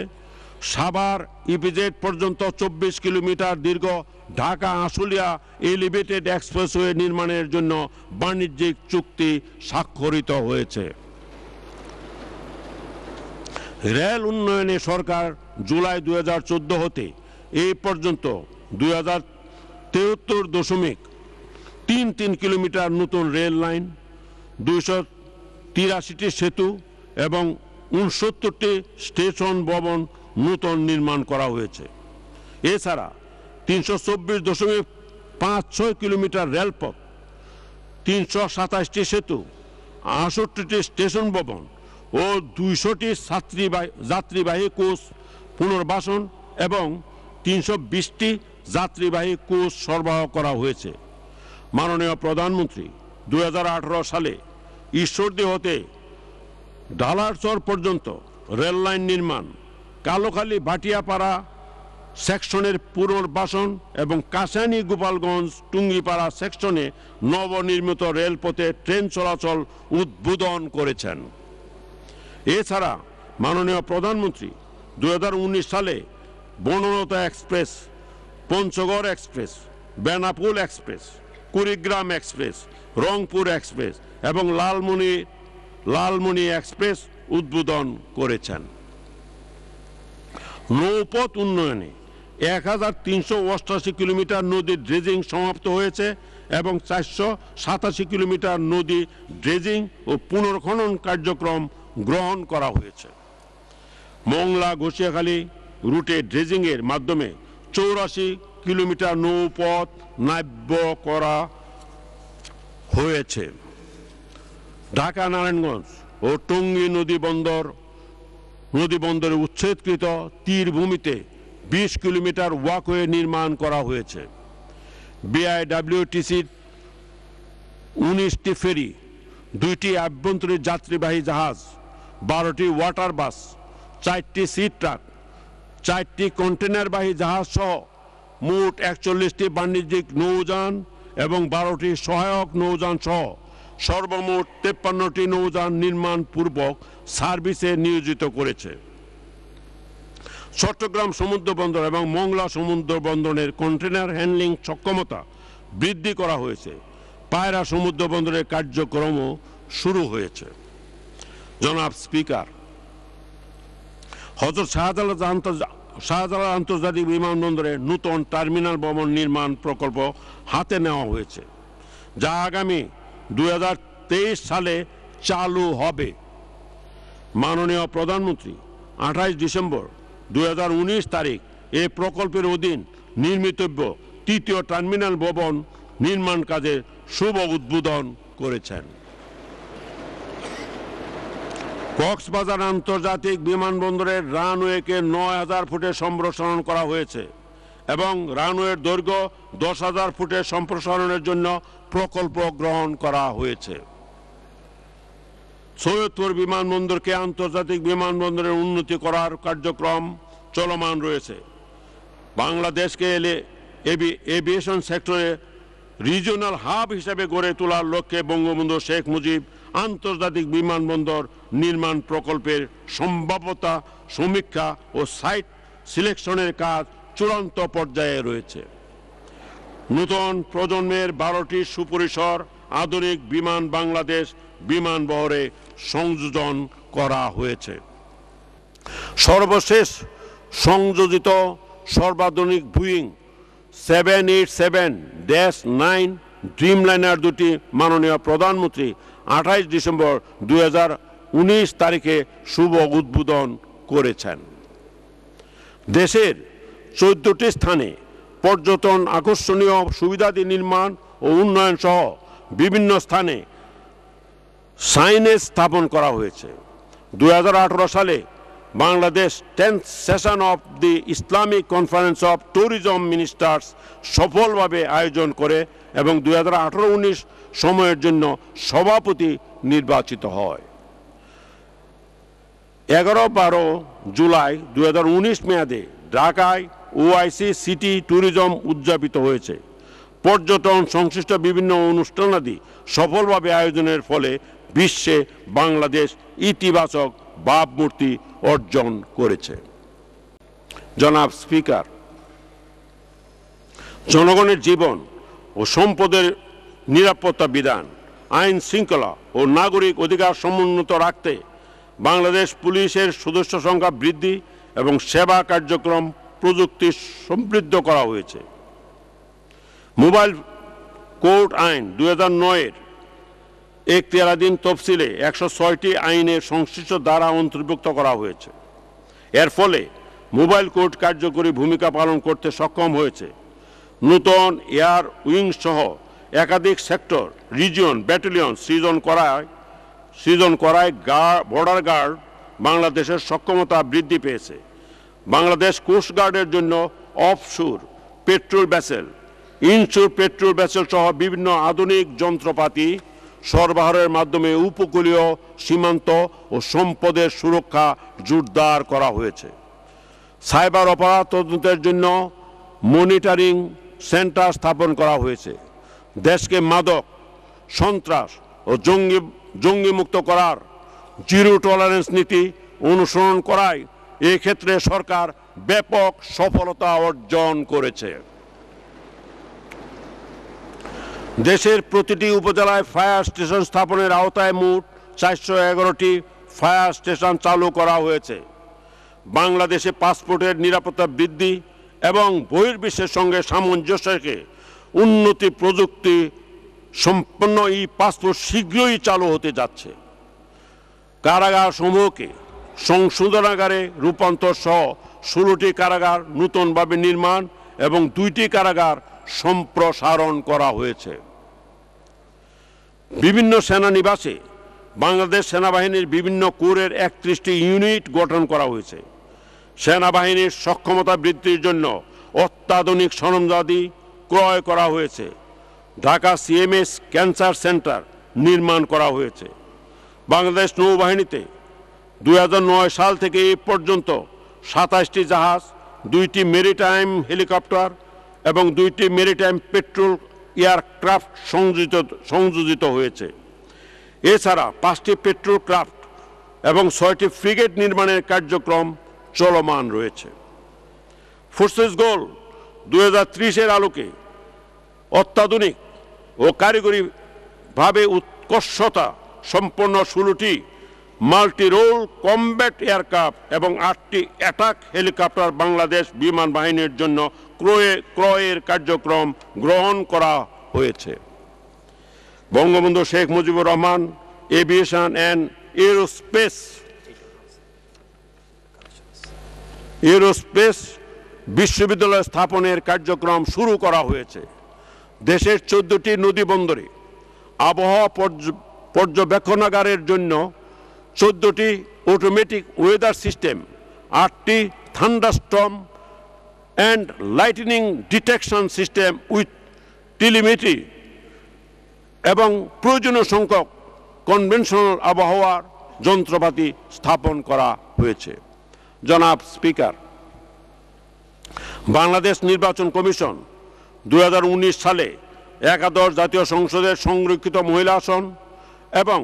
সাভার ইপিজেড পর্যন্ত চব্বিশ কিলোমিটার দীর্ঘ ঢাকা আশুলিয়া এলিভেটেড এক্সপ্রেসওয়ে নির্মাণের জন্য বাণিজ্যিক চুক্তি স্বাক্ষরিত হয়েছে রেল উন্নয়নে সরকার জুলাই দু হতে এ পর্যন্ত দুই তেহত্তর দশমিক তিন তিন কিলোমিটার নতুন রেল লাইন দুইশো তিরাশিটি সেতু এবং উনসত্তরটি স্টেশন ভবন নূতন নির্মাণ করা হয়েছে এছাড়া তিনশো চব্বিশ দশমিক পাঁচ ছয় কিলোমিটার রেলপথ তিনশো সাতাশটি সেতু আষট্টিটি স্টেশন ভবন ও দুইশটি ছাত্রীবাহী যাত্রীবাহী কোচ পুনর্বাসন এবং তিনশো বিশটি যাত্রীবাহী কোচ সরবরাহ করা হয়েছে মাননীয় প্রধানমন্ত্রী দু সালে ঈশ্বরদী হতে ডালারচর পর্যন্ত রেললাইন নির্মাণ কালোখালী ভাটিয়াপাড়া সেকশনের পুনর্বাসন এবং কাশানি গোপালগঞ্জ টুঙ্গিপাড়া সেকশনে নবনির্মিত রেলপথে ট্রেন চলাচল উদ্বোধন করেছেন এছাড়া মাননীয় প্রধানমন্ত্রী দু সালে Banalata express Panchagarh express Benapole express Kurigram express Rangpur express এবং লালমনি লালমনি এক্সপ্রেস উদ্বোধন করেছেন নৌপথ উন্নয়নে এক হাজার তিনশো অষ্টাশি কিলোমিটার নদীর ড্রেজিং সমাপ্ত হয়েছে এবং চারশো সাতাশি কিলোমিটার নদী ড্রেজিং ও পুনর্খনন কার্যক্রম গ্রহণ করা হয়েছে মংলা ঘোষিয়াখালী রুটে ড্রেজিংয়ের মাধ্যমে চৌরাশি কিলোমিটার নৌপথ নাব্য করা হয়েছে ঢাকা নারায়ণগঞ্জ ও টঙ্গী নদী বন্দর নদী বন্দরে উচ্ছেদকৃত তীরভূমিতে বিশ কিলোমিটার ওয়াকওয়ে নির্মাণ করা হয়েছে বিআইডাব্লিউটিসির উনিশটি ফেরি দুইটি আভ্যন্তরীণ যাত্রীবাহী জাহাজ বারোটি ওয়াটার বাস চারটি সি ট্রাক চারটি কন্টেনারবাহী জাহাজ সহ মোট একচল্লিশটি বাণিজ্যিক নৌযান এবং বারোটি সহায়ক নৌযান সহ সর্বমোট তেপ্পান্নটি নৌযান নির্মাণ পূর্বক সার্ভিসে নিয়োজিত করেছে চট্টগ্রাম সমুদ্র বন্দর এবং মংলা সমুদ্র বন্দরের কন্টেনার হ্যান্ডলিং সক্ষমতা বৃদ্ধি করা হয়েছে পায়রা সমুদ্র বন্দরের কার্যক্রমও শুরু হয়েছে জনাব স্পিকার হজর শাহজালাল শাহজালাল আন্তর্জাতিক বিমানবন্দরে নতুন টার্মিনাল ভবন নির্মাণ প্রকল্প হাতে নেওয়া হয়েছে যা আগামী দু সালে চালু হবে মাননীয় প্রধানমন্ত্রী আঠাইশ ডিসেম্বর দু তারিখ এ প্রকল্পের অধীন নির্মিতব্য তৃতীয় টার্মিনাল ভবন নির্মাণ কাজের শুভ উদ্বোধন করেছেন কক্সবাজার আন্তর্জাতিক বিমানবন্দরের রানওয়েকে নয় হাজার ফুটে সম্প্রসারণ করা হয়েছে এবং রানওয়ের দৈর্ঘ্য দশ হাজার ফুটে সম্প্রসারণের জন্য প্রকল্প গ্রহণ করা হয়েছে সৈয়দপুর বিমানবন্দরকে আন্তর্জাতিক বিমানবন্দরের উন্নতি করার কার্যক্রম চলমান রয়েছে বাংলাদেশকে এলে এভিয়েশন সেক্টরে রিজিওনাল হাব হিসেবে গড়ে তোলার লক্ষ্যে বঙ্গবন্ধু শেখ মুজিব আন্তর্জাতিক বিমানবন্দর নির্মাণ প্রকল্পের সম্ভাব্যতা সমীক্ষা ও সাইট সিলেকশনের কাজ চূড়ান্ত পর্যায়ে রয়েছে নূতন প্রজন্মের বারোটি সুপরিসর আধুনিক বিমান বাংলাদেশ বিমানবহরে সংযোজন করা হয়েছে সর্বশেষ সংযোজিত সর্বাধুনিক Boeing seven eight seven dash nine Dreamliner দুটি মাননীয় প্রধানমন্ত্রী আঠাইশ ডিসেম্বর দু তারিখে শুভ উদ্বোধন করেছেন দেশের চোদ্দটি স্থানে পর্যটন আকর্ষণীয় সুবিধাদি নির্মাণ ও উন্নয়ন সহ বিভিন্ন স্থানে সাইনেজ স্থাপন করা হয়েছে দু সালে Bangladesh tenth session of the Islamic conference of tourism ministers সফলভাবে আয়োজন করে এবং দু হাজার সময়ের জন্য সভাপতি নির্বাচিত হয় এগারো বারো জুলাই দু মেয়াদে ঢাকায় ওআইসি সিটি ট্যুরিজম উদযাপিত হয়েছে পর্যটন সংশ্লিষ্ট বিভিন্ন অনুষ্ঠানাদি সফলভাবে আয়োজনের ফলে বিশ্বে বাংলাদেশ ইতিবাচক ভাবমূর্তি অর্জন করেছে জনাব স্পিকার জনগণের জীবন ও সম্পদের নিরাপত্তা বিধান আইন শৃঙ্খলা ও নাগরিক অধিকার সমুন্নত রাখতে বাংলাদেশ পুলিশের সদস্য সংখ্যা বৃদ্ধি এবং সেবা কার্যক্রম প্রযুক্তি সমৃদ্ধ করা হয়েছে মোবাইল কোর্ট আইন দু হাজার নয়ের এখতিয়ারাধীন তফসিলে একশো ছয়টি আইনের সংশ্লিষ্ট দ্বারা অন্তর্ভুক্ত করা হয়েছে এর ফলে মোবাইল কোর্ট কার্যকরী ভূমিকা পালন করতে সক্ষম হয়েছে নূতন এয়ার উইং সহ একাধিক সেক্টর রিজিয়ন ব্যাটালিয়ন সৃজন করায় সৃজন করায় বর্ডার গার্ড বাংলাদেশের সক্ষমতা বৃদ্ধি পেয়েছে বাংলাদেশ কোস্টগার্ডের জন্য shore patrol vessel inshore patrol vessel সহ বিভিন্ন আধুনিক যন্ত্রপাতি সরবরাহের মাধ্যমে উপকূলীয় সীমান্ত ও সম্পদের সুরক্ষা জোরদার করা হয়েছে সাইবার অপরাধ তদন্তের জন্য মনিটরিং সেন্টার স্থাপন করা হয়েছে দেশকে মাদক সন্ত্রাস ও জঙ্গি জঙ্গি মুক্ত করার জিরো টলারেন্স নীতি অনুসরণ করায় এক্ষেত্রে সরকার ব্যাপক সফলতা অর্জন করেছে দেশের প্রতিটি উপজেলায় ফায়ার স্টেশন স্থাপনের আওতায় মোট চারশো এগারোটি ফায়ার স্টেশন চালু করা হয়েছে বাংলাদেশে পাসপোর্টের নিরাপত্তা বৃদ্ধি এবং বহির্বিশ্বের সঙ্গে সামঞ্জস্যকে উন্নতি প্রযুক্তি সম্পন্ন এই পাসপোর্ট শীঘ্রই চালু হতে যাচ্ছে কারাগার সমূহকে সংশোধনাগারে রূপান্তর সহ ষোলোটি কারাগার নূতনভাবে নির্মাণ এবং দুইটি কারাগার সম্প্রসারণ করা হয়েছে বিভিন্ন সেনানিবাসে বাংলাদেশ সেনাবাহিনীর বিভিন্ন কোরের একত্রিশটি ইউনিট গঠন করা হয়েছে সেনাবাহিনীর সক্ষমতা বৃদ্ধির জন্য অত্যাধুনিক সরঞ্জাদি ক্রয় করা হয়েছে ঢাকা সিএমএস ক্যান্সার সেন্টার নির্মাণ করা হয়েছে বাংলাদেশ নৌবাহিনীতে দুই সাল থেকে এ পর্যন্ত সাতাশটি জাহাজ দুইটি মেরিটাইম হেলিকপ্টার এবং দুইটি মেরিটাইম পেট্রোল এয়ারক্রাফট সংযোজিত সংযোজিত হয়েছে এছাড়া পাঁচটি পেট্রোল ক্রাফট এবং ছয়টি ফ্রিগেট নির্মাণের কার্যক্রম চলমান রয়েছে ফোর্সেস গোল দু হাজার আলোকে অত্যাধুনিক ও কারিগরিভাবে উৎকর্ষতা সম্পন্ন ষোলোটি মাল্টি রোল কমব্যাট এয়ারক্রাফট এবং আটটি অ্যাটাক হেলিকপ্টার বাংলাদেশ বিমান বাহিনীর জন্য ক্রয়ে ক্রয়ের কার্যক্রম গ্রহণ করা হয়েছে Bangabandhu Sheikh Mujibur Rahman aviation and aerospace aerospace বিশ্ববিদ্যালয় স্থাপনের কার্যক্রম শুরু করা হয়েছে দেশের চোদ্দটি নদী বন্দরে আবহাওয়া পর্যবেক্ষণাগারের জন্য চোদ্দটি অটোমেটিক ওয়েদার সিস্টেম আটটি thunderstorm and lightning detection system with telemetry এবং প্রয়োজনীয় সংখ্যক কনভেনশনাল আবহাওয়ার যন্ত্রপাতি স্থাপন করা হয়েছে জনাব স্পিকার বাংলাদেশ নির্বাচন কমিশন দু সালে একাদশ জাতীয় সংসদের সংরক্ষিত মহিলা আসন এবং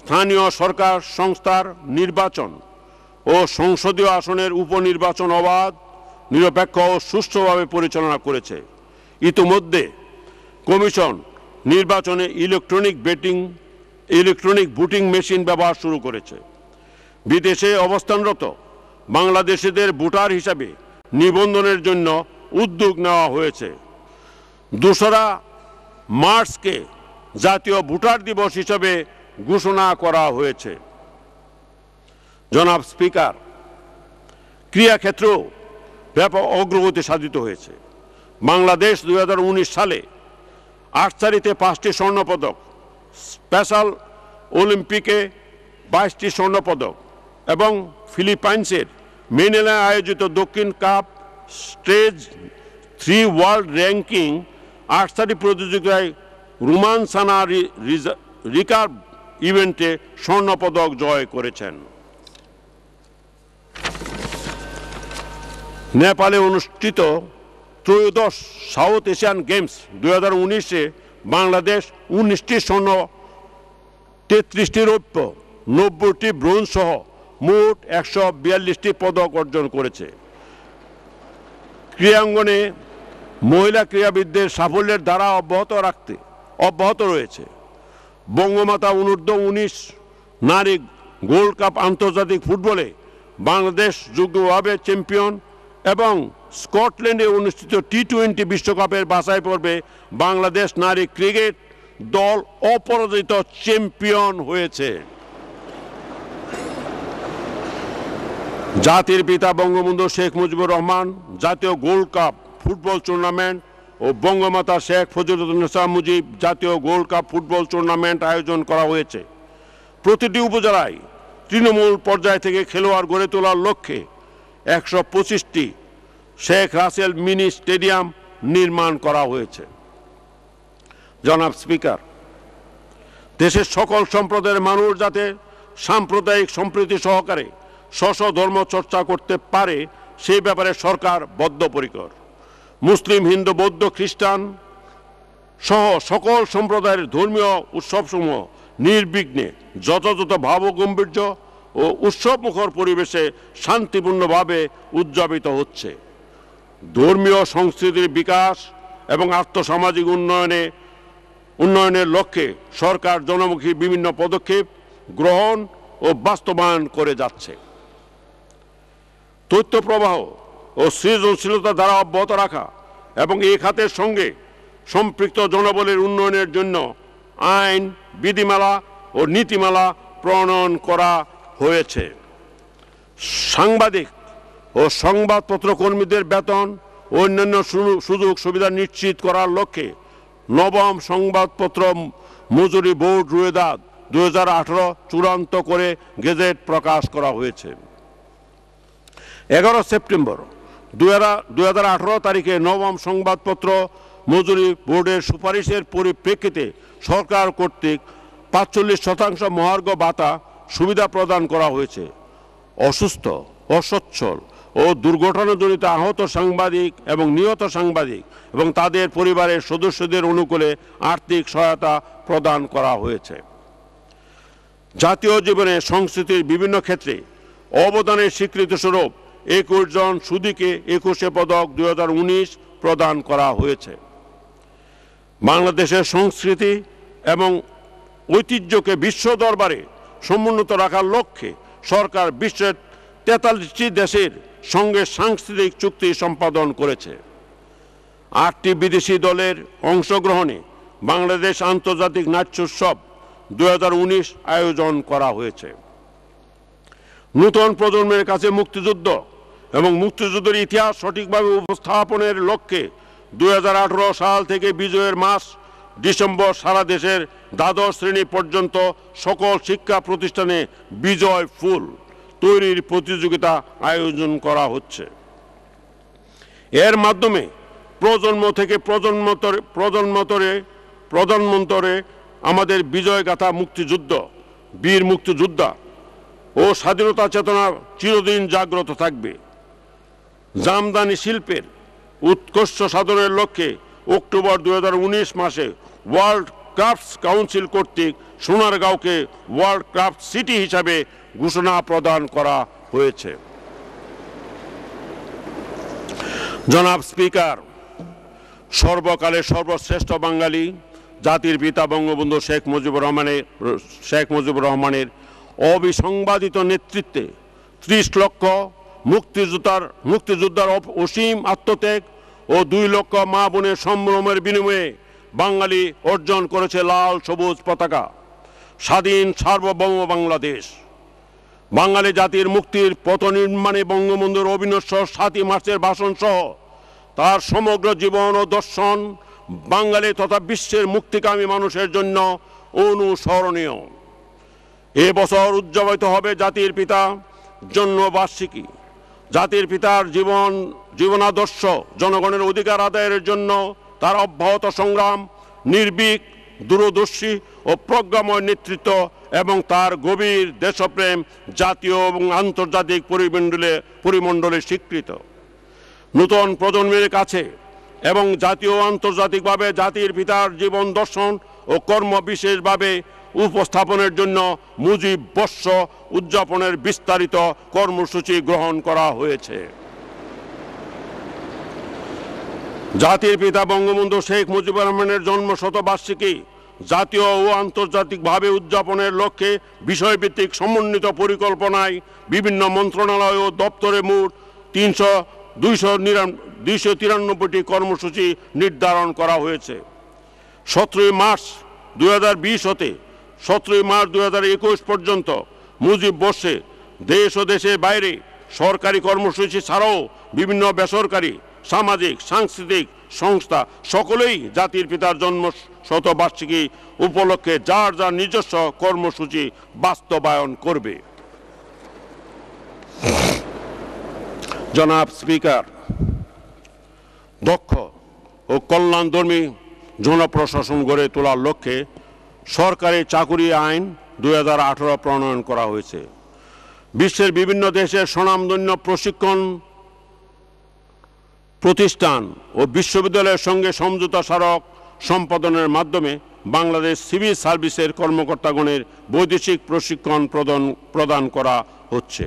স্থানীয় সরকার সংস্থার নির্বাচন ও সংসদীয় আসনের উপনির্বাচন অবাধ নিরপেক্ষ ও সুষ্ঠুভাবে পরিচালনা করেছে ইতোমধ্যে কমিশন নির্বাচনে electronic betting electronic voting machine ব্যবহার শুরু করেছে বিদেশে অবস্থানরত বাংলাদেশিদের ভোটার হিসাবে নিবন্ধনের জন্য উদ্যোগ নেওয়া হয়েছে দোসরা মার্চকে জাতীয় ভোটার দিবস হিসেবে ঘোষণা করা হয়েছে জনাব স্পিকার ক্রিয়াক্ষেত্রেও ব্যাপক অগ্রগতি সাধিত হয়েছে বাংলাদেশ দু সালে আটচারিতে পাঁচটি স্বর্ণপদক স্পেশাল অলিম্পিকে বাইশটি স্বর্ণপদক এবং ফিলিপাইন্সের মেনেলায় আয়োজিত দক্ষিণ cup stage three world ranking archery প্রতিযোগিতায় রুমান সানা রিকার্ভ ইভেন্টে স্বর্ণপদক জয় করেছেন নেপালে অনুষ্ঠিত ত্রয়োদশ সাউথ এশিয়ান গেমস দু হাজার উনিশে বাংলাদেশ উনিশটি স্বর্ণ তেত্রিশটি রৌপ্য নব্বইটি ব্রোঞ্জ সহ মোট একশো বিয়াল্লিশটি পদক অর্জন করেছে ক্রীড়াঙ্গনে মহিলা ক্রীড়াবিদদের সাফল্যের ধারা অব্যাহত রাখতে অব্যাহত রয়েছে বঙ্গমাতা অনূর্ধ্ব উনিশ নারী গোল্ড কাপ আন্তর্জাতিক ফুটবলে বাংলাদেশ যুগ্মভাবে চ্যাম্পিয়ন এবং স্কটল্যান্ডে অনুষ্ঠিত টি টোয়েন্টি বিশ্বকাপের বাছাই পর্বে বাংলাদেশ নারী ক্রিকেট দল অপরাজিত চ্যাম্পিয়ন হয়েছে জাতির পিতা বঙ্গবন্ধু শেখ মুজিবুর রহমান জাতীয় গোল্ড কাপ ফুটবল টুর্নামেন্ট ও বঙ্গমাতা শেখ ফজলুদ্দিনসা মুজিব জাতীয় গোল্ড কাপ ফুটবল টুর্নামেন্ট আয়োজন করা হয়েছে প্রতিটি উপজেলায় তৃণমূল পর্যায় থেকে খেলোয়াড় গড়ে তোলার লক্ষ্যে একশো পঁচিশটি শেখ রাসেল মিনি স্টেডিয়াম নির্মাণ করা হয়েছে জনাব স্পিকার দেশের সকল সম্প্রদায়ের মানুষ যাতে সাম্প্রদায়িক সম্প্রীতি সহকারে স্ব ধর্ম চর্চা করতে পারে সেই ব্যাপারে সরকার বদ্ধপরিকর মুসলিম হিন্দু বৌদ্ধ খ্রিস্টান সহ সকল সম্প্রদায়ের ধর্মীয় উৎসবসমূহ নির্বিঘ্নে যথাযথ ভাবগম্ভীর্য ও উৎসবমুখর পরিবেশে শান্তিপূর্ণভাবে উদযাপিত হচ্ছে ধর্মীয় সংস্কৃতির বিকাশ এবং আর্থসামাজিক উন্নয়নে উন্নয়নের লক্ষ্যে সরকার জনমুখী বিভিন্ন পদক্ষেপ গ্রহণ ও বাস্তবায়ন করে যাচ্ছে তথ্য প্রবাহ ও সৃজনশীলতা দ্বারা অব্যাহত রাখা এবং এই খাতের সঙ্গে সম্পৃক্ত জনবলের উন্নয়নের জন্য আইন বিধিমালা ও নীতিমালা প্রণয়ন করা হয়েছে সাংবাদিক ও সংবাদপত্র কর্মীদের বেতন ও অন্যান্য সুযোগ সুবিধা নিশ্চিত করার লক্ষ্যে নবম সংবাদপত্র মজুরি বোর্ড রুয়েদাদ দু হাজার চূড়ান্ত করে গেজেট প্রকাশ করা হয়েছে এগারো সেপ্টেম্বর দুই তারিখে নবম সংবাদপত্র মজুরি বোর্ডের সুপারিশের পরিপ্রেক্ষিতে সরকার কর্তৃক পাঁচচল্লিশ শতাংশ মহার্ঘ ভাতা সুবিধা প্রদান করা হয়েছে অসুস্থ অসচ্ছল ও দুর্ঘটনাজনিত আহত সাংবাদিক এবং নিহত সাংবাদিক এবং তাদের পরিবারের সদস্যদের অনুকূলে আর্থিক সহায়তা প্রদান করা হয়েছে জাতীয় জীবনে সংস্কৃতির বিভিন্ন ক্ষেত্রে অবদানের স্বীকৃতিস্বরূপ একুশ জন সুদীকে একুশে পদক দুই প্রদান করা হয়েছে বাংলাদেশের সংস্কৃতি এবং ঐতিহ্যকে বিশ্ব দরবারে সমুন্নত রাখার লক্ষ্যে সরকার বিশ্বের তেতাল্লিশটি দেশের সঙ্গে সাংস্কৃতিক চুক্তি সম্পাদন করেছে আটটি বিদেশি দলের অংশগ্রহণে বাংলাদেশ আন্তর্জাতিক নাট্যোৎসব দু আয়োজন করা হয়েছে নূতন প্রজন্মের কাছে মুক্তিযুদ্ধ এবং মুক্তিযুদ্ধের ইতিহাস সঠিকভাবে উপস্থাপনের লক্ষ্যে দু সাল থেকে বিজয়ের মাস ডিসেম্বর সারা দেশের দ্বাদশ শ্রেণী পর্যন্ত সকল শিক্ষা প্রতিষ্ঠানে বিজয় ফুল তৈরির প্রতিযোগিতা আয়োজন করা হচ্ছে এর মাধ্যমে প্রজন্ম থেকে প্রজন্মতরে প্রজন্মতরে প্রধানমন্ত্রে আমাদের গাথা মুক্তিযুদ্ধ বীর মুক্তিযোদ্ধা ও স্বাধীনতা চেতনা চিরদিন জাগ্রত থাকবে জামদানি শিল্পের উৎকর্ষ সাধনের লক্ষ্যে অক্টোবর দু মাসে ওয়ার্ল্ড ক্রাফটস কাউন্সিল কর্তৃক সোনারগাঁওকে ওয়ার্ল্ড ক্রাফট সিটি হিসাবে ঘোষণা প্রদান করা হয়েছে জনাব স্পিকার সর্বকালে সর্বশ্রেষ্ঠ বাঙালি জাতির পিতা বঙ্গবন্ধু শেখ মুজিবুর রহমানের শেখ মুজিবুর রহমানের অবিসংবাদিত নেতৃত্বে ত্রিশ লক্ষ মুক্তিযোদ্ধার মুক্তিযোদ্ধার অসীম আত্মত্যাগ ও দুই লক্ষ মা বোনের সম্ভ্রমের বিনিময়ে বাঙালি অর্জন করেছে লাল সবুজ পতাকা স্বাধীন সার্বভৌম বাংলাদেশ বাঙালি জাতির মুক্তির পথ নির্মাণে বঙ্গবন্ধুর অবিনশ্বর সাতই মার্চের ভাষণ সহ তার সমগ্র জীবন ও দর্শন বাঙালি তথা বিশ্বের মুক্তিকামী মানুষের জন্য অনুসরণীয় এ বছর উদযাপিত হবে জাতির পিতা জন্মবার্ষিকী জাতির পিতার জীবন জীবনাদর্শ জনগণের অধিকার আদায়ের জন্য তার অব্যাহত সংগ্রাম নির্বিক দূরদর্শী ও প্রজ্ঞাময় নেতৃত্ব এবং তার গভীর দেশপ্রেম জাতীয় এবং আন্তর্জাতিক পরিমণ্ডলে পরিমণ্ডলে স্বীকৃত নূতন প্রজন্মের কাছে এবং জাতীয় আন্তর্জাতিকভাবে জাতির পিতার জীবন দর্শন ও কর্ম বিশেষভাবে উপস্থাপনের জন্য মুজিব বর্ষ উদযাপনের বিস্তারিত কর্মসূচি গ্রহণ করা হয়েছে জাতির পিতা বঙ্গবন্ধু শেখ মুজিবুর রহমানের জন্ম শতবার্ষিকী জাতীয় ও আন্তর্জাতিকভাবে উদযাপনের লক্ষ্যে বিষয়ভিত্তিক সমন্বিত পরিকল্পনায় বিভিন্ন মন্ত্রণালয় ও দপ্তরে মোট তিনশো দুইশো দুইশো তিরানব্বইটি কর্মসূচি নির্ধারণ করা হয়েছে সতেরোই মার্চ বিশ হতে সতেরোই মার্চ দু পর্যন্ত মুজিব বসে দেশ ও দেশের বাইরে সরকারি কর্মসূচি ছাড়াও বিভিন্ন বেসরকারি সামাজিক সাংস্কৃতিক সংস্থা সকলেই জাতির পিতার জন্ম শতবার্ষিকী উপলক্ষে যার যার নিজস্ব কর্মসূচি বাস্তবায়ন করবে জনাব স্পিকার দক্ষ ও কল্যাণধর্মী জনপ্রশাসন গড়ে তোলার লক্ষ্যে সরকারি চাকুরি আইন দুই প্রণয়ন করা হয়েছে বিশ্বের বিভিন্ন দেশের স্বনামধন্য প্রশিক্ষণ প্রতিষ্ঠান ও বিশ্ববিদ্যালয়ের সঙ্গে সমঝোতা স্মারক সম্পাদনের মাধ্যমে বাংলাদেশ সিভিল সার্ভিসের কর্মকর্তাগণের বৈদেশিক প্রশিক্ষণ প্রদান প্রদান করা হচ্ছে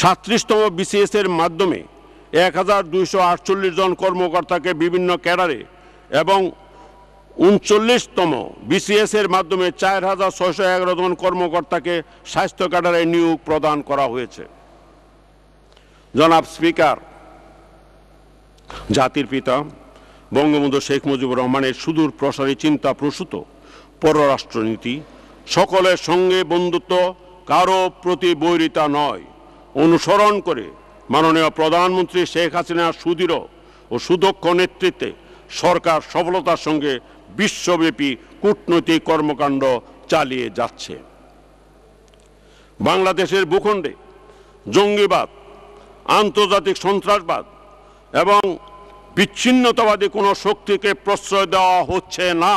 সাতত্রিশতম বিসিএসের মাধ্যমে এক হাজার দুইশো আটচল্লিশ জন কর্মকর্তাকে বিভিন্ন ক্যাডারে এবং উনচল্লিশতম এর মাধ্যমে চার হাজার ছয়শো এগারো জন কর্মকর্তাকে স্বাস্থ্য ক্যাডারে নিয়োগ প্রদান করা হয়েছে জনাব স্পিকার জাতির পিতা বঙ্গবন্ধু শেখ মুজিবুর রহমানের সুদূর প্রসারী চিন্তা প্রসূত পররাষ্ট্রনীতি সকলের সঙ্গে বন্ধুত্ব কারো প্রতি বৈরিতা নয় অনুসরণ করে মাননীয় প্রধানমন্ত্রী শেখ হাসিনার সুদৃঢ় ও সুদক্ষ নেতৃত্বে সরকার সফলতার সঙ্গে বিশ্বব্যাপী কূটনৈতিক কর্মকাণ্ড চালিয়ে যাচ্ছে বাংলাদেশের ভূখণ্ডে জঙ্গিবাদ আন্তর্জাতিক সন্ত্রাসবাদ এবং বিচ্ছিন্নতাবাদী কোনো শক্তিকে প্রশ্রয় দেওয়া হচ্ছে না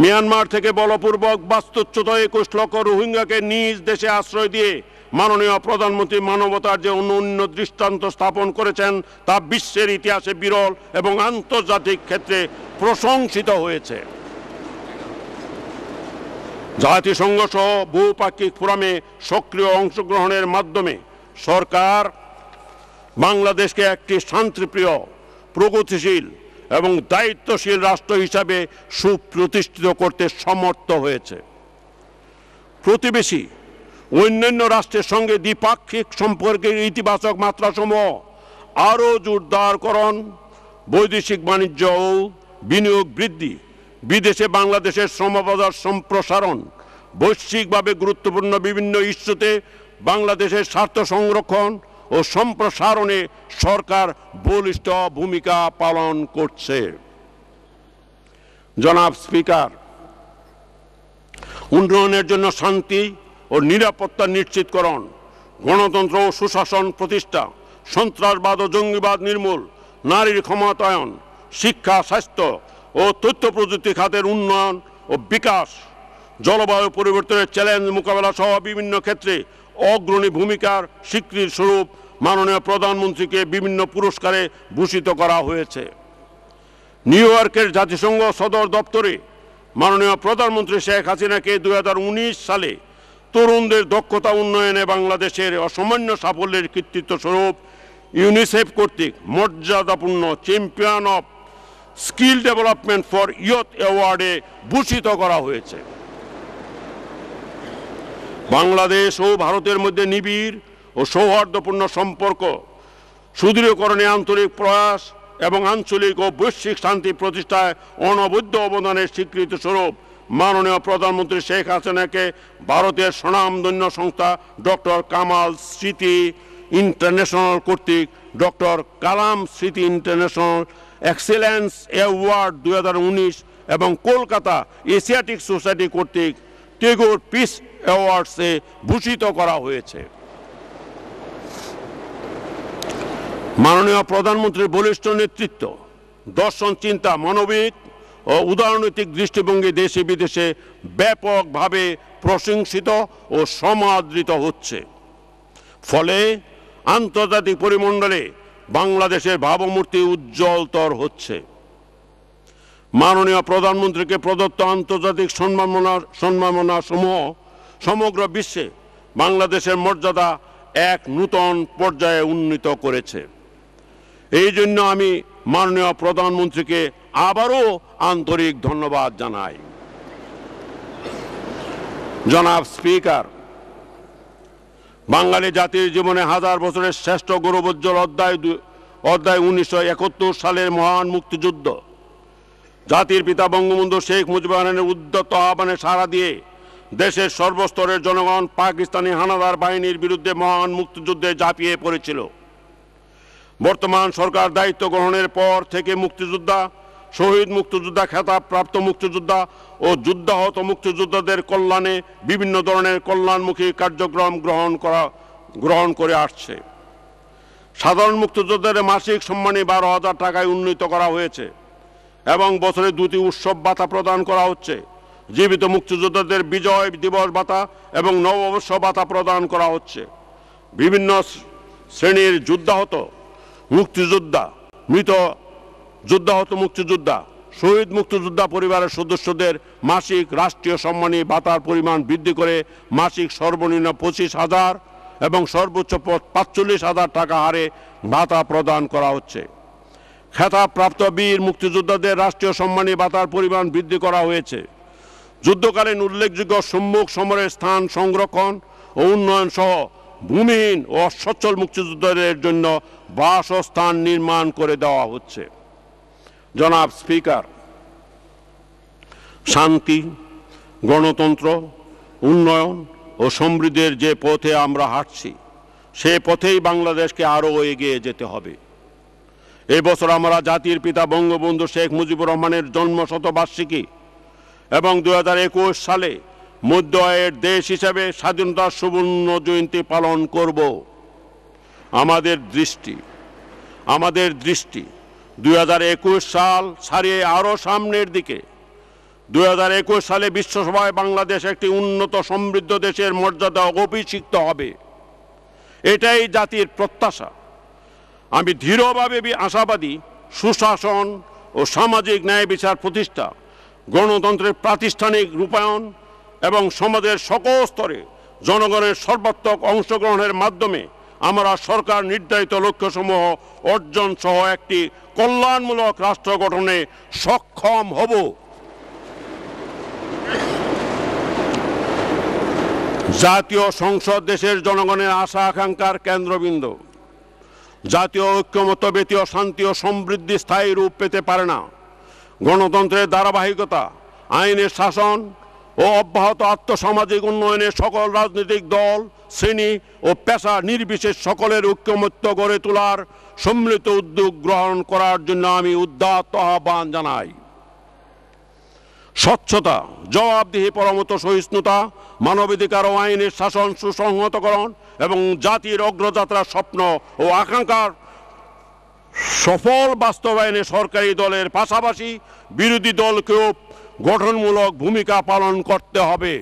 মিয়ানমার থেকে বলপূর্বক বাস্তুচ্যুত একুশ লক্ষ রোহিঙ্গাকে নিজ দেশে আশ্রয় দিয়ে মাননীয় প্রধানমন্ত্রী মানবতার যে অন্য দৃষ্টান্ত স্থাপন করেছেন তা বিশ্বের ইতিহাসে বিরল এবং আন্তর্জাতিক ক্ষেত্রে প্রশংসিত হয়েছে জাতিসংঘ সহ বহুপাক্ষিক ফোরামে সক্রিয় অংশগ্রহণের মাধ্যমে সরকার বাংলাদেশকে একটি শান্তিপ্রিয় প্রগতিশীল এবং দায়িত্বশীল রাষ্ট্র হিসাবে সুপ্রতিষ্ঠিত করতে সমর্থ হয়েছে প্রতিবেশী অন্যান্য রাষ্ট্রের সঙ্গে দ্বিপাক্ষিক সম্পর্কের ইতিবাচক মাত্রাসমূহ আরও জোরদারকরণ বৈদেশিক বাণিজ্য ও বিনিয়োগ বৃদ্ধি বিদেশে বাংলাদেশের শ্রমবাজার সম্প্রসারণ বৈশ্বিকভাবে গুরুত্বপূর্ণ বিভিন্ন ইস্যুতে বাংলাদেশের স্বার্থ সংরক্ষণ ও সম্প্রসারণে সরকার বলিষ্ঠ ভূমিকা পালন করছে জনাব স্পিকার উন্নয়নের জন্য শান্তি ও নিরাপত্তা নিশ্চিতকরণ গণতন্ত্র ও সুশাসন প্রতিষ্ঠা সন্ত্রাসবাদ ও জঙ্গিবাদ নির্মূল নারীর ক্ষমতায়ন শিক্ষা স্বাস্থ্য ও তথ্য প্রযুক্তি খাতের উন্নয়ন ও বিকাশ জলবায়ু পরিবর্তনের চ্যালেঞ্জ মোকাবেলা সহ বিভিন্ন ক্ষেত্রে অগ্রণী ভূমিকার স্বীকৃতি স্বরূপ মাননীয় প্রধানমন্ত্রীকে বিভিন্ন পুরস্কারে ভূষিত করা হয়েছে নিউ ইয়র্কের জাতিসংঘ সদর দপ্তরে মাননীয় প্রধানমন্ত্রী শেখ হাসিনাকে দু সালে তরুণদের দক্ষতা উন্নয়নে বাংলাদেশের অসামান্য সাফল্যের কৃতিত্ব স্বরূপ ইউনিসেফ কর্তৃক মর্যাদাপূর্ণ champion of skill development for youth অ্যাওয়ার্ডে ভূষিত করা হয়েছে বাংলাদেশ ও ভারতের মধ্যে নিবিড় ও সৌহার্দ্যপূর্ণ সম্পর্ক সুদৃঢ়করণে আন্তরিক প্রয়াস এবং আঞ্চলিক ও বৈশ্বিক শান্তি প্রতিষ্ঠায় অনবদ্য অবদানের স্বীকৃতিস্বরূপ মাননীয় প্রধানমন্ত্রী শেখ হাসিনাকে ভারতের স্বনামধন্য সংস্থা ডক্টর কামাল স্মৃতি ইন্টারন্যাশনাল কর্তৃক ডক্টর কালাম স্মৃতি ইন্টারন্যাশনাল এক্সেলেন্স অ্যাওয়ার্ড দু এবং কলকাতা এশিয়াটিক সোসাইটি কর্তৃক টেগোর পিস অ্যাওয়ার্ডসে ভূষিত করা হয়েছে মাননীয় প্রধানমন্ত্রীর বলিষ্ঠ নেতৃত্ব দর্শন চিন্তা মনোবিদ উদারনৈতিক দৃষ্টিভঙ্গি দেশে বিদেশে ব্যাপকভাবে প্রশংসিত ও সমাদৃত হচ্ছে ফলে আন্তর্জাতিক পরিমণ্ডলে বাংলাদেশের ভাবমূর্তি উজ্জ্বলতর হচ্ছে মাননীয় প্রধানমন্ত্রীকে প্রদত্ত আন্তর্জাতিক সম্মাননা সম্মাননা সমূহ সমগ্র বিশ্বে বাংলাদেশের মর্যাদা এক নূতন পর্যায়ে উন্নীত করেছে এই জন্য আমি মাননীয় প্রধানমন্ত্রীকে আবারও আন্তরিক ধন্যবাদ জানাই জনাব স্পিকার বাঙালি জাতির জীবনে হাজার বছরের শ্রেষ্ঠ গৌরবোজ্জ্বল অধ্যায় অধ্যায় উনিশশো একাত্তর সালের মহান মুক্তিযুদ্ধ জাতির পিতা বঙ্গবন্ধু শেখ মুজিবুর উদ্যত আহ্বানে সাড়া দিয়ে দেশের সর্বস্তরের জনগণ পাকিস্তানি হানাদার বাহিনীর বিরুদ্ধে মহান মুক্তিযুদ্ধে ঝাঁপিয়ে পড়েছিল বর্তমান সরকার দায়িত্ব গ্রহণের পর থেকে মুক্তিযোদ্ধা শহীদ মুক্তিযোদ্ধা খেতাব প্রাপ্ত মুক্তিযোদ্ধা ও যুদ্ধাহত মুক্তিযোদ্ধাদের কল্যাণে বিভিন্ন ধরনের কল্যাণমুখী কার্যক্রম গ্রহণ করা গ্রহণ করে আসছে সাধারণ মুক্তিযোদ্ধাদের মাসিক সম্মানে বারো হাজার টাকায় উন্নীত করা হয়েছে এবং বছরে দুটি উৎসব ভাতা প্রদান করা হচ্ছে জীবিত মুক্তিযোদ্ধাদের বিজয় দিবস ভাতা এবং নববর্ষ ভাতা প্রদান করা হচ্ছে বিভিন্ন শ্রেণীর যুদ্ধাহত মুক্তিযোদ্ধা মৃত যোদ্ধাহত মুক্তিযোদ্ধা শহীদ মুক্তিযোদ্ধা পরিবারের সদস্যদের মাসিক রাষ্ট্রীয় সম্মানী ভাতার পরিমাণ বৃদ্ধি করে মাসিক সর্বনিম্ন পঁচিশ হাজার এবং সর্বোচ্চ পাঁচচল্লিশ হাজার টাকা হারে ভাতা প্রদান করা হচ্ছে খেতাবপ্রাপ্ত বীর মুক্তিযোদ্ধাদের রাষ্ট্রীয় সম্মানী ভাতার পরিমাণ বৃদ্ধি করা হয়েছে যুদ্ধকালীন উল্লেখযোগ্য সম্মুখ সমরের স্থান সংরক্ষণ ও উন্নয়ন সহ ভূমিহীন ও অসচ্ছল মুক্তিযোদ্ধাদের জন্য বাসস্থান নির্মাণ করে দেওয়া হচ্ছে জনাব স্পিকার শান্তি গণতন্ত্র উন্নয়ন ও সমৃদ্ধির যে পথে আমরা হাঁটছি সে পথেই বাংলাদেশকে আরও এগিয়ে যেতে হবে এবছর আমরা জাতির পিতা বঙ্গবন্ধু শেখ মুজিবুর রহমানের জন্মশতবার্ষিকী এবং দু সালে মধ্য আয়ের দেশ হিসাবে স্বাধীনতার সুবর্ণ জয়ন্তী পালন করব আমাদের দৃষ্টি আমাদের দৃষ্টি দুই সাল ছাড়িয়ে আরও সামনের দিকে দুই সালে বিশ্বসভায় বাংলাদেশ একটি উন্নত সমৃদ্ধ দেশের মর্যাদা অভিষিক্ত হবে এটাই জাতির প্রত্যাশা আমি দৃঢ়ভাবে আশাবাদী সুশাসন ও সামাজিক ন্যায় বিচার প্রতিষ্ঠা গণতন্ত্রের প্রাতিষ্ঠানিক রূপায়ণ এবং সমাজের সকল স্তরে জনগণের সর্বাত্মক অংশগ্রহণের মাধ্যমে আমরা সরকার নির্ধারিত লক্ষ্যসমূহ অর্জন সহ একটি কল্যাণমূলক রাষ্ট্র গঠনে সক্ষম হব জাতীয় সংসদ দেশের জনগণের আশা আকাঙ্ক্ষার কেন্দ্রবিন্দু জাতীয় ঐক্যমত ব্যতীয় শান্তি ও সমৃদ্ধি স্থায়ী রূপ পেতে পারে না গণতন্ত্রের ধারাবাহিকতা আইনের শাসন ও অব্যাহত আত্মসামাজিক উন্নয়নে সকল রাজনৈতিক দল শ্রেণী ও পেশা নির্বিশেষ সকলের ঐক্যমত্য গড়ে তোলার সম্মিলিত উদ্যোগ গ্রহণ করার জন্য আমি উদ্যাত আহ্বান জানাই স্বচ্ছতা জবাবদিহি পরমত সহিষ্ণুতা মানবাধিকার ও আইনের শাসন সুসংহতকরণ এবং জাতির অগ্রযাত্রার স্বপ্ন ও আকাঙ্ক্ষার সফল বাস্তবায়নে সরকারি দলের পাশাপাশি বিরোধী দলকেও গঠনমূলক ভূমিকা পালন করতে হবে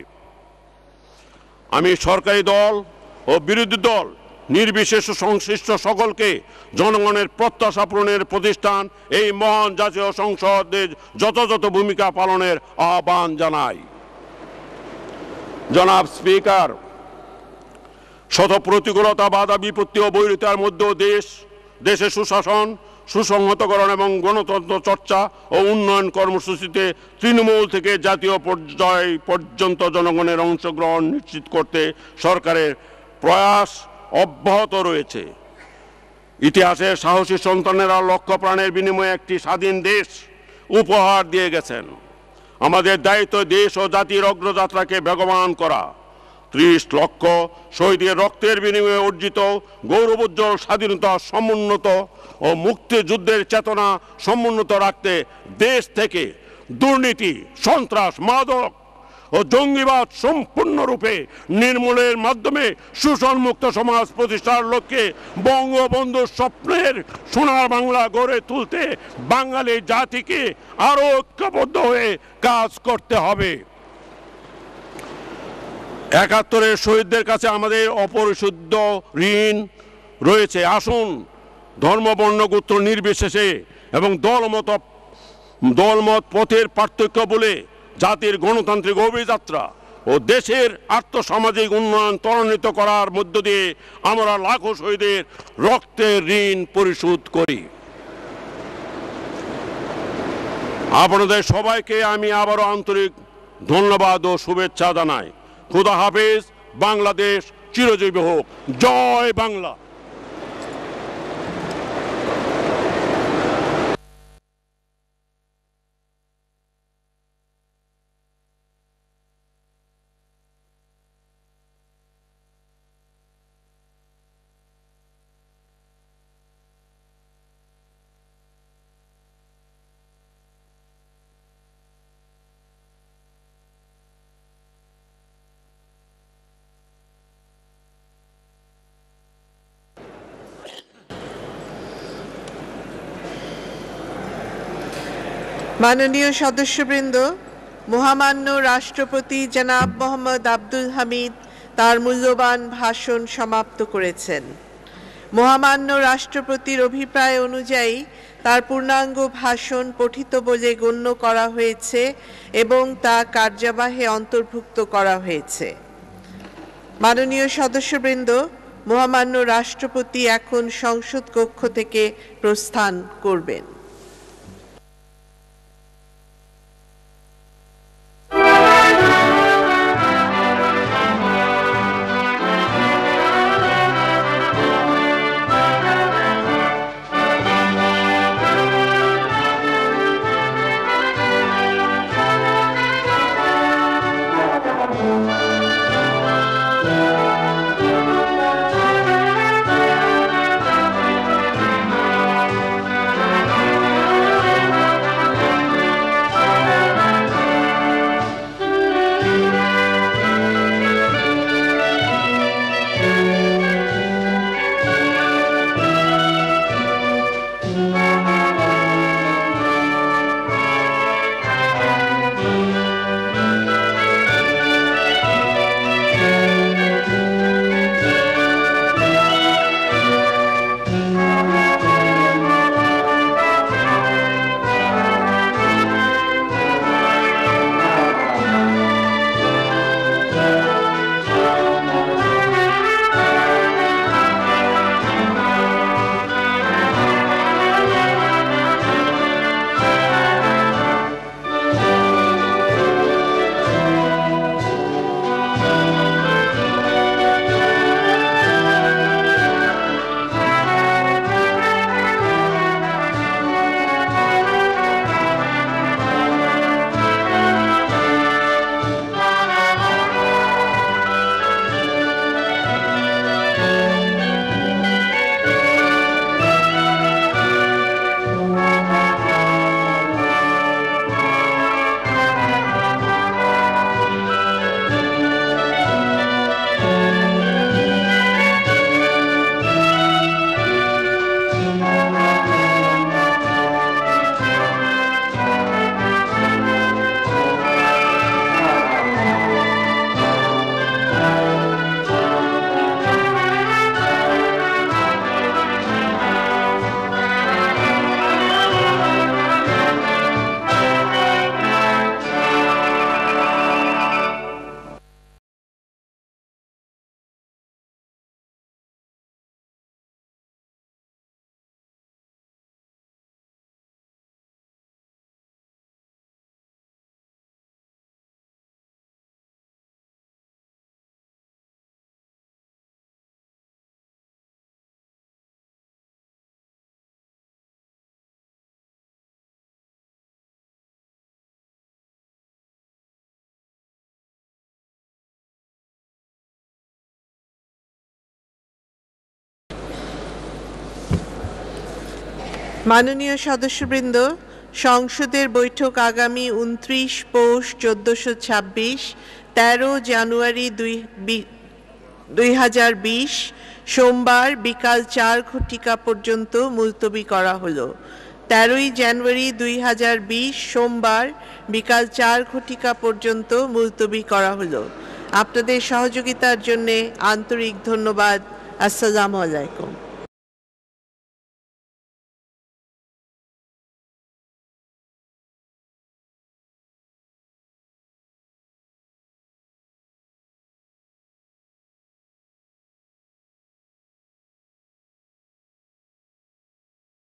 আমি সরকারি দল ও বিরোধী দল নির্বিশেষ সংশ্লিষ্ট সকলকে জনগণের প্রত্যাশা পূরণের প্রতিষ্ঠান এই মহান জাতীয় সংসদের যথাযথ ভূমিকা পালনের আহ্বান জানাই জনাব স্পিকার শত প্রতিকূলতা বাধা বিপত্তি ও বৈরিতার মধ্যেও দেশ দেশের সুশাসন সুসংহতকরণ এবং গণতন্ত্র চর্চা ও উন্নয়ন কর্মসূচিতে তৃণমূল থেকে জাতীয় পর্যায় পর্যন্ত জনগণের অংশগ্রহণ নিশ্চিত করতে সরকারের প্রয়াস অব্যাহত রয়েছে ইতিহাসে সাহসী সন্তানেরা লক্ষ্য প্রাণের বিনিময়ে একটি স্বাধীন দেশ উপহার দিয়ে গেছেন আমাদের দায়িত্ব দেশ ও জাতির অগ্রযাত্রাকে বেগবান করা ত্রিশ লক্ষ শহীদের রক্তের বিনিময়ে অর্জিত গৌরবোজ্জ্বল স্বাধীনতা সমুন্নত ও মুক্তিযুদ্ধের চেতনা সমুন্নত রাখতে দেশ থেকে দুর্নীতি সন্ত্রাস মাদক ও জঙ্গিবাদ সম্পূর্ণরূপে নির্মূলের মাধ্যমে মুক্ত সমাজ প্রতিষ্ঠার লক্ষ্যে বঙ্গবন্ধু স্বপ্নের সোনার বাংলা গড়ে তুলতে বাঙালি জাতিকে আরও ঐক্যবদ্ধ হয়ে কাজ করতে হবে একাত্তরের শহীদদের কাছে আমাদের অপরিশুদ্ধ ঋণ রয়েছে আসুন ধর্মবর্ণ গোত্র নির্বিশেষে এবং দলমত দলমত পথের পার্থক্য বলে জাতির গণতান্ত্রিক অভিযাত্রা ও দেশের আর্থসামাজিক উন্নয়ন ত্বরান্বিত করার মধ্য দিয়ে আমরা লাখো শহীদের রক্তের ঋণ পরিশোধ করি আপনাদের সবাইকে আমি আবারও আন্তরিক ধন্যবাদ ও শুভেচ্ছা জানাই খুদা হাফিজ বাংলাদেশ চিরজীবী হোক জয় বাংলা মাননীয় সদস্যবৃন্দ মহামান্য রাষ্ট্রপতি জনাব মোহাম্মদ আব্দুল হামিদ তার মূল্যবান ভাষণ সমাপ্ত করেছেন মহামান্য রাষ্ট্রপতির অভিপ্রায় অনুযায়ী তার পূর্ণাঙ্গ ভাষণ পঠিত বলে গণ্য করা হয়েছে এবং তা কার্যবাহে অন্তর্ভুক্ত করা হয়েছে মাননীয় সদস্যবৃন্দ মহামান্য রাষ্ট্রপতি এখন সংসদ কক্ষ থেকে প্রস্থান করবেন মাননীয় সদস্যবৃন্দ সংসদের বৈঠক আগামী উনত্রিশ পৌষ চোদ্দোশো ছাব্বিশ তেরো জানুয়ারি দুই দুই হাজার বিশ সোমবার বিকাল চার ঘটিকা পর্যন্ত মুলতবি করা হলো তেরোই জানুয়ারি দুই হাজার বিশ সোমবার বিকাল চার ঘটিকা পর্যন্ত মুলতবি করা হলো আপনাদের সহযোগিতার জন্যে আন্তরিক ধন্যবাদ আসসালামু আলাইকুম